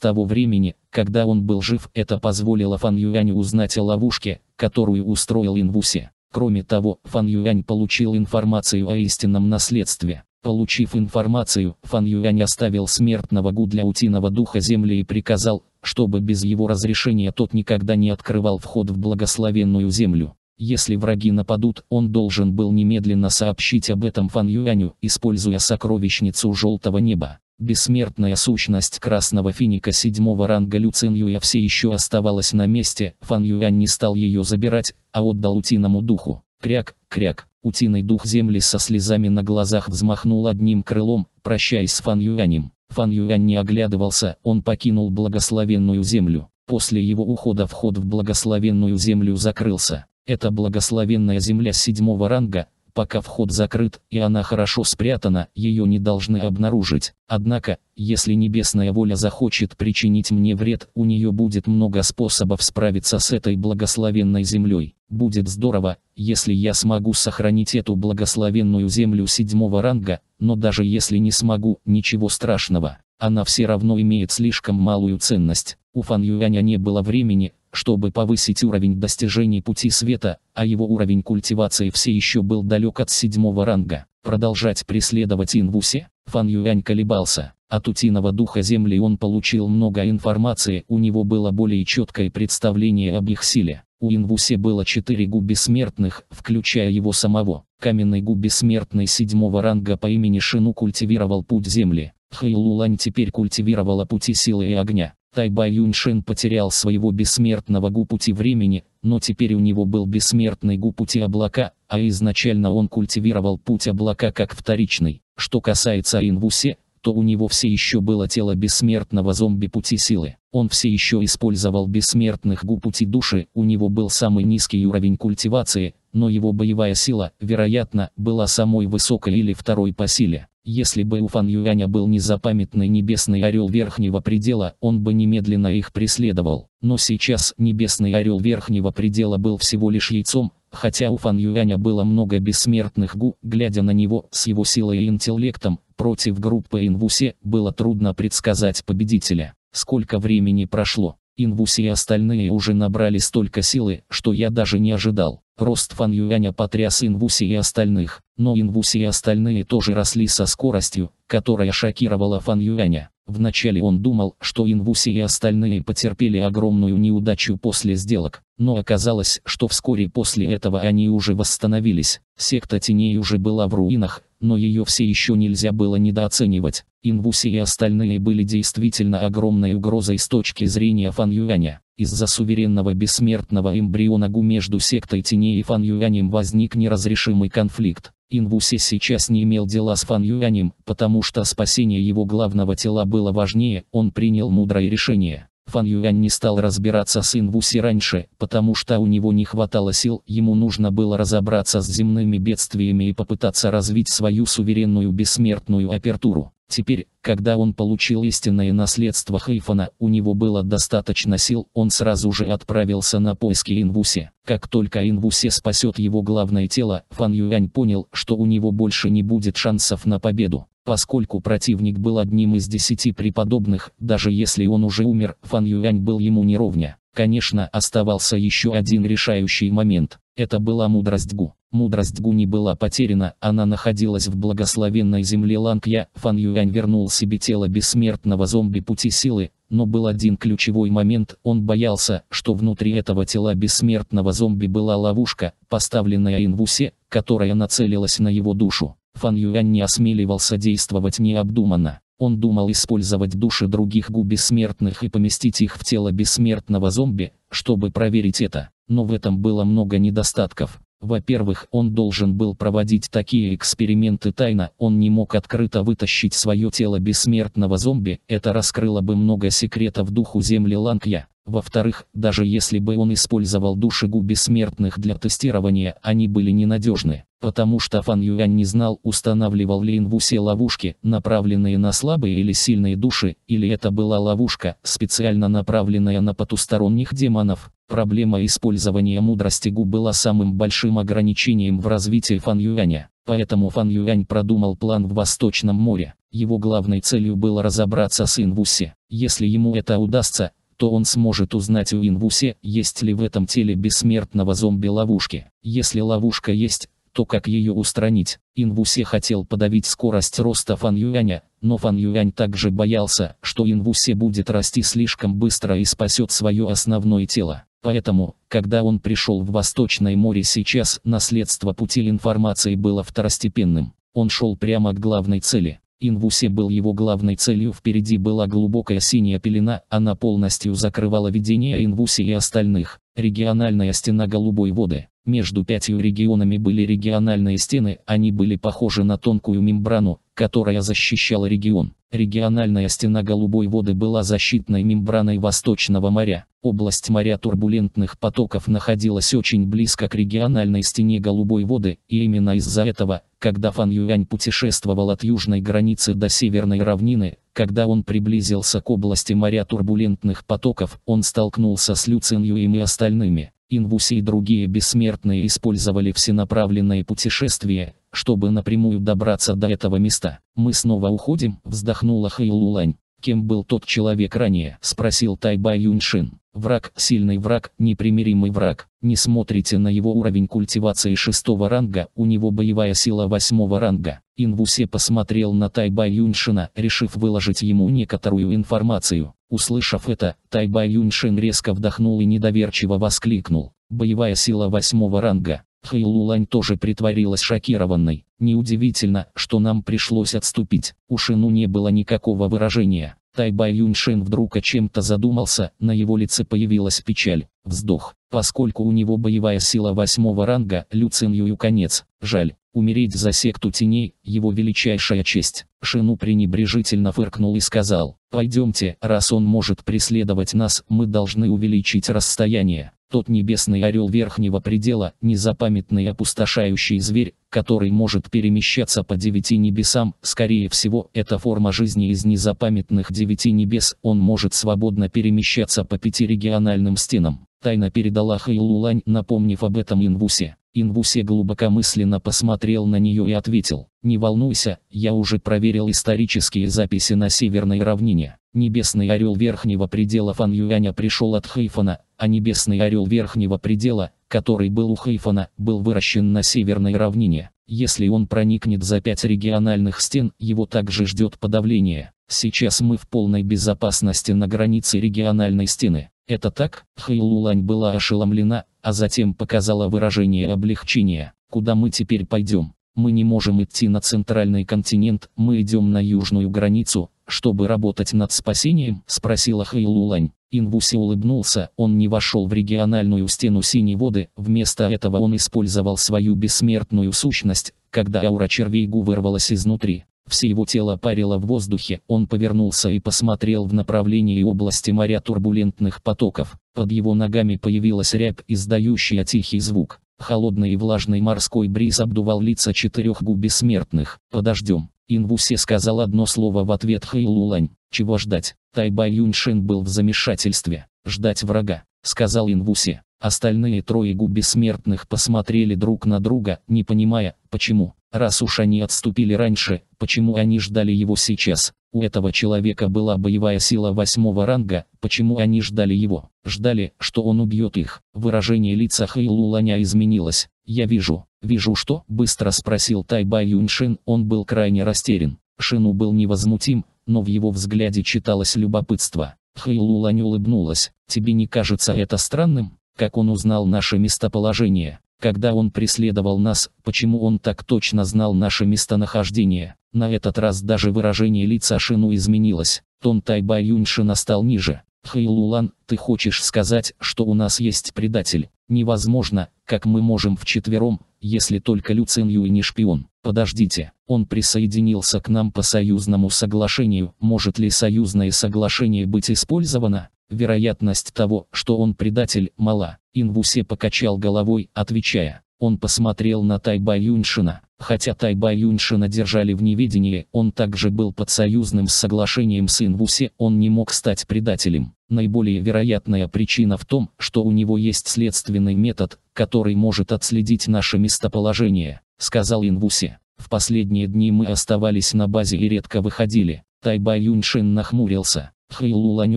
того времени, когда он был жив, это позволило Фан Юаню узнать о ловушке, которую устроил Инвусе. Кроме того, Фан Юань получил информацию о истинном наследстве. Получив информацию, Фан Юань оставил смертного Гу для утиного духа земли и приказал, чтобы без его разрешения тот никогда не открывал вход в благословенную землю. Если враги нападут, он должен был немедленно сообщить об этом Фан Юаню, используя сокровищницу желтого неба. Бессмертная сущность красного финика седьмого ранга Лю Люцин Юя все еще оставалась на месте, Фан Юань не стал ее забирать, а отдал утиному духу. Кряк, кряк. Утиный дух земли со слезами на глазах взмахнул одним крылом, прощаясь с Фан Юанем. Фан Юань не оглядывался, он покинул благословенную землю. После его ухода вход в благословенную землю закрылся. Это благословенная земля седьмого ранга, Пока вход закрыт и она хорошо спрятана, ее не должны обнаружить. Однако, если небесная воля захочет причинить мне вред, у нее будет много способов справиться с этой благословенной землей. Будет здорово, если я смогу сохранить эту благословенную землю седьмого ранга, но даже если не смогу, ничего страшного. Она все равно имеет слишком малую ценность. У Фан Юаня не было времени, чтобы повысить уровень достижений пути света, а его уровень культивации все еще был далек от седьмого ранга. Продолжать преследовать Инвусе? Фан Юань колебался. От утиного духа Земли он получил много информации, у него было более четкое представление об их силе. У Инвусе было четыре губи-смертных, включая его самого. Каменный губи-смертный седьмого ранга по имени Шину культивировал путь Земли. Хэйлулань теперь культивировала пути силы и огня. Тайба Юньшен потерял своего бессмертного гу пути времени, но теперь у него был бессмертный гу пути облака, а изначально он культивировал путь облака как вторичный. Что касается Инвусе, то у него все еще было тело бессмертного зомби пути силы. Он все еще использовал бессмертных гу пути души, у него был самый низкий уровень культивации, но его боевая сила, вероятно, была самой высокой или второй по силе. Если бы у Фан Юаня был незапамятный небесный орел верхнего предела, он бы немедленно их преследовал. Но сейчас небесный орел верхнего предела был всего лишь яйцом, хотя у Фан Юаня было много бессмертных гу, глядя на него с его силой и интеллектом, против группы Инвусе было трудно предсказать победителя. Сколько времени прошло? Инвуси и остальные уже набрали столько силы, что я даже не ожидал. Рост Фан Юаня потряс Инвуси и остальных, но Инвуси и остальные тоже росли со скоростью, которая шокировала Фан Юаня. Вначале он думал, что Инвуси и остальные потерпели огромную неудачу после сделок, но оказалось, что вскоре после этого они уже восстановились. Секта теней уже была в руинах, но ее все еще нельзя было недооценивать. Инвуси и остальные были действительно огромной угрозой с точки зрения Фан Юаня. Из-за суверенного бессмертного эмбриона Гу между сектой теней и Фан Юанем возник неразрешимый конфликт. Инвуси сейчас не имел дела с Фан Юанем, потому что спасение его главного тела было важнее, он принял мудрое решение. Фан Юань не стал разбираться с Инвуси раньше, потому что у него не хватало сил, ему нужно было разобраться с земными бедствиями и попытаться развить свою суверенную бессмертную апертуру. Теперь, когда он получил истинное наследство Хайфана, у него было достаточно сил, он сразу же отправился на поиски Инвусе. Как только Инвусе спасет его главное тело, Фан Юань понял, что у него больше не будет шансов на победу. Поскольку противник был одним из десяти преподобных, даже если он уже умер, Фан Юань был ему неровня. Конечно, оставался еще один решающий момент. Это была мудрость Гу. Мудрость Гу не была потеряна, она находилась в благословенной земле Лангья. Фан Юань вернул себе тело бессмертного зомби пути силы, но был один ключевой момент, он боялся, что внутри этого тела бессмертного зомби была ловушка, поставленная Инвусе, которая нацелилась на его душу. Фан Юань не осмеливался действовать необдуманно. Он думал использовать души других гу бессмертных и поместить их в тело бессмертного зомби, чтобы проверить это но в этом было много недостатков. Во-первых, он должен был проводить такие эксперименты тайно, он не мог открыто вытащить свое тело бессмертного зомби, это раскрыло бы много секретов духу земли Лангья. Во-вторых, даже если бы он использовал души бессмертных для тестирования, они были ненадежны, потому что Фан Юань не знал, устанавливал ли Инвусе ловушки, направленные на слабые или сильные души, или это была ловушка, специально направленная на потусторонних демонов. Проблема использования мудрости Гу была самым большим ограничением в развитии Фан Юаня. Поэтому Фан Юань продумал план в Восточном море. Его главной целью было разобраться с Инвусе. Если ему это удастся, то он сможет узнать у Инвусе, есть ли в этом теле бессмертного зомби ловушки. Если ловушка есть, то как ее устранить. Инвусе хотел подавить скорость роста Фан Юаня, но Фан Юань также боялся, что Инвусе будет расти слишком быстро и спасет свое основное тело. Поэтому, когда он пришел в Восточное море сейчас, наследство пути информации было второстепенным. Он шел прямо к главной цели. Инвусе был его главной целью, впереди была глубокая синяя пелена, она полностью закрывала видение Инвуси и остальных. Региональная стена голубой воды. Между пятью регионами были региональные стены, они были похожи на тонкую мембрану, которая защищала регион. Региональная стена голубой воды была защитной мембраной Восточного моря. Область моря турбулентных потоков находилась очень близко к региональной стене голубой воды, и именно из-за этого, когда Фан Юань путешествовал от южной границы до северной равнины, когда он приблизился к области моря турбулентных потоков, он столкнулся с Лю Цин Юем и остальными. Инвуси и другие бессмертные использовали всенаправленные путешествия, чтобы напрямую добраться до этого места. Мы снова уходим, вздохнула Хэйлулань. Кем был тот человек ранее, спросил Тайба Юньшин. Враг, сильный враг, непримиримый враг. Не смотрите на его уровень культивации шестого ранга, у него боевая сила восьмого ранга. Инвусе посмотрел на Тайба Юньшина, решив выложить ему некоторую информацию. Услышав это, Тайба Юньшин резко вдохнул и недоверчиво воскликнул. Боевая сила восьмого ранга. Хайлулань тоже притворилась шокированной. Неудивительно, что нам пришлось отступить. У Шину не было никакого выражения. Тайбай Юньшин вдруг о чем-то задумался, на его лице появилась печаль, вздох. Поскольку у него боевая сила восьмого ранга, Лю Люцин Юю конец. Жаль, умереть за секту теней – его величайшая честь. Шину пренебрежительно фыркнул и сказал, «Пойдемте, раз он может преследовать нас, мы должны увеличить расстояние» тот небесный орел верхнего предела, незапамятный опустошающий зверь, который может перемещаться по девяти небесам, скорее всего, это форма жизни из незапамятных девяти небес, он может свободно перемещаться по пяти региональным стенам. Тайна передала Хайлулань, напомнив об этом Инвусе. Инвусе глубокомысленно посмотрел на нее и ответил, «Не волнуйся, я уже проверил исторические записи на Северной равнине. Небесный орел верхнего предела Фан Юаня пришел от Хайфана а небесный орел верхнего предела, который был у Хайфана, был выращен на северной равнине. Если он проникнет за пять региональных стен, его также ждет подавление. Сейчас мы в полной безопасности на границе региональной стены. Это так? Хайлулань была ошеломлена, а затем показала выражение облегчения. Куда мы теперь пойдем? Мы не можем идти на центральный континент, мы идем на южную границу, чтобы работать над спасением, спросила Хайлулань. Инвуси улыбнулся, он не вошел в региональную стену синей воды, вместо этого он использовал свою бессмертную сущность, когда аура червейгу вырвалась изнутри. Все его тело парило в воздухе, он повернулся и посмотрел в направлении области моря турбулентных потоков. Под его ногами появилась рябь, издающая тихий звук. Холодный и влажный морской бриз обдувал лица четырех губ бессмертных. «Подождем». Инвусе сказал одно слово в ответ Хэйлулань. «Чего ждать?» Тайба Юньшин был в замешательстве. «Ждать врага», — сказал Инвуси. Остальные трое гу бессмертных посмотрели друг на друга, не понимая, почему. Раз уж они отступили раньше, почему они ждали его сейчас? У этого человека была боевая сила восьмого ранга, почему они ждали его? Ждали, что он убьет их. Выражение лица Хэйлуланя изменилось. «Я вижу». «Вижу что?» – быстро спросил Тайба Юньшин, он был крайне растерян. Шину был невозмутим, но в его взгляде читалось любопытство. Хейлулань улыбнулась. «Тебе не кажется это странным, как он узнал наше местоположение? Когда он преследовал нас, почему он так точно знал наше местонахождение?» На этот раз даже выражение лица Шину изменилось. Тон Тайба Юньшина стал ниже. «Хейлулан, ты хочешь сказать, что у нас есть предатель? Невозможно, как мы можем вчетвером, если только Люцин Юй не шпион. Подождите, он присоединился к нам по союзному соглашению. Может ли союзное соглашение быть использовано? Вероятность того, что он предатель, мала. Инвусе покачал головой, отвечая. Он посмотрел на Тайба Юньшина. Хотя Тайба Юньшина держали в неведении, он также был под союзным соглашением с Инвуси, он не мог стать предателем. Наиболее вероятная причина в том, что у него есть следственный метод, который может отследить наше местоположение, сказал Инвуси. В последние дни мы оставались на базе и редко выходили. Тайба Юньшин нахмурился. Хейлулань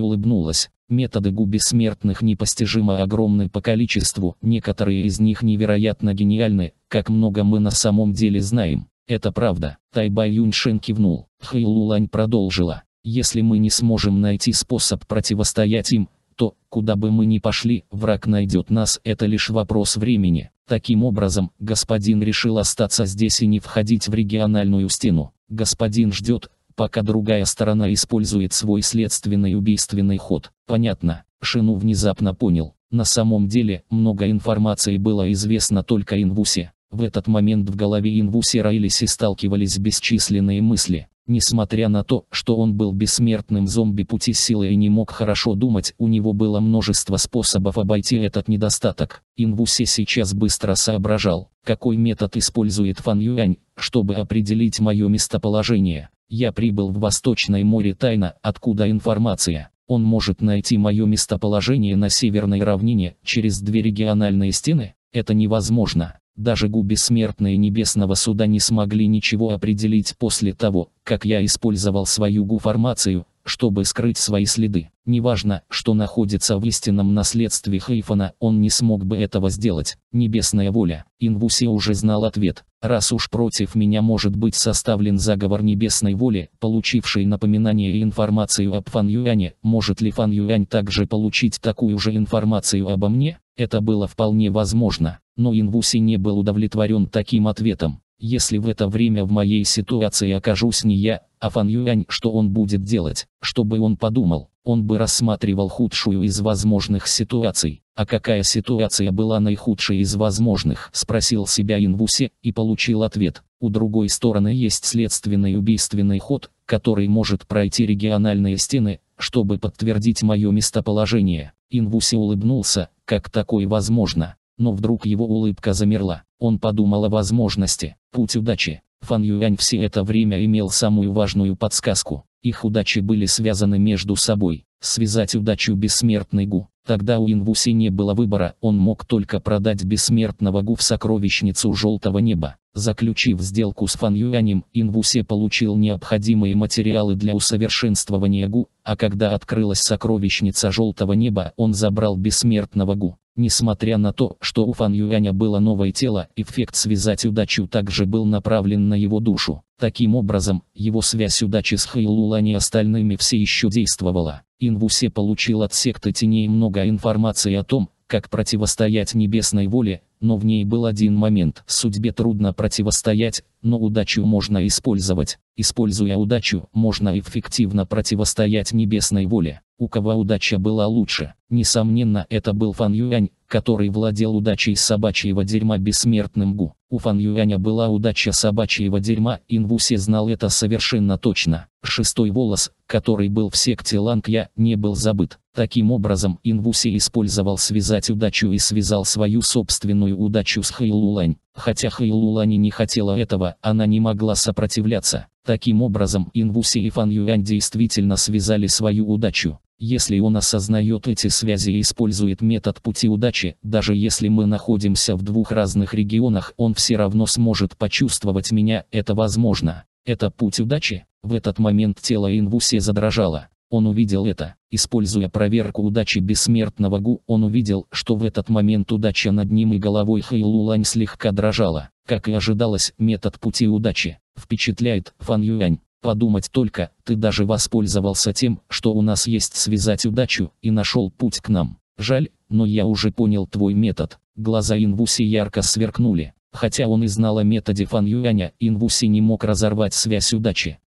улыбнулась. Методы Губи смертных непостижимо огромны по количеству, некоторые из них невероятно гениальны, как много мы на самом деле знаем. Это правда. Тайба Юньшен кивнул. Хэйлулань продолжила. Если мы не сможем найти способ противостоять им, то, куда бы мы ни пошли, враг найдет нас, это лишь вопрос времени. Таким образом, господин решил остаться здесь и не входить в региональную стену. Господин ждет, пока другая сторона использует свой следственный убийственный ход. Понятно, Шину внезапно понял. На самом деле, много информации было известно только Инвусе. В этот момент в голове Инвусе роились и сталкивались бесчисленные мысли. Несмотря на то, что он был бессмертным зомби пути силы и не мог хорошо думать, у него было множество способов обойти этот недостаток. Инвусе сейчас быстро соображал, какой метод использует Фан Юань, чтобы определить мое местоположение. Я прибыл в Восточное море тайно, откуда информация. Он может найти мое местоположение на северной равнине, через две региональные стены? Это невозможно. Даже губы смертные небесного суда не смогли ничего определить после того, как я использовал свою гуформацию чтобы скрыть свои следы. Неважно, что находится в истинном наследстве Хейфана, он не смог бы этого сделать. Небесная воля. Инвуси уже знал ответ. Раз уж против меня может быть составлен заговор небесной воли, получивший напоминание и информацию об Фан Юане, может ли Фан Юань также получить такую же информацию обо мне? Это было вполне возможно, но Инвуси не был удовлетворен таким ответом. Если в это время в моей ситуации окажусь не я, а Фан Юань, что он будет делать? Чтобы он подумал, он бы рассматривал худшую из возможных ситуаций. А какая ситуация была наихудшей из возможных? Спросил себя Инвусе и получил ответ. У другой стороны есть следственный убийственный ход, который может пройти региональные стены, чтобы подтвердить мое местоположение. Инвуси улыбнулся, как такое возможно. Но вдруг его улыбка замерла. Он подумал о возможности, Путь удачи. Фан Юань все это время имел самую важную подсказку. Их удачи были связаны между собой. Связать удачу бессмертный Гу. Тогда у Инвуси не было выбора, он мог только продать бессмертного Гу в сокровищницу Желтого Неба. Заключив сделку с Фан Юанем, Инвусе получил необходимые материалы для усовершенствования Гу, а когда открылась сокровищница Желтого Неба, он забрал бессмертного Гу. Несмотря на то, что у Фан Юаня было новое тело, эффект связать удачу также был направлен на его душу. Таким образом, его связь удачи с Хайлулани и остальными все еще действовала. Инвусе получил от секты теней много информации о том, как противостоять небесной воле, но в ней был один момент. Судьбе трудно противостоять, но удачу можно использовать. Используя удачу, можно эффективно противостоять небесной воле. У кого удача была лучше? Несомненно, это был Фан Юань, который владел удачей собачьего дерьма бессмертным Гу. У Фан Юаня была удача собачьего дерьма, Инвусе знал это совершенно точно. Шестой волос, который был в секте Я, не был забыт. Таким образом, Инвуси использовал связать удачу и связал свою собственную удачу с Хэйлулань. Хотя Хэйлулани не хотела этого, она не могла сопротивляться. Таким образом, Инвуси и Фан Юань действительно связали свою удачу. Если он осознает эти связи и использует метод пути удачи, даже если мы находимся в двух разных регионах, он все равно сможет почувствовать меня, это возможно. Это путь удачи? В этот момент тело Инвуси задрожало. Он увидел это. Используя проверку удачи бессмертного Гу, он увидел, что в этот момент удача над ним и головой Хэйлулань слегка дрожала. Как и ожидалось, метод пути удачи. Впечатляет, Фан Юань. Подумать только, ты даже воспользовался тем, что у нас есть связать удачу, и нашел путь к нам. Жаль, но я уже понял твой метод. Глаза Инвуси ярко сверкнули. Хотя он и знал о методе Фан Юаня, Инвуси не мог разорвать связь удачи.